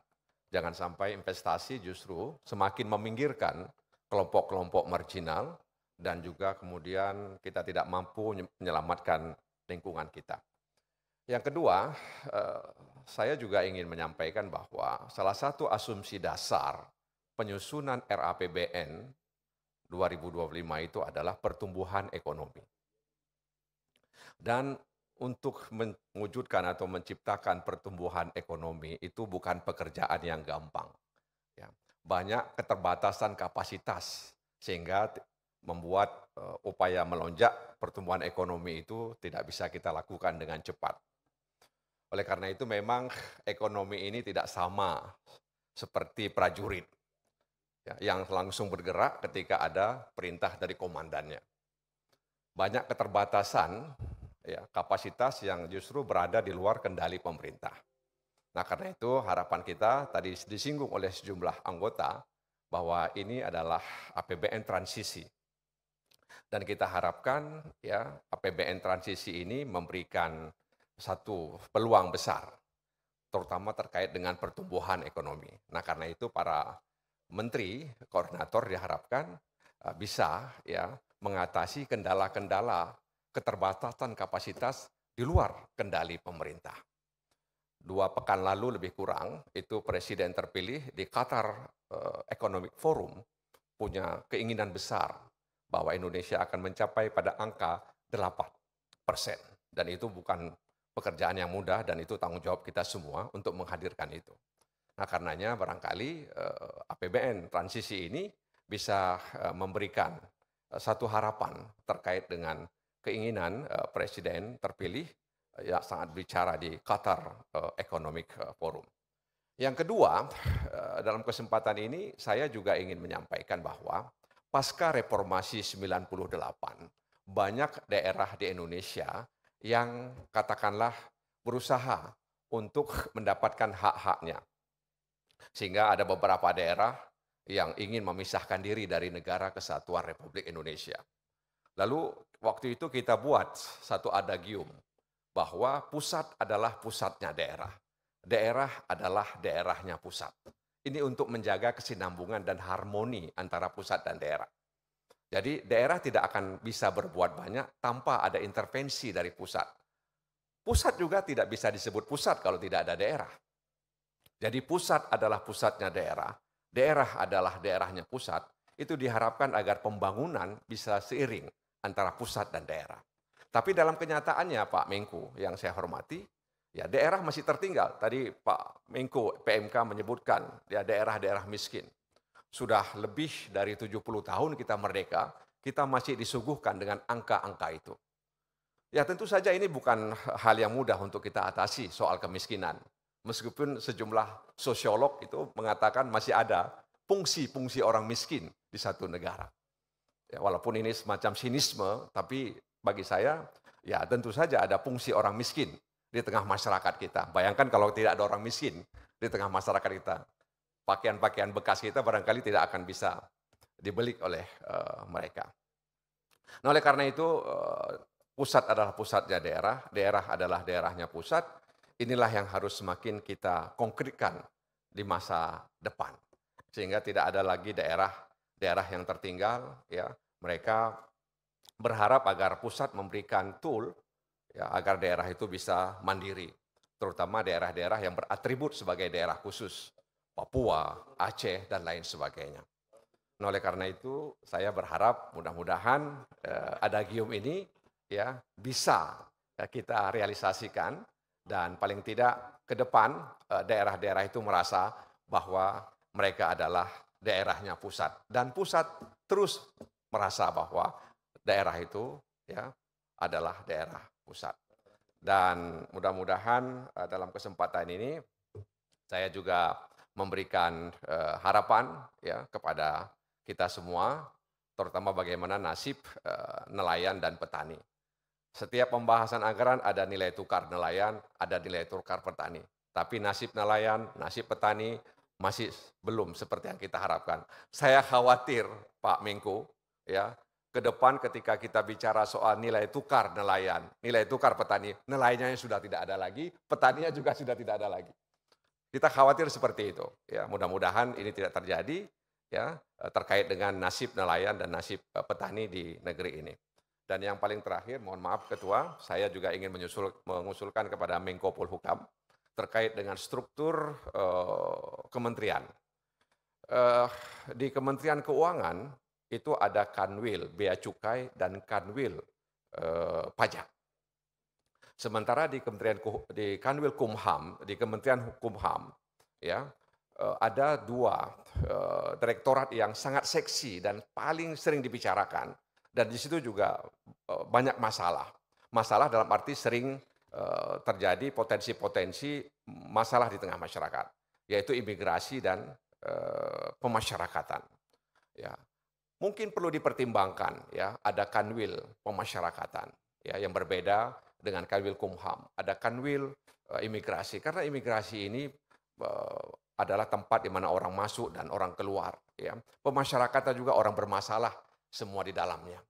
S11: Jangan sampai investasi justru semakin meminggirkan kelompok-kelompok marginal dan juga kemudian kita tidak mampu menyelamatkan lingkungan kita. Yang kedua, eh, saya juga ingin menyampaikan bahwa salah satu asumsi dasar penyusunan RAPBN 2025 itu adalah pertumbuhan ekonomi. Dan untuk mewujudkan atau menciptakan pertumbuhan ekonomi itu bukan pekerjaan yang gampang. Ya. Banyak keterbatasan kapasitas sehingga membuat uh, upaya melonjak pertumbuhan ekonomi itu tidak bisa kita lakukan dengan cepat. Oleh karena itu memang ekonomi ini tidak sama seperti prajurit ya, yang langsung bergerak ketika ada perintah dari komandannya. Banyak keterbatasan ya, kapasitas yang justru berada di luar kendali pemerintah. Nah karena itu harapan kita tadi disinggung oleh sejumlah anggota bahwa ini adalah APBN transisi. Dan kita harapkan ya APBN transisi ini memberikan satu peluang besar terutama terkait dengan pertumbuhan ekonomi. Nah, karena itu para menteri, koordinator diharapkan eh, bisa ya mengatasi kendala-kendala keterbatasan kapasitas di luar kendali pemerintah. Dua pekan lalu lebih kurang, itu Presiden terpilih di Qatar eh, Economic Forum punya keinginan besar bahwa Indonesia akan mencapai pada angka 8 persen. Dan itu bukan pekerjaan yang mudah dan itu tanggung jawab kita semua untuk menghadirkan itu. Nah karenanya barangkali eh, APBN transisi ini bisa eh, memberikan satu harapan terkait dengan keinginan uh, presiden terpilih uh, ya sangat bicara di Qatar uh, Economic Forum. Yang kedua, uh, dalam kesempatan ini saya juga ingin menyampaikan bahwa pasca reformasi 98 banyak daerah di Indonesia yang katakanlah berusaha untuk mendapatkan hak-haknya. Sehingga ada beberapa daerah yang ingin memisahkan diri dari negara kesatuan Republik Indonesia. Lalu waktu itu kita buat satu adagium bahwa pusat adalah pusatnya daerah. Daerah adalah daerahnya pusat. Ini untuk menjaga kesinambungan dan harmoni antara pusat dan daerah. Jadi daerah tidak akan bisa berbuat banyak tanpa ada intervensi dari pusat. Pusat juga tidak bisa disebut pusat kalau tidak ada daerah. Jadi pusat adalah pusatnya daerah, daerah adalah daerahnya pusat, itu diharapkan agar pembangunan bisa seiring antara pusat dan daerah. Tapi dalam kenyataannya Pak Mengko yang saya hormati, ya daerah masih tertinggal. Tadi Pak Mengko PMK menyebutkan ya daerah-daerah miskin. Sudah lebih dari 70 tahun kita merdeka, kita masih disuguhkan dengan angka-angka itu. Ya tentu saja ini bukan hal yang mudah untuk kita atasi soal kemiskinan. Meskipun sejumlah sosiolog itu mengatakan masih ada fungsi-fungsi orang miskin di satu negara. Ya, walaupun ini semacam sinisme, tapi bagi saya ya tentu saja ada fungsi orang miskin di tengah masyarakat kita. Bayangkan kalau tidak ada orang miskin di tengah masyarakat kita, pakaian-pakaian bekas kita barangkali tidak akan bisa dibeli oleh uh, mereka. Nah, oleh karena itu uh, pusat adalah pusatnya daerah, daerah adalah daerahnya pusat. Inilah yang harus semakin kita konkretkan di masa depan. Sehingga tidak ada lagi daerah daerah yang tertinggal, ya mereka berharap agar pusat memberikan tool ya, agar daerah itu bisa mandiri, terutama daerah-daerah yang beratribut sebagai daerah khusus, Papua, Aceh, dan lain sebagainya. Nah, oleh karena itu saya berharap mudah-mudahan eh, adagium ini ya bisa ya, kita realisasikan dan paling tidak ke depan daerah daerah-daerah itu merasa bahwa mereka adalah daerahnya pusat dan pusat terus merasa bahwa daerah itu ya adalah daerah pusat. Dan mudah-mudahan eh, dalam kesempatan ini saya juga memberikan uh, harapan ya kepada kita semua terutama bagaimana nasib uh, nelayan dan petani. Setiap pembahasan anggaran ada nilai tukar nelayan, ada nilai tukar petani. Tapi nasib nelayan, nasib petani masih belum seperti yang kita harapkan. Saya khawatir, Pak Mengko, ya, ke depan ketika kita bicara soal nilai tukar nelayan, nilai tukar petani, nelayannya sudah tidak ada lagi, petaninya juga sudah tidak ada lagi. Kita khawatir seperti itu. Ya, mudah-mudahan ini tidak terjadi ya terkait dengan nasib nelayan dan nasib eh, petani di negeri ini. Dan yang paling terakhir, mohon maaf Ketua, saya juga ingin menyusul, mengusulkan kepada Menko Polhukam, terkait dengan struktur uh, kementerian. Uh, di Kementerian Keuangan itu ada kanwil bea cukai dan kanwil uh, pajak. Sementara di Kementerian di Kanwil Kumham, di Kementerian Kumham ya uh, ada dua uh, direktorat yang sangat seksi dan paling sering dibicarakan dan di situ juga banyak masalah. Masalah dalam arti sering Eh, terjadi potensi-potensi masalah di tengah masyarakat, yaitu imigrasi dan eh, pemasyarakatan. Ya, mungkin perlu dipertimbangkan ya ada kanwil pemasyarakatan ya yang berbeda dengan kanwil kumham ada kanwil eh, imigrasi karena imigrasi ini adalah tempat di mana orang masuk dan orang keluar ya pemasyarakatan juga orang bermasalah semua di dalamnya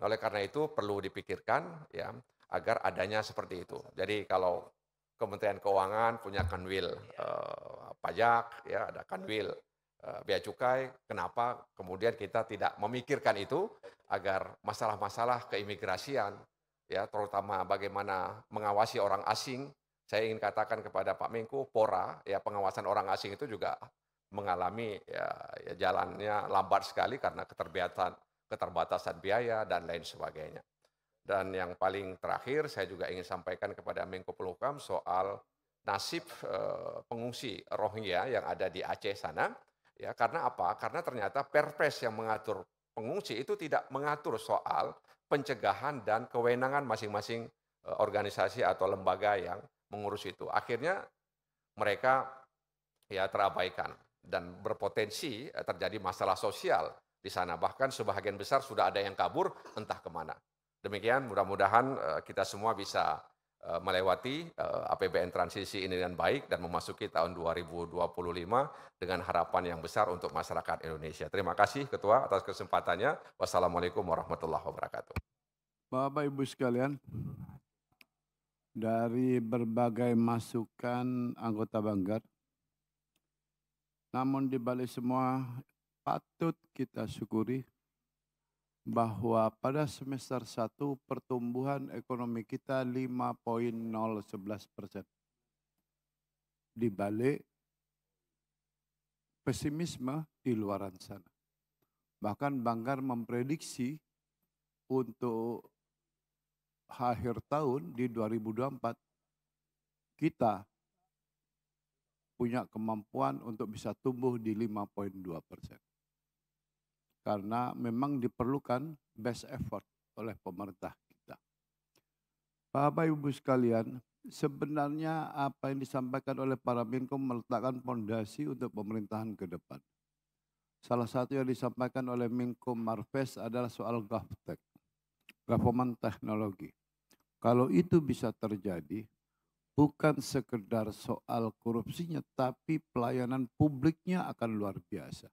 S11: nah, oleh karena itu perlu dipikirkan ya agar adanya seperti itu. Jadi kalau Kementerian Keuangan punya kanwil iya. eh, pajak, ya ada kanwil eh, bea cukai, kenapa kemudian kita tidak memikirkan itu agar masalah-masalah keimigrasian, ya terutama bagaimana mengawasi orang asing. Saya ingin katakan kepada Pak Menko, Pora, ya pengawasan orang asing itu juga mengalami ya, ya jalannya lambat sekali karena keterbatasan keterbatasan biaya dan lain sebagainya. Dan yang paling terakhir saya juga ingin sampaikan kepada Menko Polhukam soal nasib eh, pengungsi Rohingya yang ada di Aceh sana. Ya, karena apa? Karena ternyata Perpres yang mengatur pengungsi itu tidak mengatur soal pencegahan dan kewenangan masing-masing eh, organisasi atau lembaga yang mengurus itu. Akhirnya mereka ya terabaikan dan berpotensi eh, terjadi masalah sosial di sana. Bahkan sebagian besar sudah ada yang kabur entah kemana. Demikian mudah-mudahan eh, kita semua bisa eh, melewati eh, APBN transisi ini dengan baik dan memasuki tahun 2025 dengan harapan yang besar untuk masyarakat Indonesia. Terima kasih Ketua atas kesempatannya. Wassalamualaikum warahmatullahi wabarakatuh.
S1: Bapak Ibu sekalian, dari berbagai masukan anggota Banggar, namun di balik semua patut kita syukuri bahwa pada semester 1 pertumbuhan ekonomi kita 5.011 persen. Di balik pesimisme di luar sana. Bahkan Banggar memprediksi untuk akhir tahun di 2024 kita punya kemampuan untuk bisa tumbuh di 5.2 persen karena memang diperlukan best effort oleh pemerintah kita. Bapak Ibu sekalian, sebenarnya apa yang disampaikan oleh para Menko meletakkan fondasi untuk pemerintahan ke depan. Salah satu yang disampaikan oleh Menko Marves adalah soal GovTech, Government teknologi. Kalau itu bisa terjadi, bukan sekedar soal korupsinya, tapi pelayanan publiknya akan luar biasa.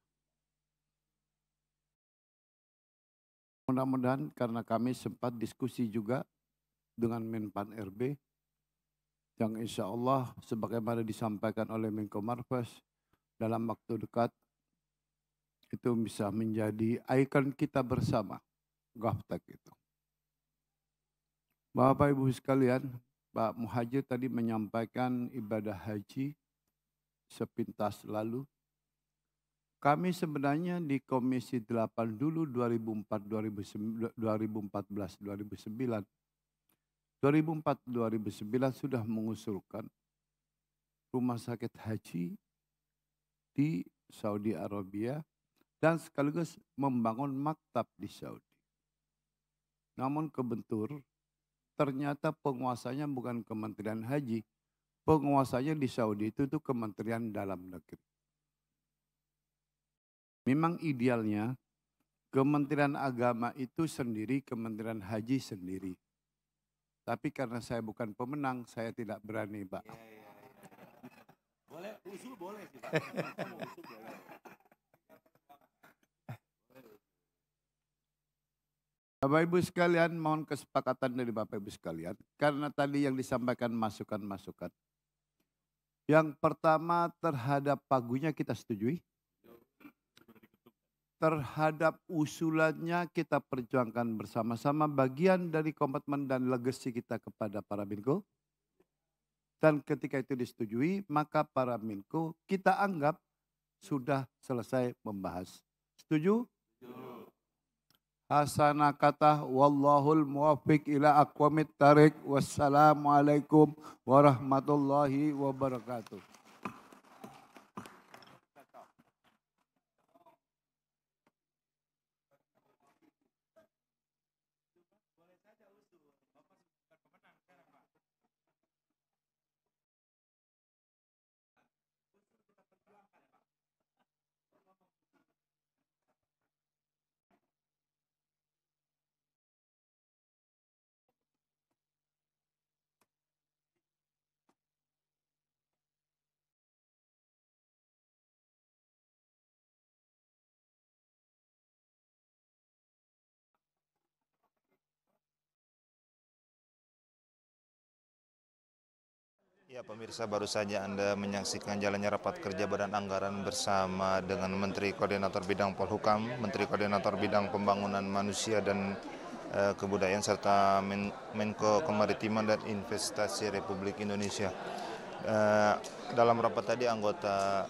S1: Mudah-mudahan karena kami sempat diskusi juga dengan Menpan RB yang insya Allah sebagaimana disampaikan oleh Menko Marves dalam waktu dekat itu bisa menjadi ikon kita bersama gaftek itu. Bapak Ibu sekalian, Pak Muhajir tadi menyampaikan ibadah haji sepintas lalu kami sebenarnya di Komisi 8 dulu 2004 2014 2009 2004 2009 sudah mengusulkan rumah sakit haji di Saudi Arabia dan sekaligus membangun maktab di Saudi. Namun kebentur ternyata penguasanya bukan Kementerian Haji, penguasanya di Saudi itu, tuh Kementerian Dalam Negeri. Memang idealnya Kementerian Agama itu sendiri, Kementerian Haji sendiri. Tapi karena saya bukan pemenang, saya tidak berani, Pak. Iya, iya, iya.
S12: Boleh, usul boleh sih, Pak.
S1: Bapak Ibu sekalian, mohon kesepakatan dari Bapak Ibu sekalian karena tadi yang disampaikan masukan-masukan. Yang pertama terhadap pagunya kita setujui terhadap usulannya kita perjuangkan bersama-sama bagian dari komitmen dan legacy kita kepada para minko. Dan ketika itu disetujui, maka para minko kita anggap sudah selesai membahas. Setuju? Setuju. Hasanah kata wallahul muwafiq ila aqwamit tarik wassalamualaikum warahmatullahi wabarakatuh.
S5: Ya pemirsa baru saja Anda menyaksikan jalannya rapat kerja Badan Anggaran bersama dengan Menteri Koordinator Bidang Polhukam, Menteri Koordinator Bidang Pembangunan Manusia dan eh, Kebudayaan serta Men Menko Kemaritiman dan Investasi Republik Indonesia. Eh, dalam rapat tadi anggota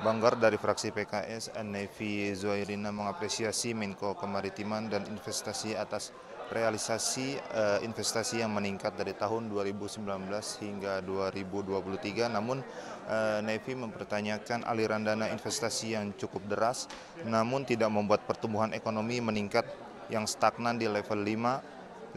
S5: Banggar dari fraksi PKS, Nevi Zuairina mengapresiasi Menko Kemaritiman dan Investasi atas realisasi uh, investasi yang meningkat dari tahun 2019 hingga 2023 namun uh, eh, Nevi mempertanyakan aliran dana investasi yang cukup deras namun tidak membuat pertumbuhan ekonomi meningkat yang stagnan di level 5 5%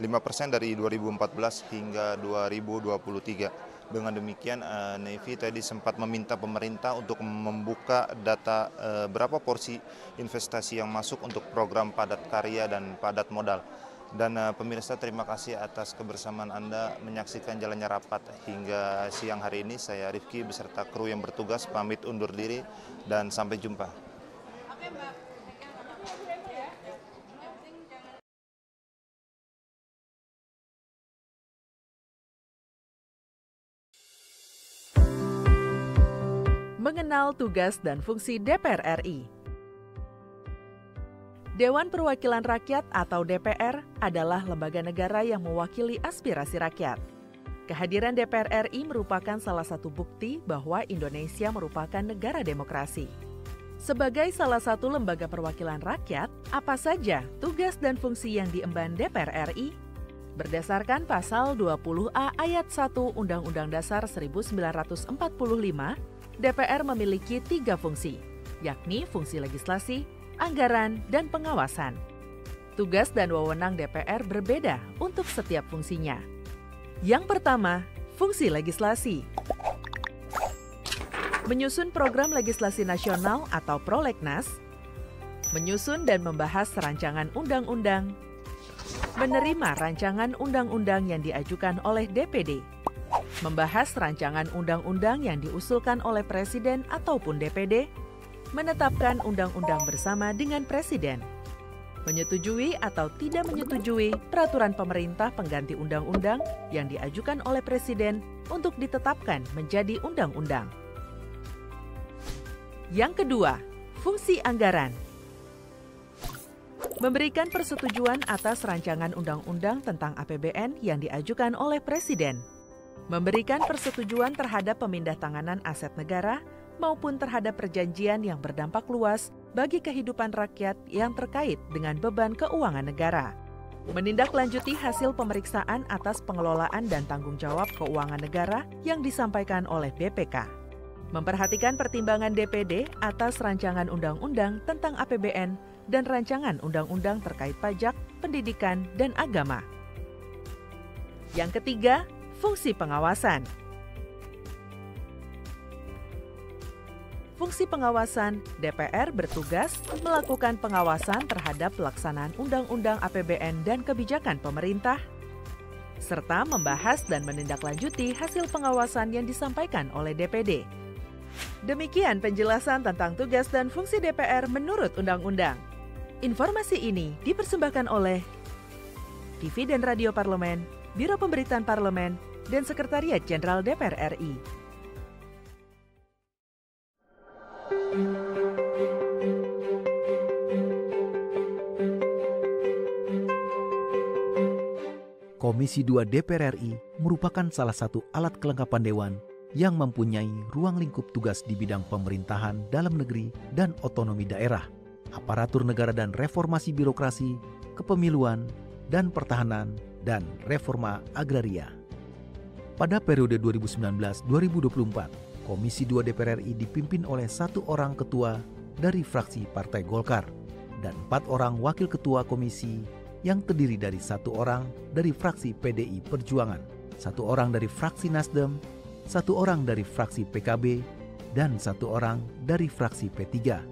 S5: dari 2014 hingga 2023. Dengan demikian, uh, eh, Nevi tadi sempat meminta pemerintah untuk membuka data uh, berapa porsi investasi yang masuk untuk program padat karya dan padat modal. Dan uh, pemirsa terima kasih atas kebersamaan Anda menyaksikan jalannya rapat hingga siang hari ini. Saya Rifki beserta kru yang bertugas pamit undur diri dan sampai jumpa.
S13: Mengenal tugas dan fungsi DPR RI. Dewan Perwakilan Rakyat atau DPR adalah lembaga negara yang mewakili aspirasi rakyat. Kehadiran DPR RI merupakan salah satu bukti bahwa Indonesia merupakan negara demokrasi. Sebagai salah satu lembaga perwakilan rakyat, apa saja tugas dan fungsi yang diemban DPR RI? Berdasarkan pasal 20A ayat 1 Undang-Undang Dasar 1945, DPR memiliki tiga fungsi, yakni fungsi legislasi, anggaran, dan pengawasan. Tugas dan wewenang DPR berbeda untuk setiap fungsinya. Yang pertama, fungsi legislasi. Menyusun program legislasi nasional atau prolegnas, menyusun dan membahas rancangan undang-undang, menerima rancangan undang-undang yang diajukan oleh DPD, membahas rancangan undang-undang yang diusulkan oleh Presiden ataupun DPD, menetapkan undang-undang bersama dengan Presiden, menyetujui atau tidak menyetujui peraturan pemerintah pengganti undang-undang yang diajukan oleh Presiden untuk ditetapkan menjadi undang-undang. Yang kedua, fungsi anggaran memberikan persetujuan atas rancangan undang-undang tentang APBN yang diajukan oleh Presiden, memberikan persetujuan terhadap pemindah tanganan aset negara maupun terhadap perjanjian yang berdampak luas bagi kehidupan rakyat yang terkait dengan beban keuangan negara. Menindaklanjuti hasil pemeriksaan atas pengelolaan dan tanggung jawab keuangan negara yang disampaikan oleh BPK. Memperhatikan pertimbangan DPD atas rancangan undang-undang tentang APBN dan rancangan undang-undang terkait pajak, pendidikan, dan agama. Yang ketiga, fungsi pengawasan. Fungsi pengawasan, DPR bertugas melakukan pengawasan terhadap pelaksanaan Undang-Undang APBN dan kebijakan pemerintah, serta membahas dan menindaklanjuti hasil pengawasan yang disampaikan oleh DPD. Demikian penjelasan tentang tugas dan fungsi DPR menurut Undang-Undang. Informasi ini dipersembahkan oleh TV dan Radio Parlemen, Biro Pemberitaan Parlemen, dan Sekretariat Jenderal DPR RI.
S12: Komisi 2 DPR RI merupakan salah satu alat kelengkapan dewan yang mempunyai ruang lingkup tugas di bidang pemerintahan dalam negeri dan otonomi daerah, aparatur negara dan reformasi birokrasi, kepemiluan, dan pertahanan, dan reforma agraria. Pada periode 2019-2024, Komisi 2 DPR RI dipimpin oleh satu orang ketua dari fraksi Partai Golkar dan empat orang wakil ketua komisi yang terdiri dari satu orang dari fraksi PDI Perjuangan, satu orang dari fraksi Nasdem, satu orang dari fraksi PKB, dan satu orang dari fraksi P3.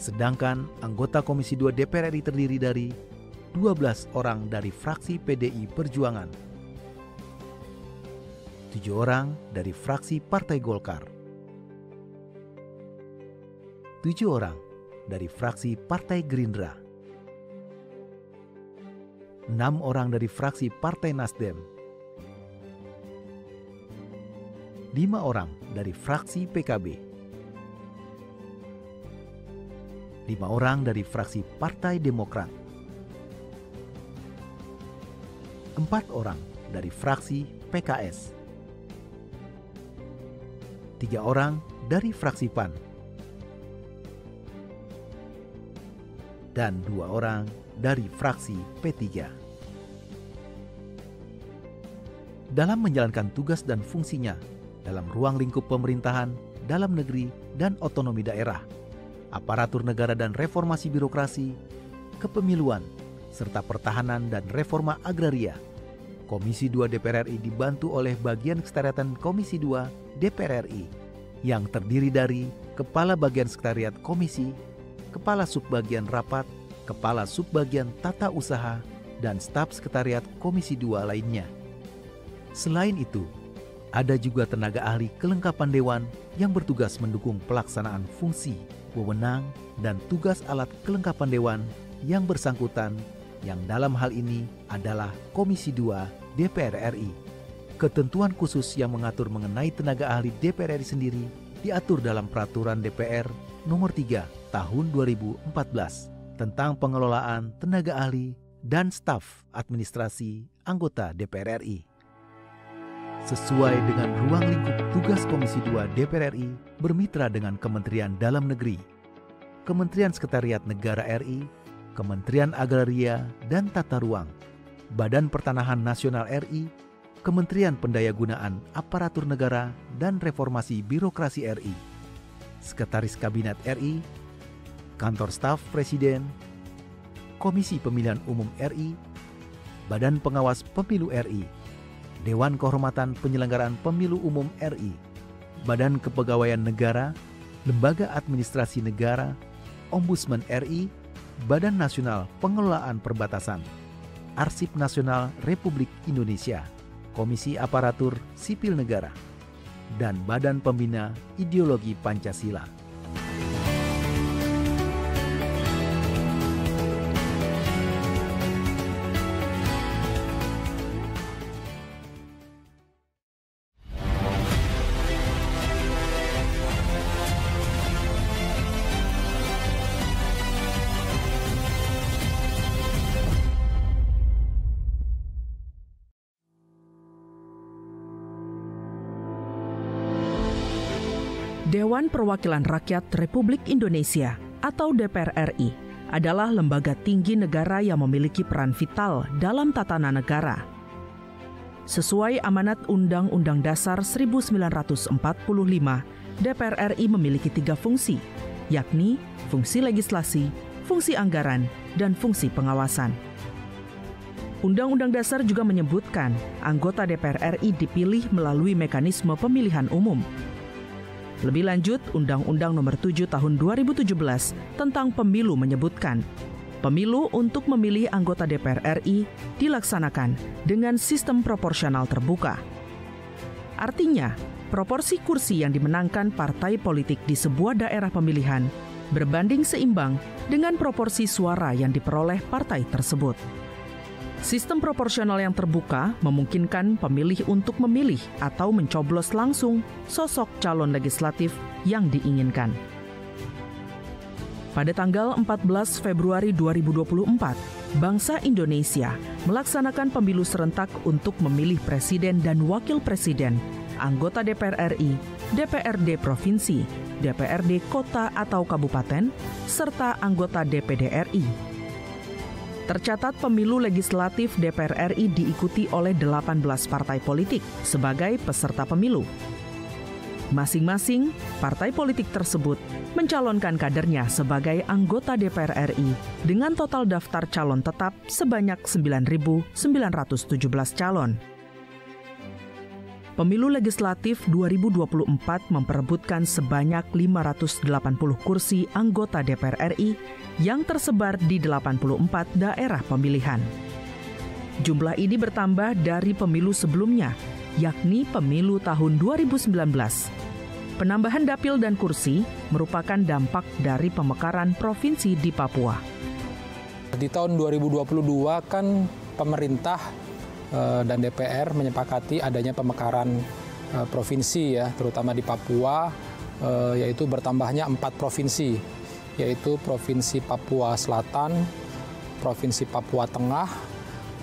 S12: Sedangkan anggota Komisi 2 DPR RI terdiri dari 12 orang dari fraksi PDI Perjuangan, tujuh orang dari fraksi Partai Golkar. Tujuh orang dari fraksi Partai Gerindra. Enam orang dari fraksi Partai Nasdem. Lima orang dari fraksi PKB. lima orang dari fraksi Partai Demokrat, empat orang dari fraksi PKS tiga orang dari fraksi PAN dan dua orang dari fraksi P3. Dalam menjalankan tugas dan fungsinya dalam ruang lingkup pemerintahan, dalam negeri, dan otonomi daerah, aparatur negara dan reformasi birokrasi, kepemiluan, serta pertahanan dan reforma agraria, Komisi 2 DPR RI dibantu oleh bagian kestaraan Komisi 2 DPR RI yang terdiri dari Kepala Bagian Sekretariat Komisi, Kepala Subbagian Rapat, Kepala Subbagian Tata Usaha, dan Staf Sekretariat Komisi 2 lainnya. Selain itu, ada juga tenaga ahli kelengkapan dewan yang bertugas mendukung pelaksanaan fungsi, wewenang, dan tugas alat kelengkapan dewan yang bersangkutan yang dalam hal ini adalah Komisi 2 DPR RI. Ketentuan khusus yang mengatur mengenai tenaga ahli DPR RI sendiri diatur dalam Peraturan DPR Nomor 3 Tahun 2014 tentang pengelolaan tenaga ahli dan staf administrasi anggota DPR RI. Sesuai dengan ruang lingkup tugas Komisi 2 DPR RI bermitra dengan Kementerian Dalam Negeri, Kementerian Sekretariat Negara RI, Kementerian Agraria dan Tata Ruang, Badan Pertanahan Nasional RI, Kementerian Pendayagunaan Aparatur Negara dan Reformasi Birokrasi RI, Sekretaris Kabinet RI, Kantor Staf Presiden, Komisi Pemilihan Umum RI, Badan Pengawas Pemilu RI, Dewan Kehormatan Penyelenggaraan Pemilu Umum RI, Badan Kepegawaian Negara, Lembaga Administrasi Negara, Ombudsman RI, Badan Nasional Pengelolaan Perbatasan, Arsip Nasional Republik Indonesia. Komisi Aparatur Sipil Negara, dan Badan Pembina Ideologi Pancasila
S13: Dewan Perwakilan Rakyat Republik Indonesia atau DPR RI adalah lembaga tinggi negara yang memiliki peran vital dalam tatanan negara. Sesuai amanat Undang-Undang Dasar 1945, DPR RI memiliki tiga fungsi, yakni fungsi legislasi, fungsi anggaran, dan fungsi pengawasan. Undang-Undang Dasar juga menyebutkan anggota DPR RI dipilih melalui mekanisme pemilihan umum lebih lanjut, Undang-Undang Nomor 7 Tahun 2017 tentang Pemilu menyebutkan, pemilu untuk memilih anggota DPR RI dilaksanakan dengan sistem proporsional terbuka. Artinya, proporsi kursi yang dimenangkan partai politik di sebuah daerah pemilihan berbanding seimbang dengan proporsi suara yang diperoleh partai tersebut. Sistem proporsional yang terbuka memungkinkan pemilih untuk memilih atau mencoblos langsung sosok calon legislatif yang diinginkan. Pada tanggal 14 Februari 2024, bangsa Indonesia melaksanakan pemilu serentak untuk memilih presiden dan wakil presiden, anggota DPR RI, DPRD provinsi, DPRD kota atau kabupaten, serta anggota DPD RI. Tercatat pemilu legislatif DPR RI diikuti oleh 18 partai politik sebagai peserta pemilu. Masing-masing partai politik tersebut mencalonkan kadernya sebagai anggota DPR RI dengan total daftar calon tetap sebanyak 9.917 calon. Pemilu legislatif 2024 memperebutkan sebanyak 580 kursi anggota DPR RI yang tersebar di 84 daerah pemilihan. Jumlah ini bertambah dari pemilu sebelumnya, yakni pemilu tahun 2019. Penambahan dapil dan kursi merupakan dampak dari pemekaran provinsi di Papua.
S14: Di tahun 2022 kan pemerintah eh, dan DPR menyepakati adanya pemekaran eh, provinsi ya, terutama di Papua eh, yaitu bertambahnya empat provinsi yaitu Provinsi Papua Selatan, Provinsi Papua Tengah,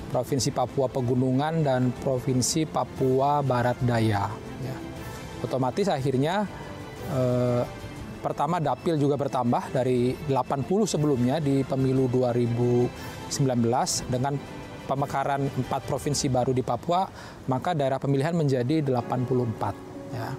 S14: Provinsi Papua Pegunungan, dan Provinsi Papua Barat Daya. Ya. Otomatis akhirnya eh, pertama dapil juga bertambah dari 80 sebelumnya di pemilu 2019 dengan pemekaran empat provinsi baru di Papua, maka daerah pemilihan menjadi 84. Ya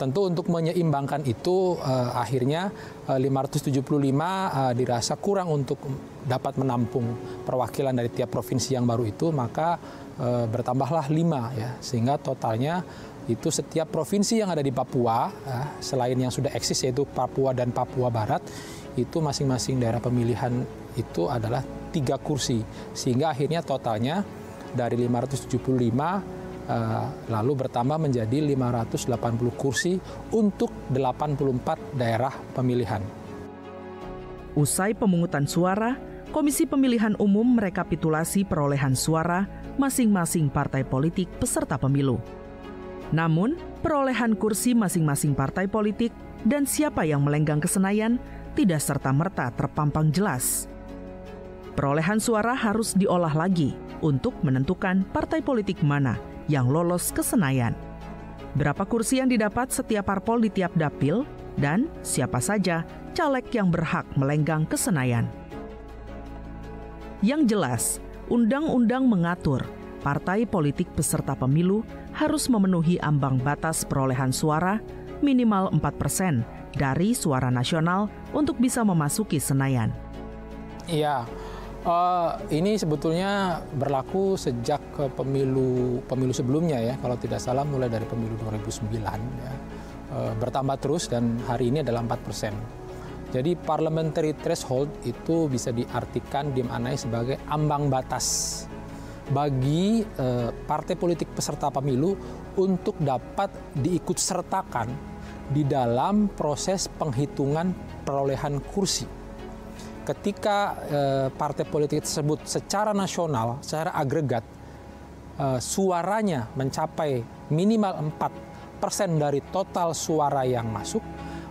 S14: tentu untuk menyeimbangkan itu uh, akhirnya uh, 575 uh, dirasa kurang untuk dapat menampung perwakilan dari tiap provinsi yang baru itu maka uh, bertambahlah 5 ya sehingga totalnya itu setiap provinsi yang ada di Papua uh, selain yang sudah eksis yaitu Papua dan Papua Barat itu masing-masing daerah pemilihan itu adalah tiga kursi sehingga akhirnya totalnya dari 575 Eh, lalu bertambah menjadi 580 kursi untuk 84 daerah pemilihan. Usai pemungutan suara, Komisi Pemilihan
S13: Umum merekapitulasi perolehan suara masing-masing partai politik peserta pemilu. Namun, perolehan kursi masing-masing partai politik dan siapa yang melenggang ke Senayan tidak serta-merta terpampang jelas. Perolehan suara harus diolah lagi untuk menentukan partai politik mana yang lolos ke Senayan. Berapa kursi yang didapat setiap parpol di tiap dapil dan siapa saja caleg yang berhak melenggang ke Senayan. Yang jelas, undang-undang mengatur partai politik peserta pemilu harus memenuhi ambang batas perolehan suara minimal 4 persen dari suara nasional untuk bisa memasuki Senayan.
S14: Iya, Uh, ini sebetulnya berlaku sejak pemilu pemilu sebelumnya ya, kalau tidak salah mulai dari pemilu 2009 ya. Uh, bertambah terus dan hari ini adalah 4 persen. Jadi parliamentary threshold itu bisa diartikan dimaknai sebagai ambang batas bagi uh, partai politik peserta pemilu untuk dapat diikutsertakan di dalam proses penghitungan perolehan kursi ketika eh, partai politik tersebut secara nasional, secara agregat, eh, suaranya mencapai minimal 4 persen dari total suara yang masuk,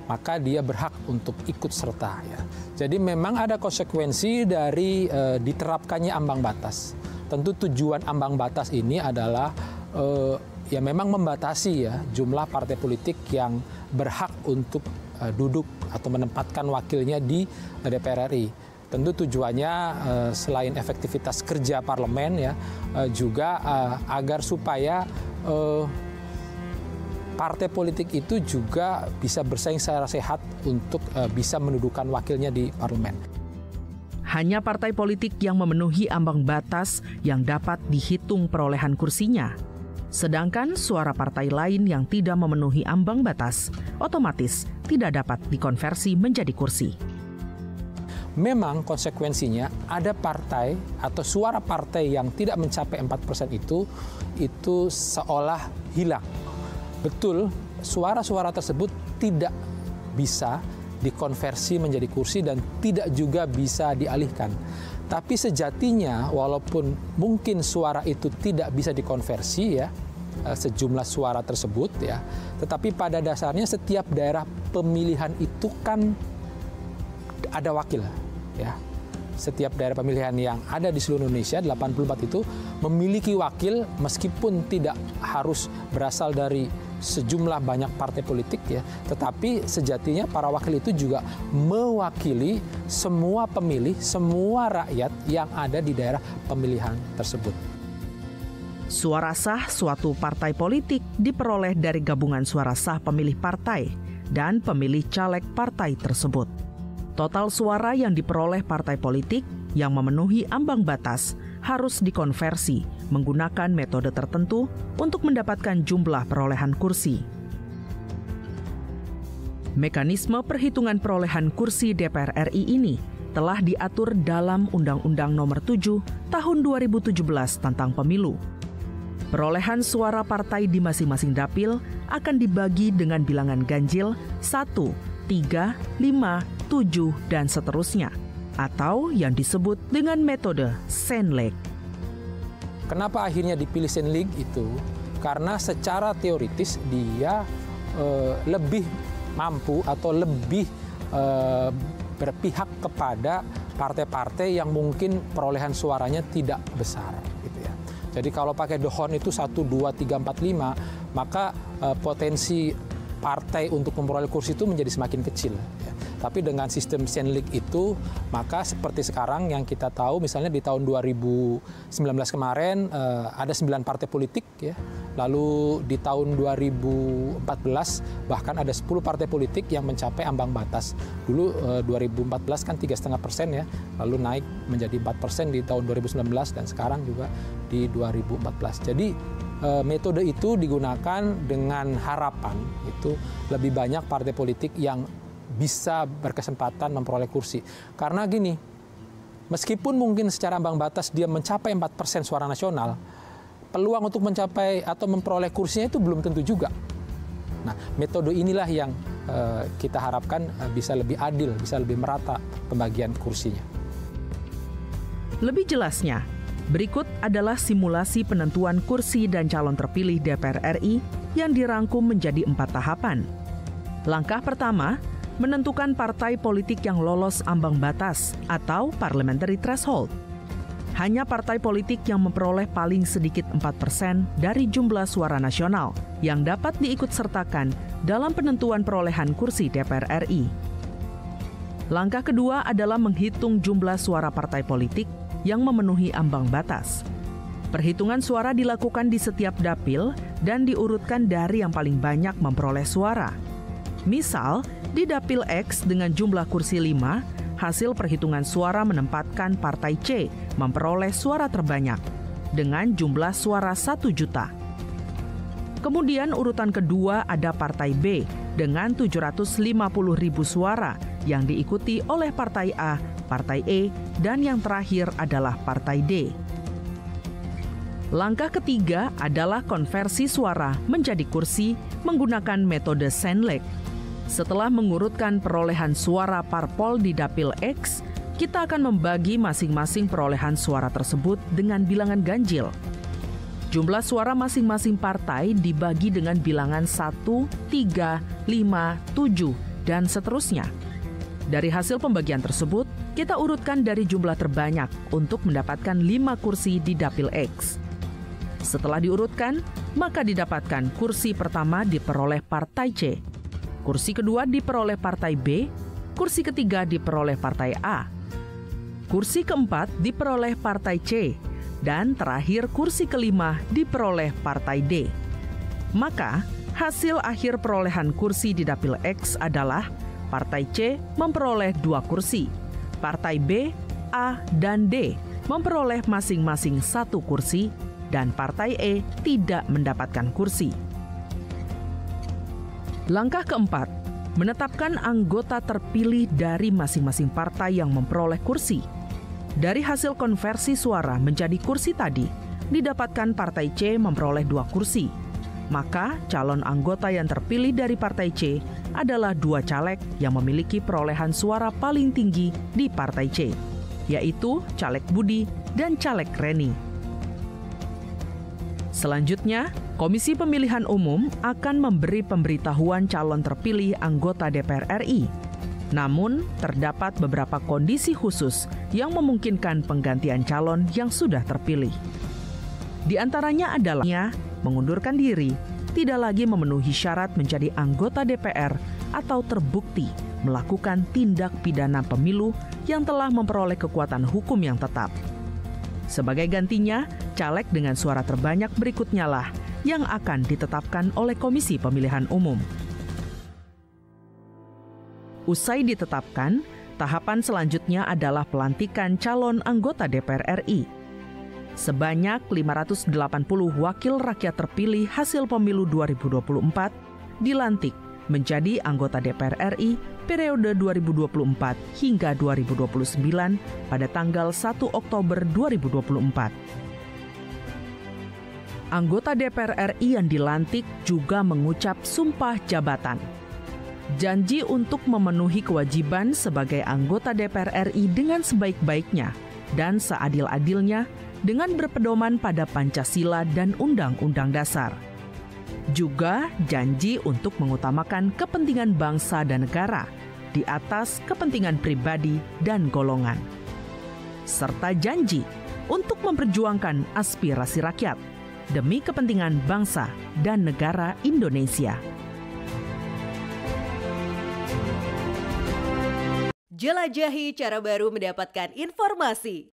S14: maka dia berhak untuk ikut serta. Ya. Jadi memang ada konsekuensi dari eh, diterapkannya ambang batas. Tentu tujuan ambang batas ini adalah eh, ya memang membatasi ya jumlah partai politik yang berhak untuk uh, duduk atau menempatkan wakilnya di eh, DPR RI. Tentu tujuannya uh, selain efektivitas kerja parlemen ya uh, juga uh, agar supaya uh, partai politik itu juga bisa bersaing secara sehat untuk uh, bisa mendudukan wakilnya di parlemen. Hanya partai politik
S13: yang memenuhi ambang batas yang dapat dihitung perolehan kursinya. Sedangkan suara partai lain yang tidak memenuhi ambang batas otomatis tidak dapat dikonversi menjadi kursi.
S14: Memang konsekuensinya ada partai atau suara partai yang tidak mencapai 4% itu itu seolah hilang. Betul, suara-suara tersebut tidak bisa dikonversi menjadi kursi dan tidak juga bisa dialihkan. Tapi sejatinya walaupun mungkin suara itu tidak bisa dikonversi ya eh, sejumlah suara tersebut ya, tetapi pada dasarnya setiap daerah pemilihan itu kan ada wakil ya. Setiap daerah pemilihan yang ada di seluruh Indonesia 84 itu memiliki wakil meskipun tidak harus berasal dari sejumlah banyak partai politik ya, tetapi sejatinya para wakil itu juga mewakili semua pemilih, semua rakyat yang ada di daerah pemilihan tersebut. Suara sah suatu partai
S13: politik diperoleh dari gabungan suara sah pemilih partai dan pemilih caleg partai tersebut. Total suara yang diperoleh partai politik yang memenuhi ambang batas harus dikonversi menggunakan metode tertentu untuk mendapatkan jumlah perolehan kursi. Mekanisme perhitungan perolehan kursi DPR RI ini telah diatur dalam Undang-Undang Nomor 7 Tahun 2017 tentang Pemilu. Perolehan suara partai di masing-masing dapil akan dibagi dengan bilangan ganjil 1, 3, 5, 7, dan seterusnya, atau yang disebut dengan metode
S14: Senleg. Kenapa akhirnya dipilih Saint League itu? Karena secara teoritis dia e, lebih mampu atau lebih e, berpihak kepada partai-partai yang mungkin perolehan suaranya tidak besar gitu ya. Jadi kalau pakai the horn itu 1 2 3 4 5 maka e, potensi partai untuk memperoleh kursi itu menjadi semakin kecil. Ya. Tapi dengan sistem Senlik itu, maka seperti sekarang yang kita tahu, misalnya di tahun 2019 kemarin eh, ada 9 partai politik, ya. lalu di tahun 2014 bahkan ada 10 partai politik yang mencapai ambang batas. Dulu eh, 2014 kan tiga setengah persen ya, lalu naik menjadi 4 persen di tahun 2019 dan sekarang juga di 2014. Jadi Eh, metode itu digunakan dengan harapan itu lebih banyak partai politik yang bisa berkesempatan memperoleh kursi. Karena gini, meskipun mungkin secara ambang batas dia mencapai 4% suara nasional, peluang untuk mencapai atau memperoleh kursinya itu belum tentu juga. Nah, metode inilah yang eh, kita harapkan eh, bisa lebih adil, bisa lebih merata pembagian kursinya.
S13: Lebih jelasnya, Berikut adalah simulasi penentuan kursi dan calon terpilih DPR RI yang dirangkum menjadi empat tahapan. Langkah pertama, menentukan partai politik yang lolos ambang batas atau parliamentary threshold. Hanya partai politik yang memperoleh paling sedikit 4% dari jumlah suara nasional yang dapat diikutsertakan dalam penentuan perolehan kursi DPR RI. Langkah kedua adalah menghitung jumlah suara partai politik yang memenuhi ambang batas. Perhitungan suara dilakukan di setiap dapil dan diurutkan dari yang paling banyak memperoleh suara. Misal, di dapil X dengan jumlah kursi 5, hasil perhitungan suara menempatkan partai C memperoleh suara terbanyak dengan jumlah suara 1 juta. Kemudian urutan kedua ada partai B dengan 750 ribu suara yang diikuti oleh partai A Partai E, dan yang terakhir adalah Partai D. Langkah ketiga adalah konversi suara menjadi kursi menggunakan metode Senlek. Setelah mengurutkan perolehan suara parpol di dapil X, kita akan membagi masing-masing perolehan suara tersebut dengan bilangan ganjil. Jumlah suara masing-masing partai dibagi dengan bilangan 1, 3, 5, 7, dan seterusnya dari hasil pembagian tersebut, kita urutkan dari jumlah terbanyak untuk mendapatkan 5 kursi di dapil X. Setelah diurutkan, maka didapatkan kursi pertama diperoleh partai C, kursi kedua diperoleh partai B, kursi ketiga diperoleh partai A, kursi keempat diperoleh partai C, dan terakhir kursi kelima diperoleh partai D. Maka, hasil akhir perolehan kursi di dapil X adalah Partai C memperoleh dua kursi. Partai B, A, dan D memperoleh masing-masing satu kursi dan Partai E tidak mendapatkan kursi. Langkah keempat, menetapkan anggota terpilih dari masing-masing partai yang memperoleh kursi. Dari hasil konversi suara menjadi kursi tadi, didapatkan Partai C memperoleh dua kursi, maka calon anggota yang terpilih dari partai C adalah dua caleg yang memiliki perolehan suara paling tinggi di partai C, yaitu caleg Budi dan caleg Reni. Selanjutnya, Komisi Pemilihan Umum akan memberi pemberitahuan calon terpilih anggota DPR RI namun, terdapat beberapa kondisi khusus yang memungkinkan penggantian calon yang sudah terpilih. Di antaranya adalah mengundurkan diri tidak lagi memenuhi syarat menjadi anggota DPR atau terbukti melakukan tindak pidana pemilu yang telah memperoleh kekuatan hukum yang tetap. Sebagai gantinya, caleg dengan suara terbanyak berikutnya lah yang akan ditetapkan oleh Komisi Pemilihan Umum. Usai ditetapkan, tahapan selanjutnya adalah pelantikan calon anggota DPR RI. Sebanyak 580 wakil rakyat terpilih hasil pemilu 2024 dilantik menjadi anggota DPR RI periode 2024 hingga 2029 pada tanggal 1 Oktober 2024. Anggota DPR RI yang dilantik juga mengucap sumpah jabatan. Janji untuk memenuhi kewajiban sebagai anggota DPR RI dengan sebaik-baiknya dan seadil-adilnya dengan berpedoman pada Pancasila dan Undang-Undang Dasar. Juga janji untuk mengutamakan kepentingan bangsa dan negara di atas kepentingan pribadi dan golongan. Serta janji untuk memperjuangkan aspirasi rakyat demi kepentingan bangsa dan negara Indonesia. Jelajahi cara baru mendapatkan informasi.